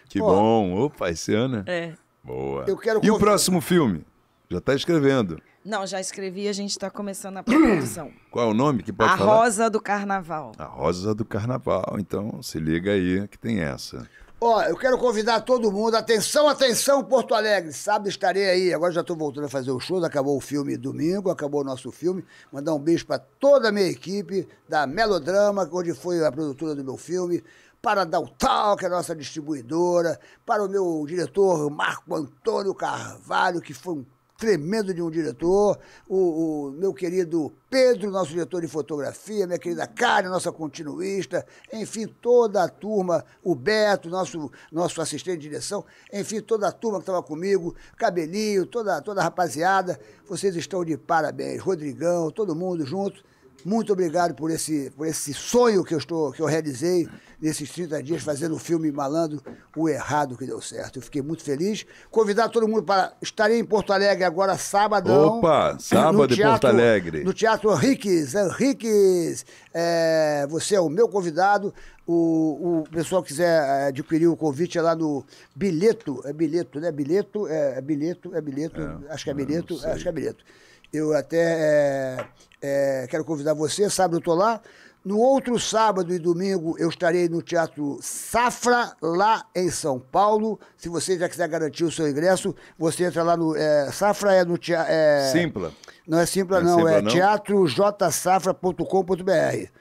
Que Pô. bom. Opa, esse ano? É. é. Boa. Eu quero e o próximo filme? Já tá escrevendo. Não, já escrevi, a gente está começando a produção. Qual é o nome que pode a falar? A Rosa do Carnaval. A Rosa do Carnaval. Então, se liga aí que tem essa. Ó, eu quero convidar todo mundo. Atenção, atenção, Porto Alegre. Sábado estarei aí. Agora já estou voltando a fazer o show. Acabou o filme domingo, acabou o nosso filme. Mandar um beijo para toda a minha equipe da Melodrama, onde foi a produtora do meu filme. Para a Daltal, que é a nossa distribuidora. Para o meu diretor, Marco Antônio Carvalho, que foi um tremendo de um diretor, o, o, meu querido Pedro, nosso diretor de fotografia, minha querida Karen, nossa continuista, enfim, toda a turma, o Beto, nosso, nosso assistente de direção, enfim, toda a turma que estava comigo, Cabelinho, toda, toda a rapaziada, vocês estão de parabéns, Rodrigão, todo mundo junto. Muito obrigado por esse, por esse sonho que eu, estou, que eu realizei nesses 30 dias fazendo o filme Malandro, o errado que deu certo. Eu fiquei muito feliz. Convidar todo mundo para estarei em Porto Alegre agora sábado. Opa, sábado de em Porto Alegre. No Teatro Henriques, Henriques. É, você é o meu convidado. O, o pessoal quiser é, adquirir o convite é lá no Bilheto, é Bilheto, né? Bilheto, é, é Bilheto, é Bilheto, é, acho que é, é Bilheto, é, acho que é Bilheto. Eu até é, quero convidar você, sábado eu estou lá. No outro sábado e domingo eu estarei no Teatro Safra, lá em São Paulo. Se você já quiser garantir o seu ingresso, você entra lá no. É, Safra é no Teatro. É, Simpla. Não é Simpla, é não, é, é teatrojsafra.com.br.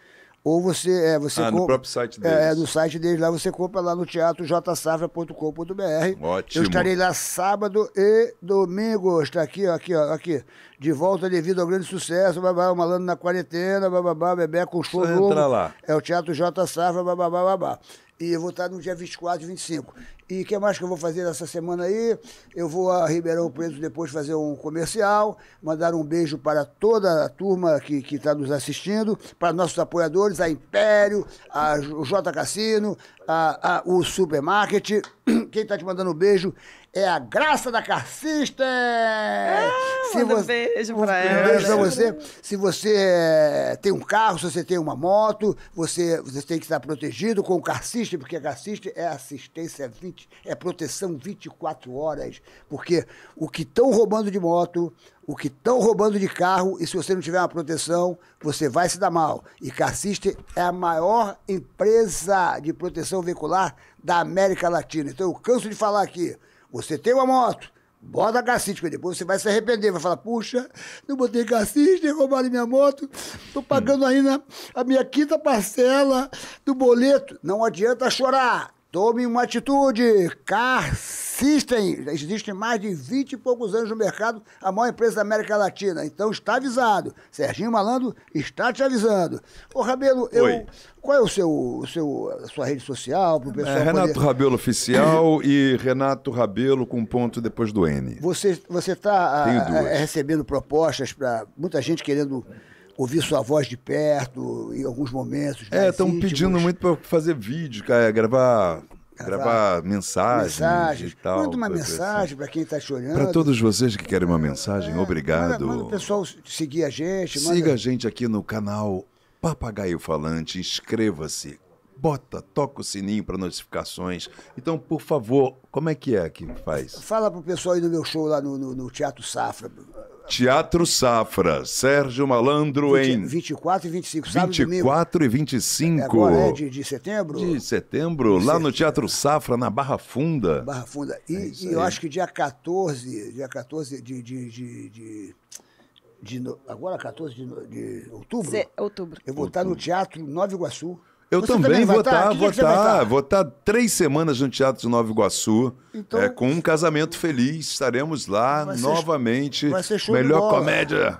Ou você. É, você ah, compra, no próprio site é, é, deles. É, no site deles lá, você compra lá no teatro jsafra.com.br. Ótimo. Eu estarei lá sábado e domingo. Está aqui, ó, aqui, ó, aqui. De volta devido ao grande sucesso, babá, o malandro na quarentena, babá, bebê com show Só lá. É o Teatro J Safra, babá, babá. E eu vou estar no dia 24 e 25. E o que mais que eu vou fazer essa semana aí? Eu vou a Ribeirão Preto depois fazer um comercial, mandar um beijo para toda a turma que está nos assistindo, para nossos apoiadores, a Império, a J Cassino, a, a, o supermarket. Quem está te mandando um beijo é a Graça da Carcista. Ah, se você, um beijo pra um, ela. Um beijo pra né? você. Se você eh, tem um carro, se você tem uma moto, você, você tem que estar protegido com o carcista, porque a carcista é assistência 20, é proteção 24 horas. Porque o que estão roubando de moto, o que estão roubando de carro e se você não tiver uma proteção, você vai se dar mal. E Car é a maior empresa de proteção veicular da América Latina. Então eu canso de falar aqui, você tem uma moto, bota a depois você vai se arrepender, vai falar, puxa, não botei Car é roubaram minha moto, estou pagando ainda a minha quinta parcela do boleto. Não adianta chorar Tome uma atitude! Car System existe mais de 20 e poucos anos no mercado, a maior empresa da América Latina. Então está avisado. Serginho Malandro está te avisando. Ô Rabelo, eu, qual é o seu, seu, a sua rede social? Pro é, pessoal é, Renato poder... Rabelo Oficial e Renato Rabelo com ponto depois do N. Você está você tá, ah, é, recebendo propostas para muita gente querendo ouvir sua voz de perto em alguns momentos. É, estão pedindo muito para fazer vídeo, cara, gravar gravar mensagens, mensagens. Tal, manda uma mensagem para quem está te olhando. Para todos vocês que querem uma mensagem, é, obrigado. Manda, manda, o pessoal seguir a gente. Manda... Siga a gente aqui no canal Papagaio Falante, inscreva-se. Bota, toca o sininho para notificações. Então, por favor, como é que é que faz? Fala pro pessoal aí do meu show lá no, no, no Teatro Safra. Teatro Safra, Sérgio Malandro 20, em. 24 e 25, sábado 24 e 25. É, agora é de, de setembro? De setembro, de lá setembro. no Teatro Safra, na Barra Funda. Barra Funda. E, é e eu acho que dia 14, dia 14 de. de, de, de, de agora, 14 de, outubro? Se, outubro. Eu vou outubro. estar no Teatro Nova Iguaçu. Eu também, também, vou estar, tá, vou estar, tá. vou estar tá três semanas no Teatro de Nova Iguaçu, então, é, com um casamento feliz, estaremos lá vai novamente. Ser, vai ser show Melhor comédia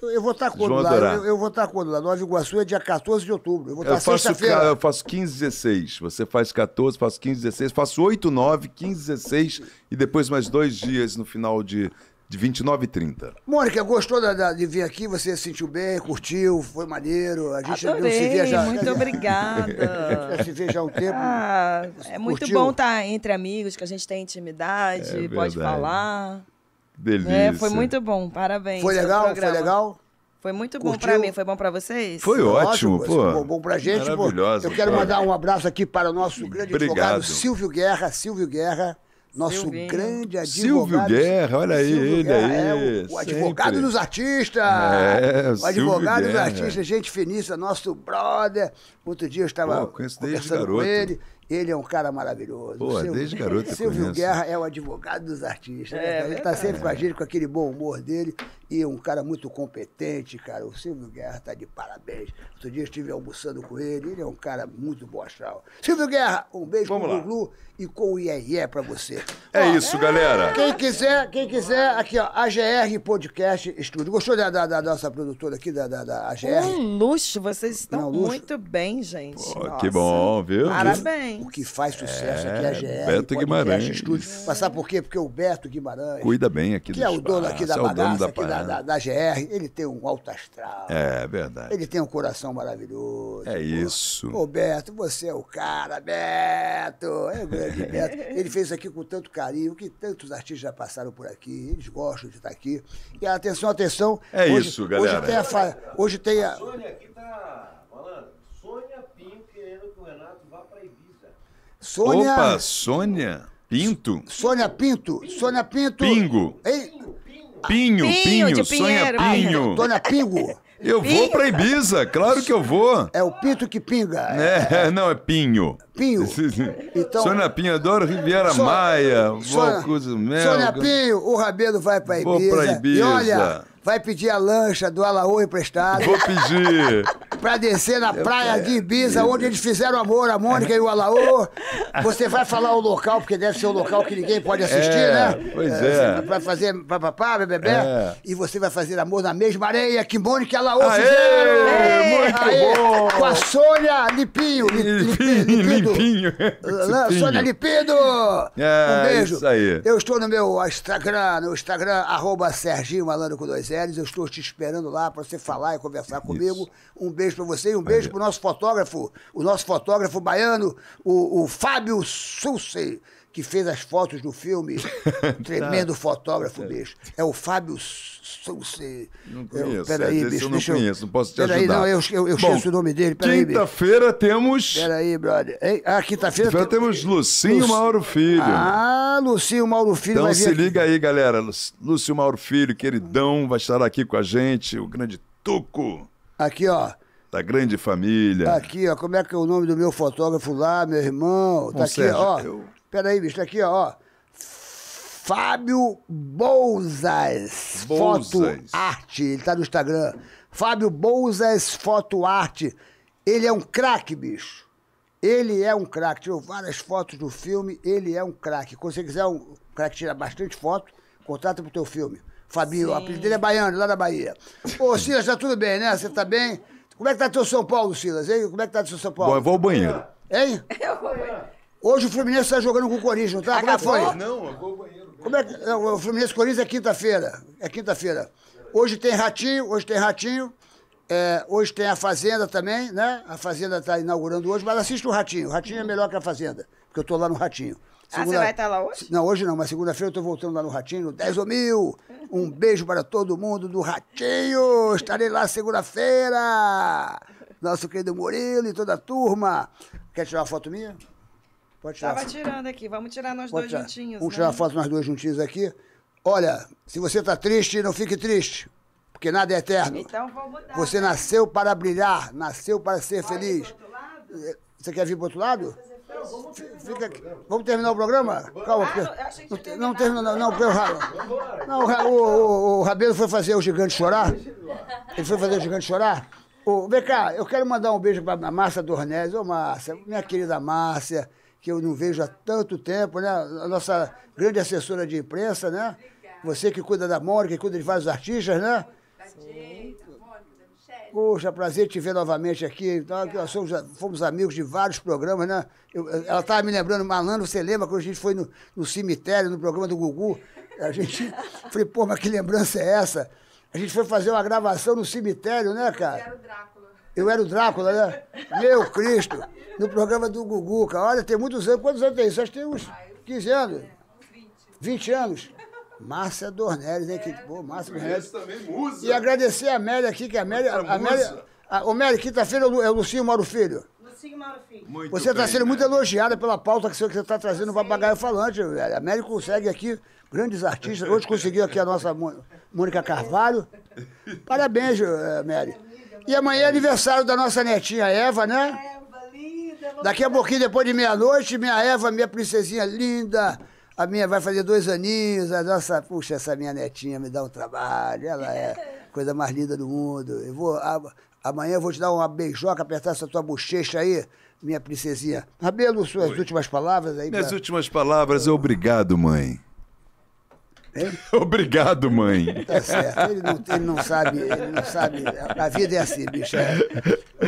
eu vou estar quando João lá? Eu, eu, vou estar tá quando lá? Nova Iguaçu é dia 14 de outubro. Eu vou estar sexta-feira. Eu faço 15, 16. Você faz 14, faço 15, 16. Faço 8, 9, 15, 16. E depois mais dois dias no final de de 29 e 30. Mônica, gostou da, da, de vir aqui? Você se sentiu bem, curtiu, foi maneiro? A gente Adorei, se vê já. Muito obrigada. se vê já um tempo. Ah, é muito bom estar tá entre amigos, que a gente tem intimidade, é pode falar. É, Delícia. É, foi muito bom, parabéns. Foi legal? Foi legal? Foi muito bom para mim, foi bom para vocês? Foi ótimo, pô. Foi bom, bom pra gente, pô. Eu quero cara. mandar um abraço aqui para o nosso grande Obrigado. advogado Silvio Guerra, Silvio Guerra nosso Silvinho. grande advogado. Silvio Guerra, olha aí, Silvio ele Guerra, é aí. É, o, o advogado sempre. dos artistas. É, o advogado dos artistas, gente finista, nosso brother. Outro dia eu estava Pô, conversando com ele. Ele é um cara maravilhoso. Pô, Silvio, desde garoto Silvio Guerra é o advogado dos artistas. Né, é, Ele está sempre com a gente, com aquele bom humor dele. E um cara muito competente, cara. O Silvio Guerra está de parabéns. Outro dia estive almoçando com ele, ele é um cara muito bom astral. Silvio Guerra, um beijo Vamos com o Glu e com o IÉ pra você. É ó, isso, galera. Quem quiser, quem quiser, aqui, ó, AGR Podcast Estúdio. Gostou da, da, da nossa produtora aqui, da, da, da AGR? Um luxo, vocês estão Não, luxo. muito bem, gente. Pô, que bom, viu? Parabéns. O que faz sucesso é, aqui é, é a AGR. Beto Podcast Guimarães. Estúdio. Passar por quê? Porque o Beto Guimarães. Cuida bem aqui que do Que é o dono aqui da é bagaça, da, aqui da, da, da, AGR. Ele tem um alto astral. É, verdade. Ele tem um coração coração maravilhoso. É pô. isso. Roberto, você é o cara, Beto! É o grande Beto. Ele fez aqui com tanto carinho, que tantos artistas já passaram por aqui, eles gostam de estar aqui. E atenção, atenção. É hoje, isso, galera. Hoje tem a. Fa... Hoje tem a... a Sônia aqui tá. falando. Sônia Pinho querendo que o Renato vá para Ibiza. Sônia. Opa, Sônia Pinto? Sônia Pinto. Pingo. Sônia Pinto. Pingo. Ei? Ah, Pinho, Pinho, Pinho, Pinho Sônia Pinho. Sônia Pingo. Eu pinga. vou pra Ibiza, claro que eu vou. É o pinto que pinga. É, é, é não, é pinho. Pinho. Então, Sônia Pinho, adoro Riviera Sônia, Maia, Sônia, coisa Sônia Pinho, o Rabelo vai pra Ibiza. Vou pra Ibiza. E olha, vai pedir a lancha do Alaô emprestado. Vou pedir. pra descer na praia de Ibiza, onde eles fizeram amor, a Mônica e o Alaô. Você vai falar o local, porque deve ser um local que ninguém pode assistir, é, né? Pois é. Pra é. fazer papapá, bebê, é. e você vai fazer amor na mesma areia que Mônica e Alaô fizeram. Aê, muito Aê. Com a Sônia Lipinho. Lipinho. Lipido. Sônia Lipido. É, um é beijo. Isso aí. Eu estou no meu Instagram, no Instagram, arroba Serginho Malandro com dois L's. Eu estou te esperando lá pra você falar e conversar comigo. Um beijo beijo para você e um beijo para o nosso fotógrafo, o nosso fotógrafo baiano, o, o Fábio Sulce, que fez as fotos do filme. Um tá. tremendo fotógrafo, é. bicho. É o Fábio Sulce. Não é conheço. Eu, peraí, bicho, eu não deixa eu... conheço, não posso te peraí, ajudar. Não, eu, eu, eu Bom, esqueço o nome dele. Quinta-feira temos. Peraí, brother. Ei, ah, quinta-feira tem... temos Lucinho Mauro Filho. Ah, Lucinho Mauro Filho então vai vir. se liga aí, galera. Lucinho Mauro Filho, queridão, vai estar aqui com a gente, o grande Tuco. Aqui, ó da grande família. Tá aqui, ó, como é que é o nome do meu fotógrafo lá, meu irmão? Tá Bom, aqui, Sérgio, ó. Eu... Peraí, bicho, tá aqui, ó. Fábio Bouzas, Foto Arte. Ele tá no Instagram. Fábio Bouzas Foto Arte. Ele é um craque, bicho. Ele é um craque. Tirou várias fotos do filme. Ele é um craque. Quando você quiser um craque tirar bastante foto, contrata pro teu filme. Fabinho, o apelido dele é baiano, lá da Bahia. Ô, Silas, tá tudo bem, né? Você tá bem? Como é que tá teu São Paulo, Silas? Hein? Como é que tá teu São Paulo? Bom, eu vou ao banheiro. Hein? Eu vou ao banheiro. Hoje o Fluminense tá jogando com o Corinthians, não tá? Acabou? Como é que foi? Não, eu vou ao banheiro. Como é que... Não, o Fluminense Corinthians é quinta-feira. É quinta-feira. Hoje tem Ratinho, hoje tem Ratinho. É, hoje tem a Fazenda também, né? A Fazenda está inaugurando hoje, mas assiste o Ratinho. O Ratinho é melhor que a Fazenda, porque eu estou lá no Ratinho. Segunda... Ah, você vai estar tá lá hoje? Não, hoje não, mas segunda-feira eu estou voltando lá no Ratinho, 10 ou mil. Um beijo para todo mundo do Ratinho. Estarei lá segunda-feira. Nosso querido Murilo e toda a turma. Quer tirar uma foto minha? Pode tirar. Tava tirando aqui, vamos tirar nós Pode dois tirar. juntinhos. Vamos né? tirar a foto nós dois juntinhos aqui. Olha, se você está triste, não fique triste, porque nada é eterno. Então vou mudar. Você né? nasceu para brilhar, nasceu para ser Pode feliz. Você quer vir para outro lado? vamos, terminar Fica aqui. vamos terminar o programa? Calma, ah, porque... não, termina terminou, não, não, porque eu... Então. Não, o, o, Rabelo foi fazer o gigante chorar. Ele foi fazer o gigante chorar. Ô, vem cá, eu quero mandar um beijo para a Márcia Dornelles. Ô, Márcia, minha querida Márcia, que eu não vejo há tanto tempo, né? A nossa grande assessora de imprensa, né? Você que cuida da Mônica, que cuida de vários artistas, né? Tadinho. Poxa, prazer te ver novamente aqui. Nós somos, fomos amigos de vários programas, né? Eu, eh, ela estava me lembrando, malandro, você lembra quando a gente foi no, no cemitério, no programa do Gugu? A gente. Falei, pô, mas que lembrança é essa? A gente foi fazer uma gravação no cemitério, né, cara? Eu era o Drácula. Eu era o Drácula, né? Meu Cristo! No programa do Gugu, cara. Olha, tem muitos anos. Quantos anos tem isso? Acho que tem uns 15 ah, anos. 20 é, anos. Márcia Dornelles, hein? Que, pô, é, Márcia Dornelles. também, musa. E agradecer a Amélia aqui, que a Amélia... A Amélia a, ô, Amélia, quinta-feira é, é o Lucinho Mauro Filho. Lucinho Mauro Filho. Muito você está sendo né? muito elogiada pela pauta que você está trazendo o Papagaio Falante. A Amélia consegue aqui grandes artistas. Hoje conseguiu aqui a nossa Mônica Carvalho. Parabéns, eh, Amélia. E amanhã é, é aniversário da nossa netinha Eva, né? Eva, linda. Daqui a pouquinho, depois de meia-noite, minha Eva, minha princesinha linda. A minha vai fazer dois aninhos, a nossa, puxa, essa minha netinha me dá um trabalho, ela é a coisa mais linda do mundo. Eu vou, a, amanhã eu vou te dar uma beijoca, apertar essa tua bochecha aí, minha princesinha. Rabelo, suas Oi. últimas palavras aí. Minhas pra... últimas palavras obrigado, mãe. Obrigado, mãe. Tá certo. Ele não, ele não, sabe, ele não sabe. A vida é assim, bicho. É.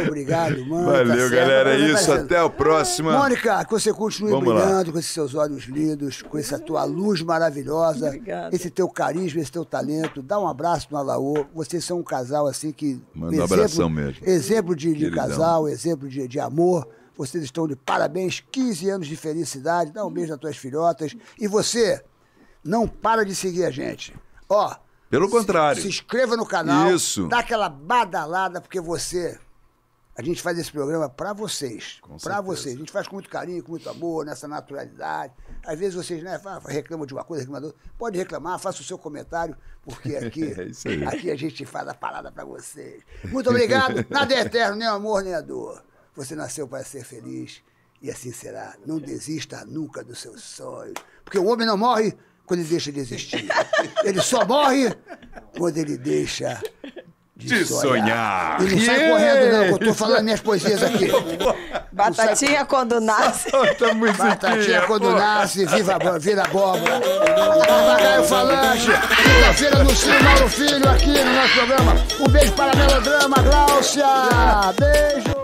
Obrigado, mãe. Tá Valeu, tá galera. É isso. Até o próximo. Mônica, que você continue Vamos brilhando lá. com esses seus olhos lindos, com essa tua luz maravilhosa, Obrigada. esse teu carisma, esse teu talento. Dá um abraço no Alaô. Vocês são um casal assim que. Manda exemplo, um abração mesmo. Exemplo de, de casal, exemplo de, de amor. Vocês estão de parabéns, 15 anos de felicidade. Dá um beijo nas tuas filhotas. E você, não para de seguir a gente. Ó. Pelo se, contrário. Se inscreva no canal. Isso. Dá aquela badalada, porque você. A gente faz esse programa para vocês. Para vocês. A gente faz com muito carinho, com muito amor, nessa naturalidade. Às vezes vocês né, reclamam de uma coisa, reclamam de outra. Pode reclamar, faça o seu comentário, porque aqui, é aqui a gente faz a parada para vocês. Muito obrigado. Nada é eterno, nem amor, nem a dor. Você nasceu para ser feliz e assim será. Não desista nunca dos seus sonhos. Porque o homem não morre quando ele deixa de existir. ele só morre quando ele deixa de, de sonhar. sonhar. não sai correndo, não, eu tô falando minhas poesias aqui. Batatinha sai... quando nasce. Batatinha quando nasce, viva, vira abóbora. Papagaio Falange, quinta-feira no Cine Mauro Filho, aqui no nosso programa. Um beijo para a Melodrama, Gláucia. Beijo.